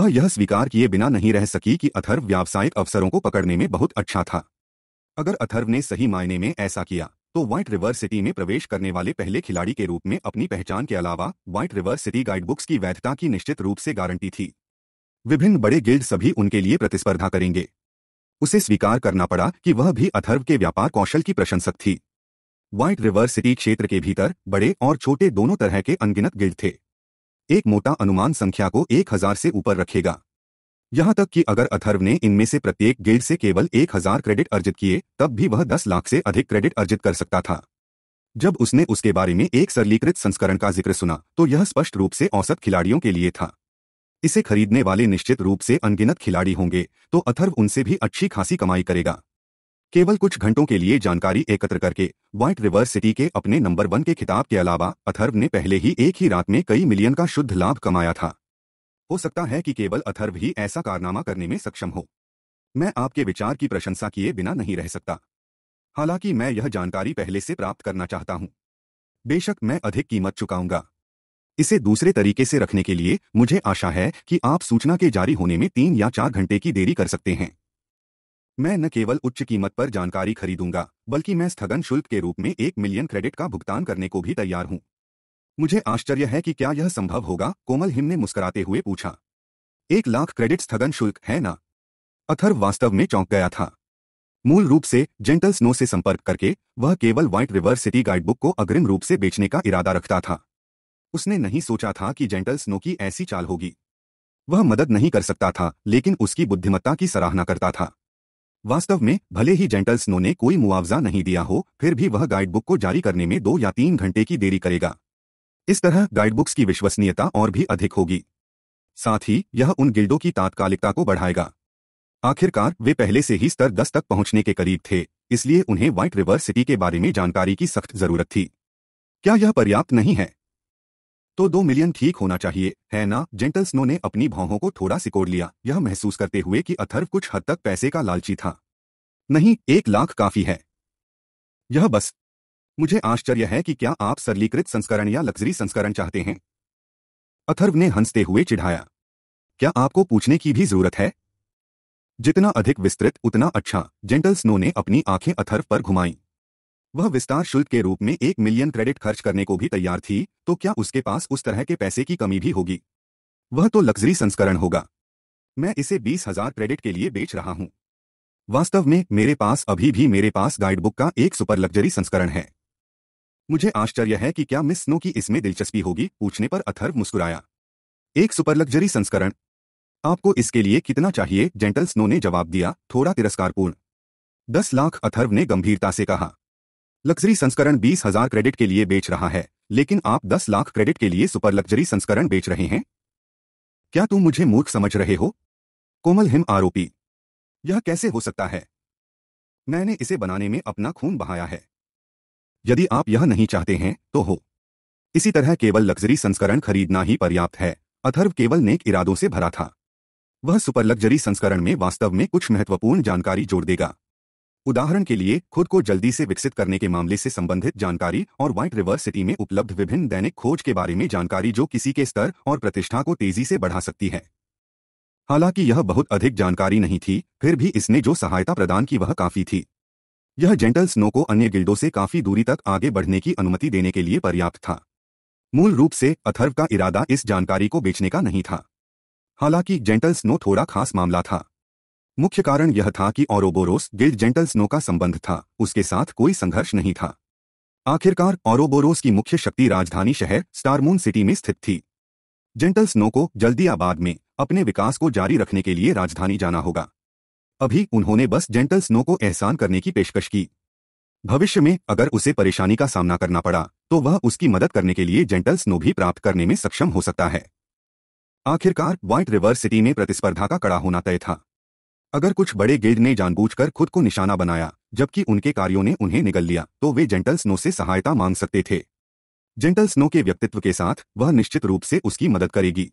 Speaker 1: वह यह स्वीकार किए बिना नहीं रह सकी कि अथर्व व्यावसायिक अवसरों को पकड़ने में बहुत अच्छा था अगर अथर्व ने सही मायने में ऐसा किया तो व्हाइट रिवर सिटी में प्रवेश करने वाले पहले खिलाड़ी के रूप में अपनी पहचान के अलावा व्हाइट रिवर सिटी गाइडबुक्स की वैधता की निश्चित रूप से गारंटी थी विभिन्न बड़े गिल्ड सभी उनके लिए प्रतिस्पर्धा करेंगे उसे स्वीकार करना पड़ा कि वह भी अथर्व के व्यापार कौशल की प्रशंसक थी व्हाइट रिवर सिटी क्षेत्र के भीतर बड़े और छोटे दोनों तरह के अनगिनत गिल्ड थे एक मोटा अनुमान संख्या को एक हजार से ऊपर रखेगा यहां तक कि अगर अथर्व ने इनमें से प्रत्येक गिल्ड से केवल एक हजार क्रेडिट अर्जित किए तब भी वह दस लाख से अधिक क्रेडिट अर्जित कर सकता था जब उसने उसके बारे में एक सरलीकृत संस्करण का जिक्र सुना तो यह स्पष्ट रूप से औसत खिलाड़ियों के लिए था इसे खरीदने वाले निश्चित रूप से अनगिनत खिलाड़ी होंगे तो अथर्व उनसे भी अच्छी खासी कमाई करेगा केवल कुछ घंटों के लिए जानकारी एकत्र करके व्हाइट रिवर सिटी के अपने नंबर वन के खिताब के अलावा अथर्व ने पहले ही एक ही रात में कई मिलियन का शुद्ध लाभ कमाया था हो सकता है कि केवल अथर्व ही ऐसा कारनामा करने में सक्षम हो मैं आपके विचार की प्रशंसा किए बिना नहीं रह सकता हालांकि मैं यह जानकारी पहले से प्राप्त करना चाहता हूं बेशक मैं अधिक कीमत चुकाऊंगा इसे दूसरे तरीके से रखने के लिए मुझे आशा है कि आप सूचना के जारी होने में तीन या चार घंटे की देरी कर सकते हैं मैं न केवल उच्च कीमत पर जानकारी खरीदूंगा बल्कि मैं स्थगन शुल्क के रूप में एक मिलियन क्रेडिट का भुगतान करने को भी तैयार हूं मुझे आश्चर्य है कि क्या यह संभव होगा कोमल हिम ने मुस्कुराते हुए पूछा एक लाख क्रेडिट स्थगन शुल्क है ना अथर वास्तव में चौंक गया था मूल रूप से जेंटल स्नो से संपर्क करके वह केवल व्हाइट रिवर सिटी गाइडबुक को अग्रिम रूप से बेचने का इरादा रखता था उसने नहीं सोचा था कि जेंटल स्नो की ऐसी चाल होगी वह मदद नहीं कर सकता था लेकिन उसकी बुद्धिमत्ता की सराहना करता था वास्तव में भले ही जेंटल स्नो ने कोई मुआवजा नहीं दिया हो फिर भी वह गाइडबुक को जारी करने में दो या तीन घंटे की देरी करेगा इस तरह गाइडबुक्स की विश्वसनीयता और भी अधिक होगी साथ ही यह उन गिल्डों की तात्कालिकता को बढ़ाएगा आखिरकार वे पहले से ही स्तर दस तक पहुंचने के करीब थे इसलिए उन्हें व्हाइट रिवर सिटी के बारे में जानकारी की सख्त जरूरत थी क्या यह पर्याप्त नहीं है तो दो मिलियन ठीक होना चाहिए है ना जेंटल स्नो ने अपनी भावों को थोड़ा सिकोड़ लिया यह महसूस करते हुए कि अथर्व कुछ हद तक पैसे का लालची था नहीं एक लाख काफी है यह बस मुझे आश्चर्य है कि क्या आप सरलीकृत संस्करण या लग्जरी संस्करण चाहते हैं अथर्व ने हंसते हुए चिढ़ाया क्या आपको पूछने की भी जरूरत है जितना अधिक विस्तृत उतना अच्छा जेंटल स्नो ने अपनी आंखें अथर्व पर घुमाई वह विस्तार शुल्क के रूप में एक मिलियन क्रेडिट खर्च करने को भी तैयार थी तो क्या उसके पास उस तरह के पैसे की कमी भी होगी वह तो लग्जरी संस्करण होगा मैं इसे बीस हजार क्रेडिट के लिए बेच रहा हूं वास्तव में मेरे पास अभी भी मेरे पास गाइडबुक का एक सुपर लग्जरी संस्करण है मुझे आश्चर्य है कि क्या मिस स्नो की इसमें दिलचस्पी होगी पूछने पर अथर्व मुस्कुराया एक सुपर लग्जरी संस्करण आपको इसके लिए कितना चाहिए जेंटल स्नो ने जवाब दिया थोड़ा तिरस्कारपूर्ण दस लाख अथर्व ने गंभीरता से कहा लग्जरी संस्करण बीस हजार क्रेडिट के लिए बेच रहा है लेकिन आप दस लाख क्रेडिट के लिए सुपर लग्जरी संस्करण बेच रहे हैं क्या तुम मुझे मूर्ख समझ रहे हो कोमल हिम आरोपी यह कैसे हो सकता है मैंने इसे बनाने में अपना खून बहाया है यदि आप यह नहीं चाहते हैं तो हो इसी तरह केवल लग्जरी संस्करण खरीदना ही पर्याप्त है अथर्व केवल नेक इरादों से भरा था वह सुपर लग्जरी संस्करण में वास्तव में कुछ महत्वपूर्ण जानकारी जोड़ देगा उदाहरण के लिए खुद को जल्दी से विकसित करने के मामले से संबंधित जानकारी और व्हाइट रिवर सिटी में उपलब्ध विभिन्न दैनिक खोज के बारे में जानकारी जो किसी के स्तर और प्रतिष्ठा को तेजी से बढ़ा सकती है हालांकि यह बहुत अधिक जानकारी नहीं थी फिर भी इसने जो सहायता प्रदान की वह काफी थी यह जेंटल स्नो को अन्य गिल्डों से काफी दूरी तक आगे बढ़ने की अनुमति देने के लिए पर्याप्त था मूल रूप से अथर्व का इरादा इस जानकारी को बेचने का नहीं था हालांकि जेंटल स्नो थोड़ा खास मामला था मुख्य कारण यह था कि ओरोबोरोस गिल्ड स्नो का संबंध था उसके साथ कोई संघर्ष नहीं था आखिरकार ओरोबोरोस की मुख्य शक्ति राजधानी शहर स्टारमून सिटी में स्थित थी जेंटल स्नो को जल्दी आबाद में अपने विकास को जारी रखने के लिए राजधानी जाना होगा अभी उन्होंने बस जेंटल स्नो को एहसान करने की पेशकश की भविष्य में अगर उसे परेशानी का सामना करना पड़ा तो वह उसकी मदद करने के लिए जेंटल स्नो भी प्राप्त करने में सक्षम हो सकता है आखिरकार व्हाइट रिवर सिटी में प्रतिस्पर्धा का कड़ा होना तय था अगर कुछ बड़े गेज ने जानबूझकर खुद को निशाना बनाया जबकि उनके कार्यों ने उन्हें निगल लिया तो वे जेंटल स्नो से सहायता मांग सकते थे जेंटल स्नो के व्यक्तित्व के साथ वह निश्चित रूप से उसकी मदद करेगी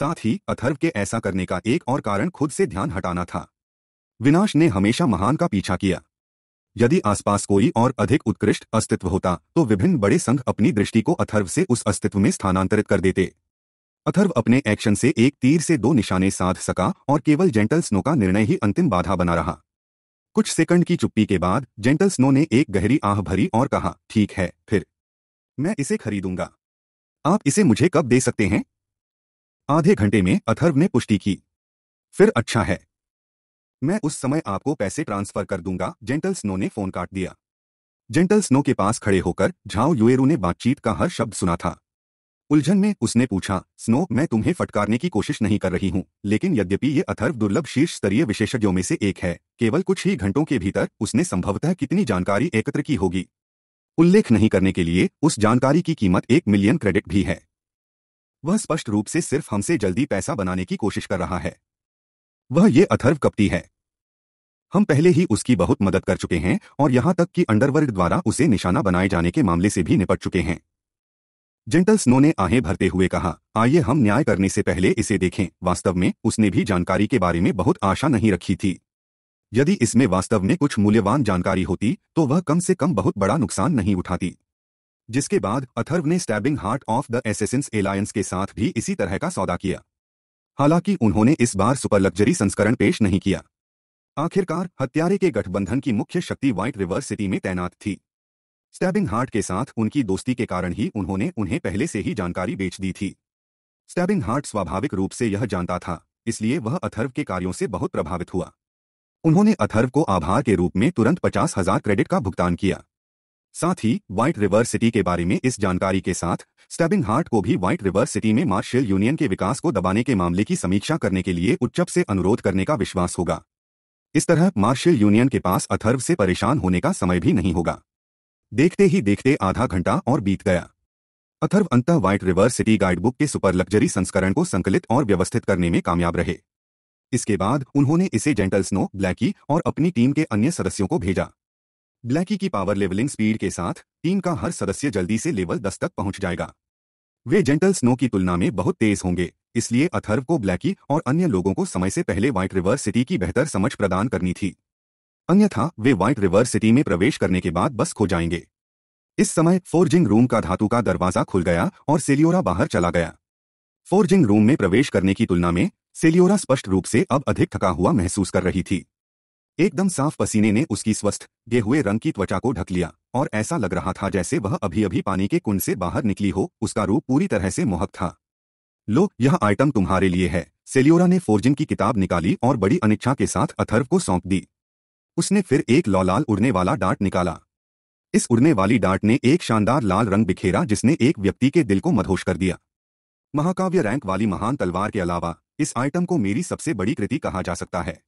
Speaker 1: साथ ही अथर्व के ऐसा करने का एक और कारण खुद से ध्यान हटाना था विनाश ने हमेशा महान का पीछा किया यदि आसपास कोई और अधिक उत्कृष्ट अस्तित्व होता तो विभिन्न बड़े संघ अपनी दृष्टि को अथर्व से उस अस्तित्व में स्थानांतरित कर देते अथर्व अपने एक्शन से एक तीर से दो निशाने साध सका और केवल जेंटल स्नो का निर्णय ही अंतिम बाधा बना रहा कुछ सेकंड की चुप्पी के बाद जेंटल स्नो ने एक गहरी आह भरी और कहा ठीक है फिर मैं इसे खरीदूंगा आप इसे मुझे कब दे सकते हैं आधे घंटे में अथर्व ने पुष्टि की फिर अच्छा है मैं उस समय आपको पैसे ट्रांसफर कर दूंगा जेंटल स्नो ने फोन काट दिया जेंटल स्नो के पास खड़े होकर झाओ युएरू ने बातचीत का हर शब्द सुना था उलझन में उसने पूछा स्नो मैं तुम्हें फटकारने की कोशिश नहीं कर रही हूँ लेकिन यद्यपि ये अथर्व दुर्लभ शीर्ष स्तरीय विशेषज्ञों में से एक है केवल कुछ ही घंटों के भीतर उसने संभवतः कितनी जानकारी एकत्र की होगी उल्लेख नहीं करने के लिए उस जानकारी की कीमत एक मिलियन क्रेडिट भी है वह स्पष्ट रूप से सिर्फ हमसे जल्दी पैसा बनाने की कोशिश कर रहा है वह ये अथर्व कपटी है हम पहले ही उसकी बहुत मदद कर चुके हैं और यहां तक कि अंडरवर्ल्ड द्वारा उसे निशाना बनाए जाने के मामले से भी निपट चुके हैं जेंटल स्नो ने आहें भरते हुए कहा आइए हम न्याय करने से पहले इसे देखें वास्तव में उसने भी जानकारी के बारे में बहुत आशा नहीं रखी थी यदि इसमें वास्तव में कुछ मूल्यवान जानकारी होती तो वह कम से कम बहुत बड़ा नुकसान नहीं उठाती जिसके बाद अथर्व ने Stabbing Heart of the Assassins Alliance के साथ भी इसी तरह का सौदा किया हालांकि उन्होंने इस बार सुपर लग्जरी संस्करण पेश नहीं किया आखिरकार हत्यारे के गठबंधन की मुख्य शक्ति व्हाइट रिवर सिटी में तैनात थी स्टैबिंग हार्ट के साथ उनकी दोस्ती के कारण ही उन्होंने उन्हें पहले से ही जानकारी बेच दी थी स्टैबिंग हार्ट स्वाभाविक रूप से यह जानता था इसलिए वह अथर्व के कार्यों से बहुत प्रभावित हुआ उन्होंने अथर्व को आभार के रूप में तुरंत पचास हजार क्रेडिट का भुगतान किया साथ ही व्हाइट रिवर सिटी के बारे में इस जानकारी के साथ स्टैबिंग हार्ट को भी व्हाइट रिवर सिटी में मार्शल यूनियन के विकास को दबाने के मामले की समीक्षा करने के लिए उच्चप से अनुरोध करने का विश्वास होगा इस तरह मार्शल यूनियन के पास अथर्व से परेशान होने का समय भी नहीं होगा देखते ही देखते आधा घंटा और बीत गया अथर्व अंत व्हाइट रिवर सिटी गाइडबुक के सुपर लग्जरी संस्करण को संकलित और व्यवस्थित करने में कामयाब रहे इसके बाद उन्होंने इसे जेंटल स्नो ब्लैकी और अपनी टीम के अन्य सदस्यों को भेजा ब्लैकी की पावर लेवलिंग स्पीड के साथ टीम का हर सदस्य जल्दी से लेवल दस तक पहुंच जाएगा वे जेंटल स्नो की तुलना में बहुत तेज होंगे इसलिए अथर्व को ब्लैकी और अन्य लोगों को समय से पहले व्हाइट रिवर सिटी की बेहतर समझ प्रदान करनी थी अन्यथा वे व्हाइट रिवर सिटी में प्रवेश करने के बाद बस खो जाएंगे इस समय फोर्जिंग रूम का धातु का दरवाजा खुल गया और सेलियोरा बाहर चला गया फोर्जिंग रूम में प्रवेश करने की तुलना में सेलियोरा स्पष्ट रूप से अब अधिक थका हुआ महसूस कर रही थी एकदम साफ पसीने ने उसकी स्वस्थ गे हुए रंग की त्वचा को ढक लिया और ऐसा लग रहा था जैसे वह अभी अभी पानी के कुंड से बाहर निकली हो उसका रूप पूरी तरह से मोहक था लो यह आइटम तुम्हारे लिए है सेलियोरा ने फोर्जिंग की किताब निकाली और बड़ी अनिच्छा के साथ अथर्व को सौंप दी उसने फिर एक लौलाल उड़ने वाला डांट निकाला इस उड़ने वाली डांट ने एक शानदार लाल रंग बिखेरा जिसने एक व्यक्ति के दिल को मधोश कर दिया महाकाव्य रैंक वाली महान तलवार के अलावा इस आइटम को मेरी सबसे बड़ी कृति कहा जा सकता है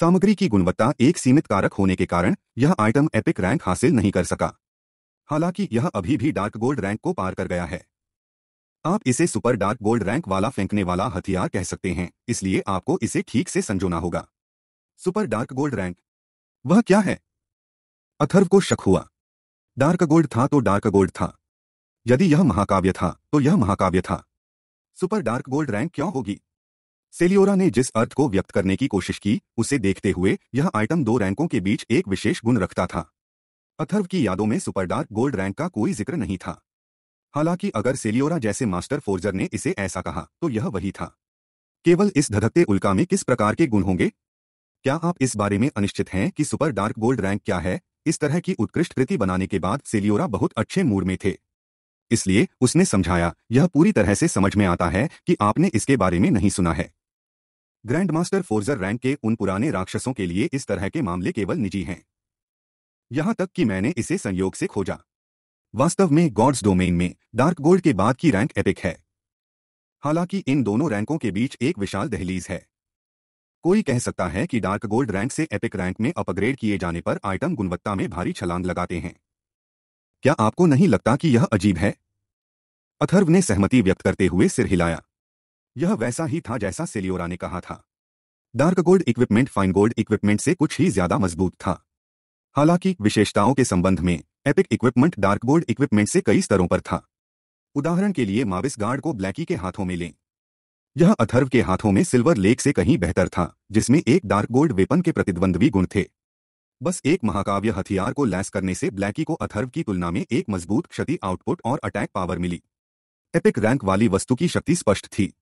Speaker 1: सामग्री की गुणवत्ता एक सीमित कारक होने के कारण यह आइटम एपिक रैंक हासिल नहीं कर सका हालांकि यह अभी भी डार्क गोल्ड रैंक को पार कर गया है आप इसे सुपर डार्क गोल्ड रैंक वाला फेंकने वाला हथियार कह सकते हैं इसलिए आपको इसे ठीक से संजोना होगा सुपर डार्क गोल्ड रैंक वह क्या है अथर्व को शक हुआ डार्क गोल्ड था तो डार्क गोल्ड था यदि यह महाकाव्य था तो यह महाकाव्य था सुपर डार्क गोल्ड रैंक क्यों होगी सेलियोरा ने जिस अर्थ को व्यक्त करने की कोशिश की उसे देखते हुए यह आइटम दो रैंकों के बीच एक विशेष गुण रखता था अथर्व की यादों में सुपर डार्क गोल्ड रैंक का कोई जिक्र नहीं था हालांकि अगर सेलियोरा जैसे मास्टर फोर्जर ने इसे ऐसा कहा तो यह वही था केवल इस धधकते उल्का में किस प्रकार के गुण होंगे क्या आप इस बारे में अनिश्चित हैं कि सुपर डार्क गोल्ड रैंक क्या है इस तरह की उत्कृष्ट कृति बनाने के बाद सेलियोरा बहुत अच्छे मूड में थे इसलिए उसने समझाया यह पूरी तरह से समझ में आता है कि आपने इसके बारे में नहीं सुना है ग्रैंड मास्टर फोर्जर रैंक के उन पुराने राक्षसों के लिए इस तरह के मामले केवल निजी हैं यहां तक कि मैंने इसे संयोग से खोजा वास्तव में गॉड्स डोमेन में डार्क गोल्ड के बाद की रैंक एपिक है हालांकि इन दोनों रैंकों के बीच एक विशाल दहलीज है कोई कह सकता है कि डार्क गोल्ड रैंक से एपिक रैंक में अपग्रेड किए जाने पर आइटम गुणवत्ता में भारी छलांग लगाते हैं क्या आपको नहीं लगता कि यह अजीब है अथर्व ने सहमति व्यक्त करते हुए सिर हिलाया यह वैसा ही था जैसा सेलियोरा ने कहा था Dark Gold equipment Fine Gold equipment से कुछ ही ज्यादा मजबूत था हालांकि विशेषताओं के संबंध में Epic equipment Dark Gold equipment से कई स्तरों पर था उदाहरण के लिए माविस गार्ड को ब्लैकी के हाथों में लें यह अथर्व के हाथों में सिल्वर लेक से कहीं बेहतर था जिसमें एक डार्क गोल्ड वेपन के प्रतिद्वंद्वी गुण थे बस एक महाकाव्य हथियार को लैस करने से ब्लैकी को अथर्व की तुलना में एक मजबूत क्षति आउटपुट और अटैक पावर मिली एपिक रैंक वाली वस्तु की शक्ति स्पष्ट थी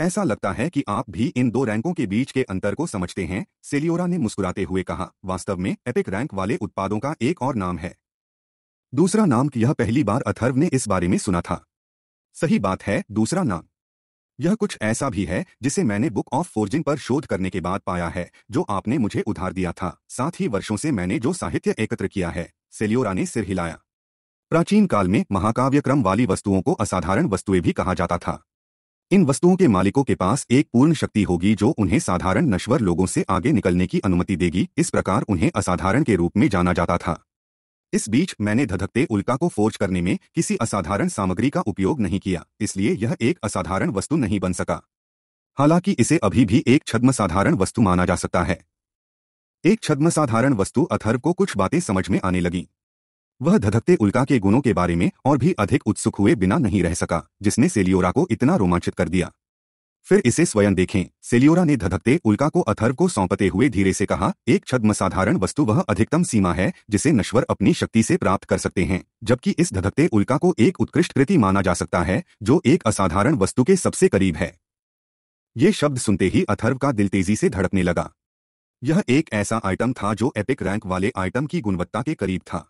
Speaker 1: ऐसा लगता है कि आप भी इन दो रैंकों के बीच के अंतर को समझते हैं सेलियोरा ने मुस्कुराते हुए कहा वास्तव में एपिक रैंक वाले उत्पादों का एक और नाम है दूसरा नाम यह पहली बार अथर्व ने इस बारे में सुना था सही बात है दूसरा नाम यह कुछ ऐसा भी है जिसे मैंने बुक ऑफ फोर्जिंग पर शोध करने के बाद पाया है जो आपने मुझे उधार दिया था साथ ही वर्षों से मैंने जो साहित्य एकत्र किया है सेलियोरा ने सिर हिलाया प्राचीन काल में महाकाव्य क्रम वाली वस्तुओं को असाधारण वस्तुएं भी कहा जाता था इन वस्तुओं के मालिकों के पास एक पूर्ण शक्ति होगी जो उन्हें साधारण नश्वर लोगों से आगे निकलने की अनुमति देगी इस प्रकार उन्हें असाधारण के रूप में जाना जाता था इस बीच मैंने धधकते उल्का को फोर्ज करने में किसी असाधारण सामग्री का उपयोग नहीं किया इसलिए यह एक असाधारण वस्तु नहीं बन सका हालांकि इसे अभी भी एक छद्म साधारण वस्तु माना जा सकता है एक छद्म साधारण वस्तु अथर्व को कुछ बातें समझ में आने लगी वह धधकते उल्का के गुणों के बारे में और भी अधिक उत्सुक हुए बिना नहीं रह सका जिसने सेलियोरा को इतना रोमांचित कर दिया फिर इसे स्वयं देखें सेलियोरा ने धधकते उल्का को अथर्व को सौंपते हुए धीरे से कहा एक छद्म साधारण वस्तु वह अधिकतम सीमा है जिसे नश्वर अपनी शक्ति से प्राप्त कर सकते हैं जबकि इस धधकते उल्का को एक उत्कृष्ट कृति माना जा सकता है जो एक असाधारण वस्तु के सबसे करीब है ये शब्द सुनते ही अथर्व का दिल तेजी से धड़कने लगा यह एक ऐसा आइटम था जो एपिक रैंक वाले आइटम की गुणवत्ता के करीब था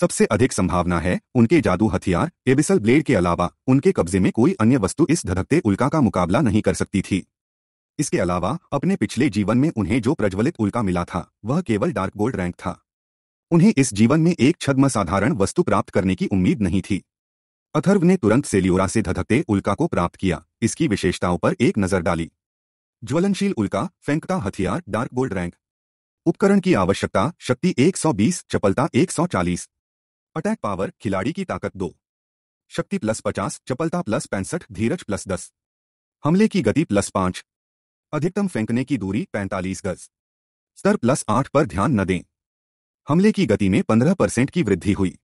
Speaker 1: सबसे अधिक संभावना है उनके जादू हथियार एबिसल ब्लेड के अलावा उनके कब्जे में कोई अन्य वस्तु इस धड़कते उल्का का मुकाबला नहीं कर सकती थी इसके अलावा अपने पिछले जीवन में उन्हें जो प्रज्वलित उल्का मिला था वह केवल डार्क गोल्ड रैंक था उन्हें इस जीवन में एक छद्म साधारण वस्तु प्राप्त करने की उम्मीद नहीं थी अथर्व ने तुरंत सेलियोरा से धधकते उल्का को प्राप्त किया इसकी विशेषताओं पर एक नजर डाली ज्वलनशील उल्का फेंकता हथियार डार्क गोल्ड रैंक उपकरण की आवश्यकता शक्ति 120 चपलता 140 अटैक पावर खिलाड़ी की ताकत दो शक्ति प्लस पचास चपलता प्लस पैंसठ धीरज प्लस दस हमले की गति प्लस पांच अधिकतम फेंकने की दूरी पैंतालीस गज स्तर प्लस आठ पर ध्यान न दें हमले की गति में पंद्रह परसेंट की वृद्धि हुई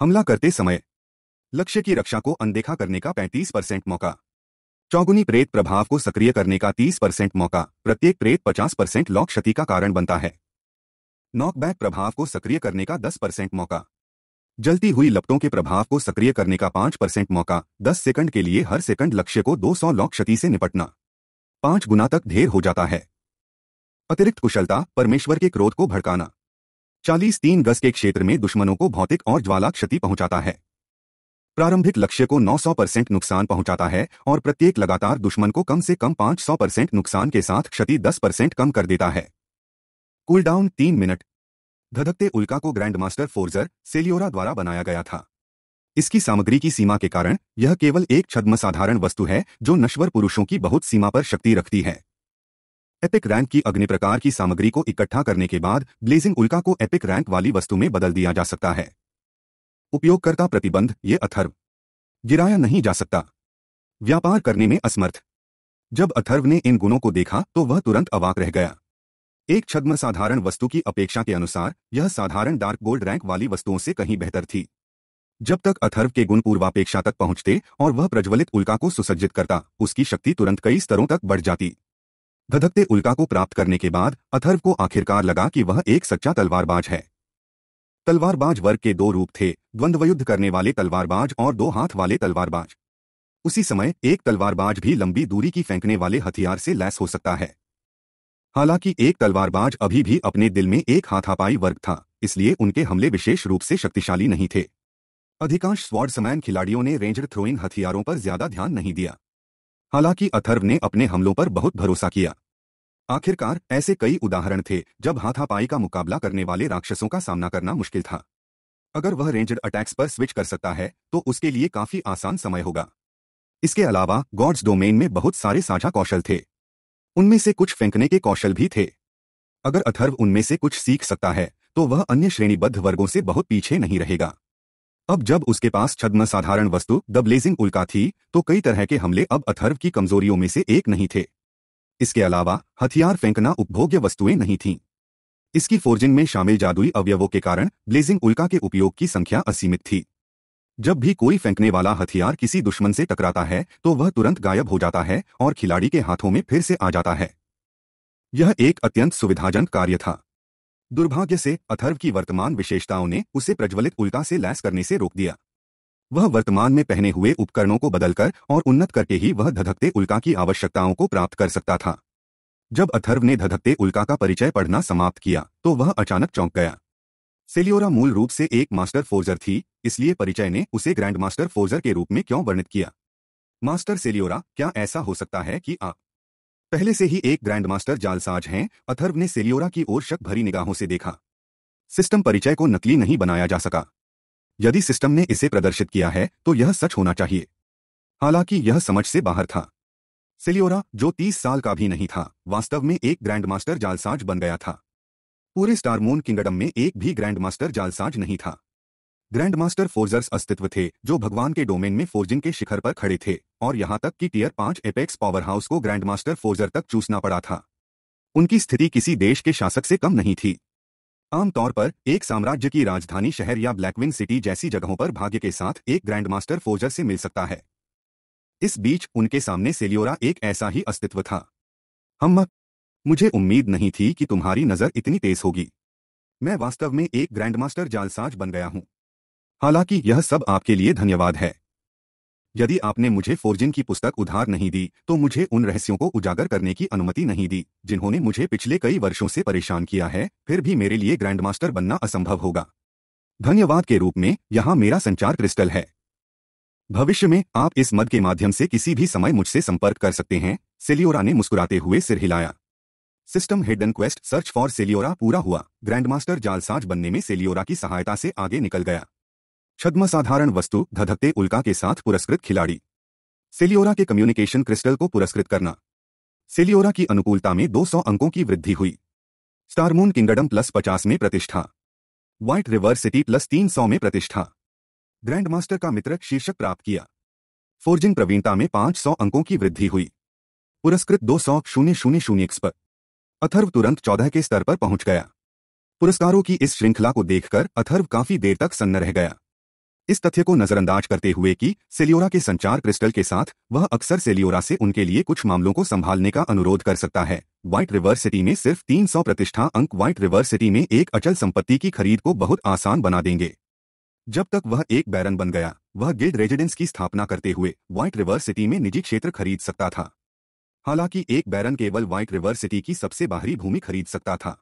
Speaker 1: हमला करते समय लक्ष्य की रक्षा को अनदेखा करने का पैंतीस परसेंट मौका चौगुनी प्रेत प्रभाव को सक्रिय करने का तीस परसेंट मौका प्रत्येक प्रेत पचास परसेंट लॉक क्षति का कारण बनता है नॉकबैक प्रभाव को सक्रिय करने का दस परसेंट मौका जलती हुई लपटों के प्रभाव को सक्रिय करने का पांच परसेंट मौका दस सेकंड के लिए हर सेकंड लक्ष्य को दो सौ लॉक क्षति से निपटना पांच गुना तक ढेर हो जाता है अतिरिक्त कुशलता परमेश्वर के क्रोध को भड़काना चालीस तीन गज के क्षेत्र में दुश्मनों को भौतिक और ज्वाला क्षति पहुंचाता है प्रारंभिक लक्ष्य को 900 परसेंट नुकसान पहुंचाता है और प्रत्येक लगातार दुश्मन को कम से कम 500 परसेंट नुकसान के साथ क्षति 10 परसेंट कम कर देता है कूल डाउन तीन मिनट धधकते उल्का को ग्रैंड मास्टर फोर्जर सेलियोरा द्वारा बनाया गया था इसकी सामग्री की सीमा के कारण यह केवल एक छद्म साधारण वस्तु है जो नश्वर पुरुषों की बहुत सीमा पर शक्ति रखती है एपिक रैंक की अग्नि प्रकार की सामग्री को इकट्ठा करने के बाद ब्लेजिंग उल्का को एपिक रैंक वाली वस्तु में बदल दिया जा सकता है उपयोगकर्ता प्रतिबंध ये अथर्व गिराया नहीं जा सकता व्यापार करने में असमर्थ जब अथर्व ने इन गुणों को देखा तो वह तुरंत अवाक रह गया एक छद्म साधारण वस्तु की अपेक्षा के अनुसार यह साधारण डार्क गोल्ड रैंक वाली वस्तुओं से कहीं बेहतर थी जब तक अथर्व के गुण पूर्वापेक्षा तक पहुंचते और वह प्रज्वलित उल्का को सुसज्जित करता उसकी शक्ति तुरंत कई स्तरों तक बढ़ जाती धधकते उल्का को प्राप्त करने के बाद अथर्व को आखिरकार लगा कि वह एक सच्चा तलवारबाज है तलवारबाज वर्ग के दो रूप थे द्वंद्वयुद्ध करने वाले तलवारबाज और दो हाथ वाले तलवारबाज उसी समय एक तलवारबाज भी लंबी दूरी की फेंकने वाले हथियार से लैस हो सकता है हालांकि एक तलवारबाज अभी भी अपने दिल में एक हाथापाई वर्ग था इसलिए उनके हमले विशेष रूप से शक्तिशाली नहीं थे अधिकांश स्वॉर्ड्समैन खिलाड़ियों ने रेंजड थ्रोइंग हथियारों पर ज्यादा ध्यान नहीं दिया हालांकि अथर्व ने अपने हमलों पर बहुत भरोसा किया आखिरकार ऐसे कई उदाहरण थे जब हाथापाई का मुकाबला करने वाले राक्षसों का सामना करना मुश्किल था अगर वह रेंजड अटैक्स पर स्विच कर सकता है तो उसके लिए काफी आसान समय होगा इसके अलावा गॉड्स डोमेन में बहुत सारे साझा कौशल थे उनमें से कुछ फेंकने के कौशल भी थे अगर अथर्व उनमें से कुछ सीख सकता है तो वह अन्य श्रेणीबद्ध वर्गों से बहुत पीछे नहीं रहेगा अब जब उसके पास छद्म साधारण वस्तु द ब्लेजिंग उल्का थी तो कई तरह के हमले अब अथर्व की कमजोरियों में से एक नहीं थे इसके अलावा हथियार फेंकना उपभोग्य वस्तुएं नहीं थीं इसकी फोर्जिंग में शामिल जादुई अवयवों के कारण ब्लेजिंग उल्का के उपयोग की संख्या असीमित थी जब भी कोई फेंकने वाला हथियार किसी दुश्मन से टकराता है तो वह तुरंत गायब हो जाता है और खिलाड़ी के हाथों में फिर से आ जाता है यह एक अत्यंत सुविधाजनक कार्य था दुर्भाग्य से अथर्व की वर्तमान विशेषताओं ने उसे प्रज्वलित उल्का से लैस करने से रोक दिया वह वर्तमान में पहने हुए उपकरणों को बदलकर और उन्नत करके ही वह धधकते उल्का की आवश्यकताओं को प्राप्त कर सकता था जब अथर्व ने धधकते उल्का का परिचय पढ़ना समाप्त किया तो वह अचानक चौंक गया सेलियोरा मूल रूप से एक मास्टर फोर्जर थी इसलिए परिचय ने उसे ग्रैंड मास्टर फोर्जर के रूप में क्यों वर्णित किया मास्टर सेलियोरा क्या ऐसा हो सकता है कि आप पहले से ही एक ग्रैंड मास्टर जालसाज हैं अथर्व ने सेलियोरा की ओर शक भरी निगाहों से देखा सिस्टम परिचय को नकली नहीं बनाया जा सका यदि सिस्टम ने इसे प्रदर्शित किया है तो यह सच होना चाहिए हालांकि यह समझ से बाहर था सेलियोरा जो तीस साल का भी नहीं था वास्तव में एक ग्रैंड मास्टर जालसाज बन गया था पूरे स्टारमोन किंगडम में एक भी ग्रैंड मास्टर जालसाज नहीं था ग्रैंड मास्टर फोर्जर्स अस्तित्व थे जो भगवान के डोमेन में फोर्जिंग के शिखर पर खड़े थे और यहां तक कि टीयर पांच एपेक्स पावर हाउस को ग्रैंड मास्टर फोर्जर तक चूसना पड़ा था उनकी स्थिति किसी देश के शासक से कम नहीं थी आमतौर पर एक साम्राज्य की राजधानी शहर या ब्लैकविन सिटी जैसी जगहों पर भाग्य के साथ एक ग्रैंड मास्टर फोर्जर से मिल सकता है इस बीच उनके सामने सेलियोरा एक ऐसा ही अस्तित्व था हम मुझे उम्मीद नहीं थी कि तुम्हारी नज़र इतनी तेज होगी मैं वास्तव में एक ग्रैंडमास्टर जालसाज बन गया हूं हालांकि यह सब आपके लिए धन्यवाद है यदि आपने मुझे फोर्जिन की पुस्तक उधार नहीं दी तो मुझे उन रहस्यों को उजागर करने की अनुमति नहीं दी जिन्होंने मुझे पिछले कई वर्षों से परेशान किया है फिर भी मेरे लिए ग्रैंडमास्टर बनना असंभव होगा धन्यवाद के रूप में यहाँ मेरा संचार क्रिस्टल है भविष्य में आप इस मद के माध्यम से किसी भी समय मुझसे संपर्क कर सकते हैं सेलियोरा ने मुस्कुराते हुए सिर हिलाया system hidden quest Search for Seliora पूरा हुआ ग्रैंडमास्टर जालसाज बनने में सेलियोरा की सहायता से आगे निकल गया छद्म साधारण वस्तु धधकते उल्का के साथ पुरस्कृत खिलाड़ी सेलियोरा के कम्युनिकेशन क्रिस्टल को पुरस्कृत करना सेलियोरा की अनुकूलता में 200 अंकों की वृद्धि हुई स्टारमून किंगडम प्लस 50 में प्रतिष्ठा व्हाइट रिवर सिटी प्लस 300 में प्रतिष्ठा ग्रैंडमास्टर का मित्र शीर्षक प्राप्त किया फोर्जिंग प्रवीणता में 500 अंकों की वृद्धि हुई पुरस्कृत दो सौ शून्य शून्य शून्य एक्सपर्ट अथर्व तुरंत चौदह के स्तर पर पहुंच गया पुरस्कारों की इस श्रृंखला को देखकर अथर्व काफी देर तक सन्न रह गया इस तथ्य को नजरअंदाज करते हुए कि सेलियोरा के संचार क्रिस्टल के साथ वह अक्सर सेलियोरा से उनके लिए कुछ मामलों को संभालने का अनुरोध कर सकता है व्हाइट रिवर सिटी में सिर्फ 300 प्रतिष्ठा अंक व्हाइट रिवर सिटी में एक अचल संपत्ति की खरीद को बहुत आसान बना देंगे जब तक वह एक बैरन बन गया वह गिल्ड रेजिडेंस की स्थापना करते हुए व्हाइट रिवर सिटी में निजी क्षेत्र खरीद सकता था हालांकि एक बैरन केवल व्हाइट रिवर सिटी की सबसे बाहरी भूमि खरीद सकता था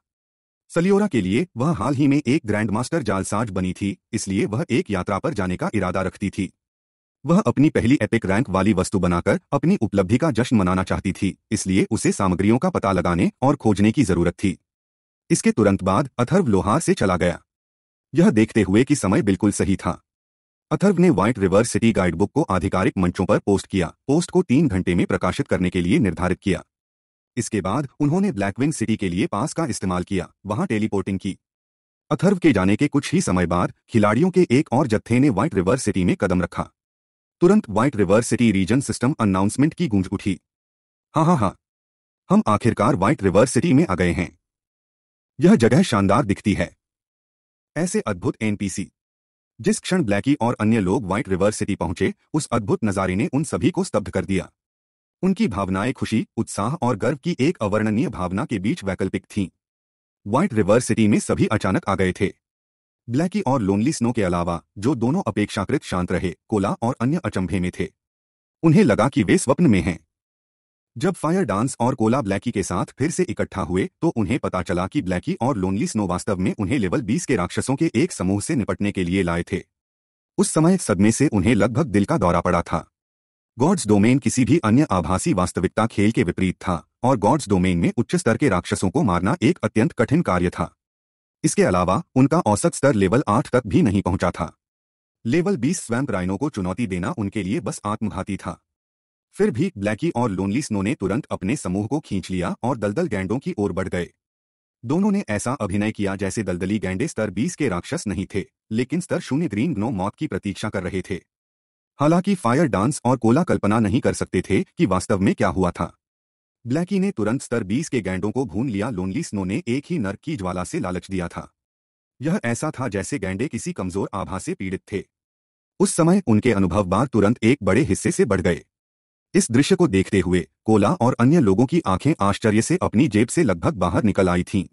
Speaker 1: सलियोरा के लिए वह हाल ही में एक ग्रैंड मास्टर जालसाज बनी थी इसलिए वह एक यात्रा पर जाने का इरादा रखती थी वह अपनी पहली एपिक रैंक वाली वस्तु बनाकर अपनी उपलब्धि का जश्न मनाना चाहती थी इसलिए उसे सामग्रियों का पता लगाने और खोजने की जरूरत थी इसके तुरंत बाद अथर्व लोहार से चला गया यह देखते हुए कि समय बिल्कुल सही था अथर्व ने व्हाइट रिवर सिटी गाइडबुक को आधिकारिक मंचों पर पोस्ट किया पोस्ट को तीन घंटे में प्रकाशित करने के लिए निर्धारित किया इसके बाद उन्होंने ब्लैकविंग सिटी के लिए पास का इस्तेमाल किया वहां टेलीपोर्टिंग की अथर्व के जाने के कुछ ही समय बाद खिलाड़ियों के एक और जत्थे ने व्हाइट रिवर सिटी में कदम रखा तुरंत White River City region system announcement की गूंज उठी हाँ हाँ हाँ हम आखिरकार व्हाइट रिवर सिटी में आ गए हैं यह जगह शानदार दिखती है ऐसे अद्भुत एनपीसी जिस क्षण ब्लैकी और अन्य लोग व्हाइट रिवर सिटी पहुंचे उस अद्भुत नजारे ने उन सभी को स्तब्ध कर दिया उनकी भावनाएं खुशी उत्साह और गर्व की एक अवर्णनीय भावना के बीच वैकल्पिक थीं व्हाइट रिवर सिटी में सभी अचानक आ गए थे ब्लैकी और लोनली स्नो के अलावा जो दोनों अपेक्षाकृत शांत रहे कोला और अन्य अचंभे में थे उन्हें लगा कि वे स्वप्न में हैं जब फायर डांस और कोला ब्लैकी के साथ फिर से इकट्ठा हुए तो उन्हें पता चला कि ब्लैकी और लोनली स्नो वास्तव में उन्हें लेवल 20 के राक्षसों के एक समूह से निपटने के लिए लाए थे उस समय सदमे से उन्हें लगभग दिल का दौरा पड़ा था गॉड्स डोमेन किसी भी अन्य आभासी वास्तविकता खेल के विपरीत था और गॉड्स डोमेन में उच्च स्तर के राक्षसों को मारना एक अत्यंत कठिन कार्य था इसके अलावा उनका औसत स्तर लेवल आठ तक भी नहीं पहुंचा था लेवल बीस स्वयं राइनो को चुनौती देना उनके लिए बस आत्मघाती था फिर भी ब्लैकी और लोनली स्नो ने तुरंत अपने समूह को खींच लिया और दलदल गैंडों की ओर बढ़ गए दोनों ने ऐसा अभिनय किया जैसे दलदली गैंडे स्तर 20 के राक्षस नहीं थे लेकिन स्तर शून्य ग्रीन नो मौत की प्रतीक्षा कर रहे थे हालांकि फायर डांस और कोला कल्पना नहीं कर सकते थे कि वास्तव में क्या हुआ था ब्लैकी ने तुरंत स्तर 20 के गैंडों को भून लिया लोनली स्नो ने एक ही नर की ज्वाला से लालच दिया था यह ऐसा था जैसे गैंडे किसी कमजोर आभा से पीड़ित थे उस समय उनके अनुभव बार तुरंत एक बड़े हिस्से से बढ़ गए इस दृश्य को देखते हुए कोला और अन्य लोगों की आंखें आश्चर्य से अपनी जेब से लगभग बाहर निकल आई थीं।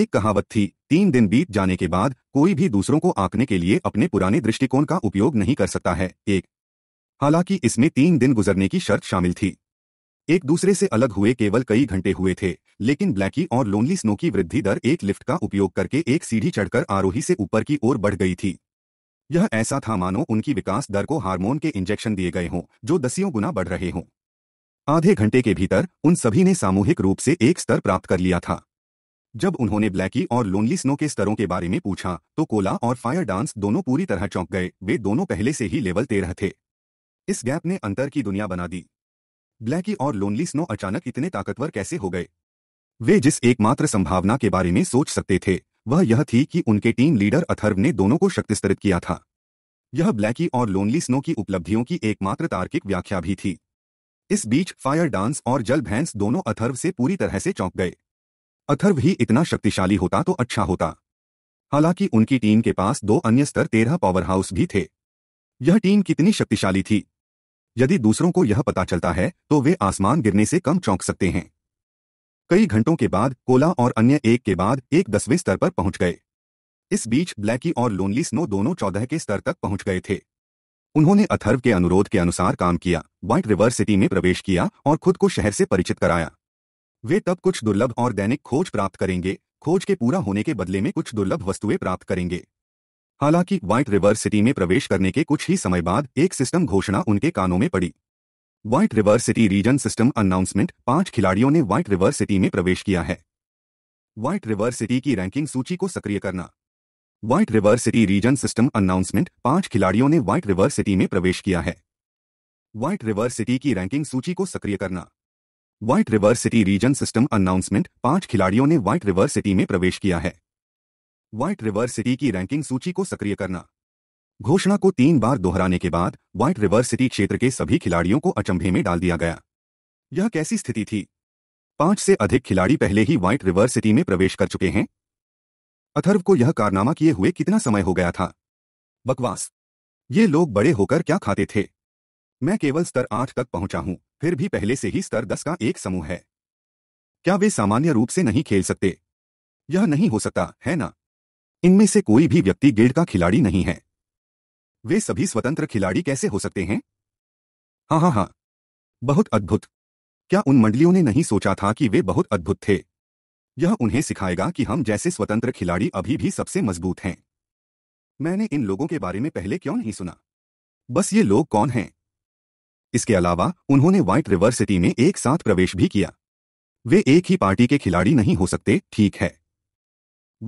Speaker 1: एक कहावत थी तीन दिन बीत जाने के बाद कोई भी दूसरों को आंकने के लिए अपने पुराने दृष्टिकोण का उपयोग नहीं कर सकता है एक हालांकि इसमें तीन दिन गुजरने की शर्त शामिल थी एक दूसरे से अलग हुए केवल कई घंटे हुए थे लेकिन ब्लैकी और लोनली स्नो की वृद्धि दर एक लिफ्ट का उपयोग करके एक सीढ़ी चढ़कर आरोही से ऊपर की ओर बढ़ गई थी यह ऐसा था मानो उनकी विकास दर को हार्मोन के इंजेक्शन दिए गए हों जो दसियों गुना बढ़ रहे हों आधे घंटे के भीतर उन सभी ने सामूहिक रूप से एक स्तर प्राप्त कर लिया था जब उन्होंने ब्लैकी और लोनली स्नो के स्तरों के बारे में पूछा तो कोला और फायर डांस दोनों पूरी तरह चौंक गए वे दोनों पहले से ही लेवल तेरह थे इस गैप ने अंतर की दुनिया बना दी ब्लैकी और लोनली स्नो अचानक इतने ताकतवर कैसे हो गए वे जिस एकमात्र संभावना के बारे में सोच सकते थे वह यह थी कि उनके टीम लीडर अथर्व ने दोनों को शक्तिस्तरित किया था यह ब्लैकी और लोनली स्नो की उपलब्धियों की एकमात्र तार्किक व्याख्या भी थी इस बीच फायर डांस और जल भैंस दोनों अथर्व से पूरी तरह से चौंक गए अथर्व ही इतना शक्तिशाली होता तो अच्छा होता हालांकि उनकी टीम के पास दो अन्य स्तर तेरह पावर हाउस भी थे यह टीम कितनी शक्तिशाली थी यदि दूसरों को यह पता चलता है तो वे आसमान गिरने से कम चौंक सकते हैं कई घंटों के बाद कोला और अन्य एक के बाद एक दसवें स्तर पर पहुंच गए इस बीच ब्लैकी और लोनली स्नो दोनों चौदह के स्तर तक पहुंच गए थे उन्होंने अथर्व के अनुरोध के अनुसार काम किया व्हाइट रिवर सिटी में प्रवेश किया और खुद को शहर से परिचित कराया वे तब कुछ दुर्लभ और दैनिक खोज प्राप्त करेंगे खोज के पूरा होने के बदले में कुछ दुर्लभ वस्तुएं प्राप्त करेंगे हालांकि व्हाइट रिवर सिटी में प्रवेश करने के कुछ ही समय बाद एक सिस्टम घोषणा उनके कानों में पड़ी White River City region system announcement पांच खिलाड़ियों ने व्हाइट रिवर सिटी में प्रवेश किया है व्हाइट रिवर सिटी की रैंकिंग सूची को सक्रिय करना White River City region system announcement पांच खिलाड़ियों ने व्हाइट रिवर सिटी में प्रवेश किया है व्हाइट रिवर सिटी की रैंकिंग सूची को सक्रिय करना White River City region system announcement पांच खिलाड़ियों ने व्हाइट रिवर सिटी में प्रवेश किया है व्हाइट रिवर सिटी की रैंकिंग सूची को सक्रिय करना घोषणा को तीन बार दोहराने के बाद व्हाइट रिवर सिटी क्षेत्र के सभी खिलाड़ियों को अचंभे में डाल दिया गया यह कैसी स्थिति थी पांच से अधिक खिलाड़ी पहले ही व्हाइट रिवर सिटी में प्रवेश कर चुके हैं अथर्व को यह कारनामा किए हुए कितना समय हो गया था बकवास ये लोग बड़े होकर क्या खाते थे मैं केवल स्तर आठ तक पहुंचा हूं फिर भी पहले से ही स्तर दस का एक समूह है क्या वे सामान्य रूप से नहीं खेल सकते यह नहीं हो सकता है ना इनमें से कोई भी व्यक्ति गिल्ड का खिलाड़ी नहीं है वे सभी स्वतंत्र खिलाड़ी कैसे हो सकते हैं हाँ हाँ हाँ बहुत अद्भुत क्या उन मंडलियों ने नहीं सोचा था कि वे बहुत अद्भुत थे यह उन्हें सिखाएगा कि हम जैसे स्वतंत्र खिलाड़ी अभी भी सबसे मजबूत हैं मैंने इन लोगों के बारे में पहले क्यों नहीं सुना बस ये लोग कौन हैं इसके अलावा उन्होंने व्हाइट रिवर्सिटी में एक साथ प्रवेश भी किया वे एक ही पार्टी के खिलाड़ी नहीं हो सकते ठीक है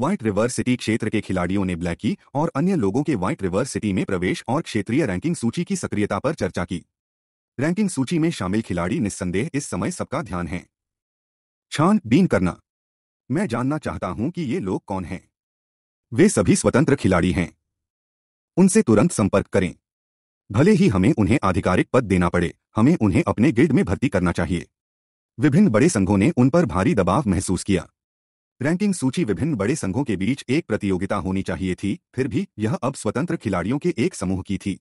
Speaker 1: व्हाइट रिवर सिटी क्षेत्र के खिलाड़ियों ने ब्लैकी और अन्य लोगों के व्हाइट रिवर सिटी में प्रवेश और क्षेत्रीय रैंकिंग सूची की सक्रियता पर चर्चा की रैंकिंग सूची में शामिल खिलाड़ी निस्संदेह इस समय सबका ध्यान है छान बीन करना मैं जानना चाहता हूं कि ये लोग कौन हैं वे सभी स्वतंत्र खिलाड़ी हैं उनसे तुरंत संपर्क करें भले ही हमें उन्हें आधिकारिक पद देना पड़े हमें उन्हें अपने गिल्ड में भर्ती करना चाहिए विभिन्न बड़े संघों ने उन पर भारी दबाव महसूस किया रैंकिंग सूची विभिन्न बड़े संघों के बीच एक प्रतियोगिता होनी चाहिए थी फिर भी यह अब स्वतंत्र खिलाड़ियों के एक समूह की थी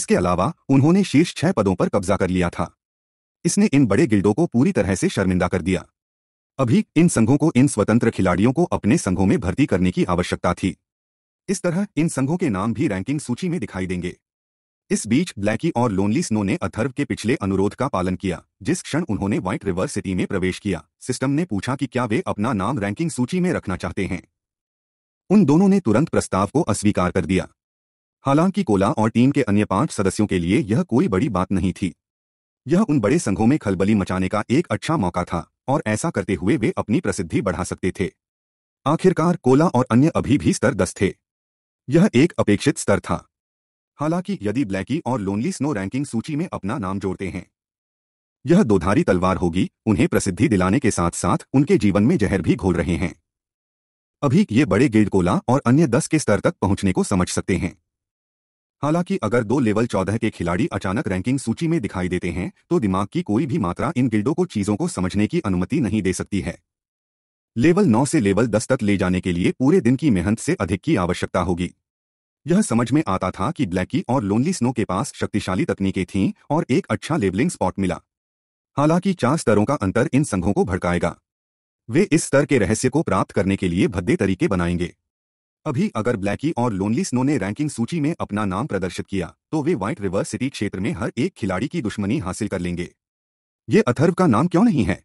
Speaker 1: इसके अलावा उन्होंने शीर्ष छह पदों पर कब्जा कर लिया था इसने इन बड़े गिल्डों को पूरी तरह से शर्मिंदा कर दिया अभी इन संघों को इन स्वतंत्र खिलाड़ियों को अपने संघों में भर्ती करने की आवश्यकता थी इस तरह इन संघों के नाम भी रैंकिंग सूची में दिखाई देंगे इस बीच ब्लैकी और लोनली स्नो ने अथर्व के पिछले अनुरोध का पालन किया जिस क्षण उन्होंने व्हाइट रिवर सिटी में प्रवेश किया सिस्टम ने पूछा कि क्या वे अपना नाम रैंकिंग सूची में रखना चाहते हैं उन दोनों ने तुरंत प्रस्ताव को अस्वीकार कर दिया हालांकि कोला और टीम के अन्य पांच सदस्यों के लिए यह कोई बड़ी बात नहीं थी यह उन बड़े संघों में खलबली मचाने का एक अच्छा मौका था और ऐसा करते हुए वे अपनी प्रसिद्धि बढ़ा सकते थे आखिरकार कोला और अन्य अभी भी स्तर दस थे यह एक अपेक्षित स्तर था हालांकि यदि ब्लैकी और लोनली स्नो रैंकिंग सूची में अपना नाम जोड़ते हैं यह दोधारी तलवार होगी उन्हें प्रसिद्धि दिलाने के साथ साथ उनके जीवन में जहर भी घोल रहे हैं अभी ये बड़े गिल्ड कोला और अन्य दस के स्तर तक पहुंचने को समझ सकते हैं हालांकि अगर दो लेवल चौदह के खिलाड़ी अचानक रैंकिंग सूची में दिखाई देते हैं तो दिमाग की कोई भी मात्रा इन गिल्डों को चीजों को समझने की अनुमति नहीं दे सकती है लेवल नौ से लेवल दस तक ले जाने के लिए पूरे दिन की मेहनत से अधिक की आवश्यकता होगी यह समझ में आता था कि ब्लैकी और लोनली स्नो के पास शक्तिशाली तकनीकें थीं और एक अच्छा लेबलिंग स्पॉट मिला हालांकि चार स्तरों का अंतर इन संघों को भड़काएगा वे इस स्तर के रहस्य को प्राप्त करने के लिए भद्दे तरीके बनाएंगे अभी अगर ब्लैकी और लोनली स्नो ने रैंकिंग सूची में अपना नाम प्रदर्शित किया तो वे व्हाइट रिवर सिटी क्षेत्र में हर एक खिलाड़ी की दुश्मनी हासिल कर लेंगे ये अथर्व का नाम क्यों नहीं है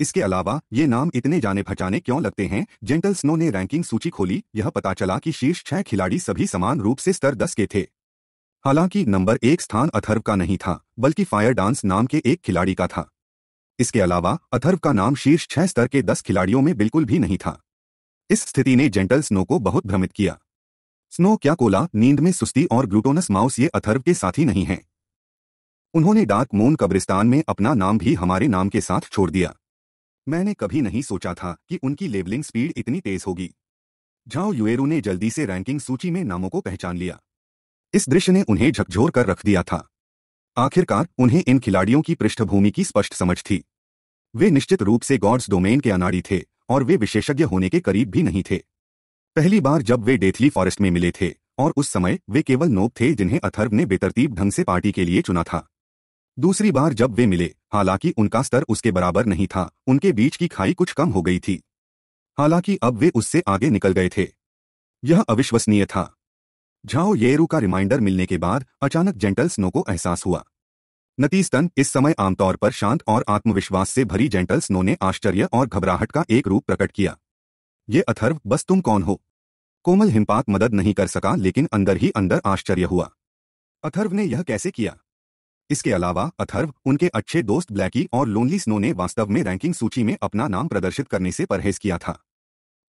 Speaker 1: इसके अलावा ये नाम इतने जाने पहचाने क्यों लगते हैं जेंटल स्नो ने रैंकिंग सूची खोली यह पता चला कि शीर्ष छह खिलाड़ी सभी समान रूप से स्तर दस के थे हालांकि नंबर एक स्थान अथर्व का नहीं था बल्कि फायर डांस नाम के एक खिलाड़ी का था इसके अलावा अथर्व का नाम शीर्ष छह स्तर के दस खिलाड़ियों में बिल्कुल भी नहीं था इस स्थिति ने जेंटल स्नो को बहुत भ्रमित किया स्नो क्या कोला नींद में सुस्ती और ग्लूटोनस माउस ये अथर्व के साथी नहीं हैं उन्होंने डार्क मून कब्रिस्तान में अपना नाम भी हमारे नाम के साथ छोड़ दिया मैंने कभी नहीं सोचा था कि उनकी लेबलिंग स्पीड इतनी तेज होगी झाओ युएरू ने जल्दी से रैंकिंग सूची में नामों को पहचान लिया इस दृश्य ने उन्हें झकझोर कर रख दिया था आखिरकार उन्हें इन खिलाड़ियों की पृष्ठभूमि की स्पष्ट समझ थी वे निश्चित रूप से गॉड्स डोमेन के अनाड़ी थे और वे विशेषज्ञ होने के करीब भी नहीं थे पहली बार जब वे डेथली फॉरेस्ट में मिले थे और उस समय वे केवल नोब थे जिन्हें अथर्व ने बेतरतीब ढंग से पार्टी के लिए चुना था दूसरी बार जब वे मिले हालांकि उनका स्तर उसके बराबर नहीं था उनके बीच की खाई कुछ कम हो गई थी हालांकि अब वे उससे आगे निकल गए थे यह अविश्वसनीय था झाओ येरू का रिमाइंडर मिलने के बाद अचानक जेंटल स्नो को एहसास हुआ नतीजतन इस समय आमतौर पर शांत और आत्मविश्वास से भरी जेंटल स्नो ने आश्चर्य और घबराहट का एक रूप प्रकट किया ये अथर्व बस तुम कौन हो कोमल हिमपात मदद नहीं कर सका लेकिन अंदर ही अंदर आश्चर्य हुआ अथर्व ने यह कैसे किया इसके अलावा अथर्व उनके अच्छे दोस्त ब्लैकी और लोनली स्नो ने वास्तव में रैंकिंग सूची में अपना नाम प्रदर्शित करने से परहेज किया था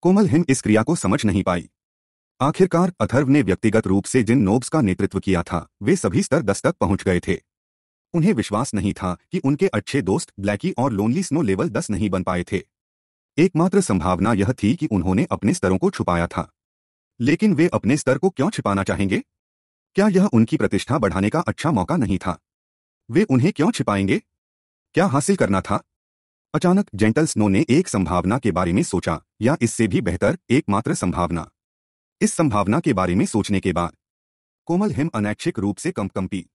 Speaker 1: कोमल हिम इस क्रिया को समझ नहीं पाई आखिरकार अथर्व ने व्यक्तिगत रूप से जिन नोब्स का नेतृत्व किया था वे सभी स्तर दस तक पहुंच गए थे उन्हें विश्वास नहीं था कि उनके अच्छे दोस्त ब्लैकी और लोनली स्नो लेवल दस नहीं बन पाए थे एकमात्र संभावना यह थी कि उन्होंने अपने स्तरों को छुपाया था लेकिन वे अपने स्तर को क्यों छिपाना चाहेंगे क्या यह उनकी प्रतिष्ठा बढ़ाने का अच्छा मौका नहीं था वे उन्हें क्यों छिपाएंगे क्या हासिल करना था अचानक जेंटल स्नो ने एक संभावना के बारे में सोचा या इससे भी बेहतर एकमात्र संभावना इस संभावना के बारे में सोचने के बाद कोमल हिम अनैच्छिक रूप से कंपकंपी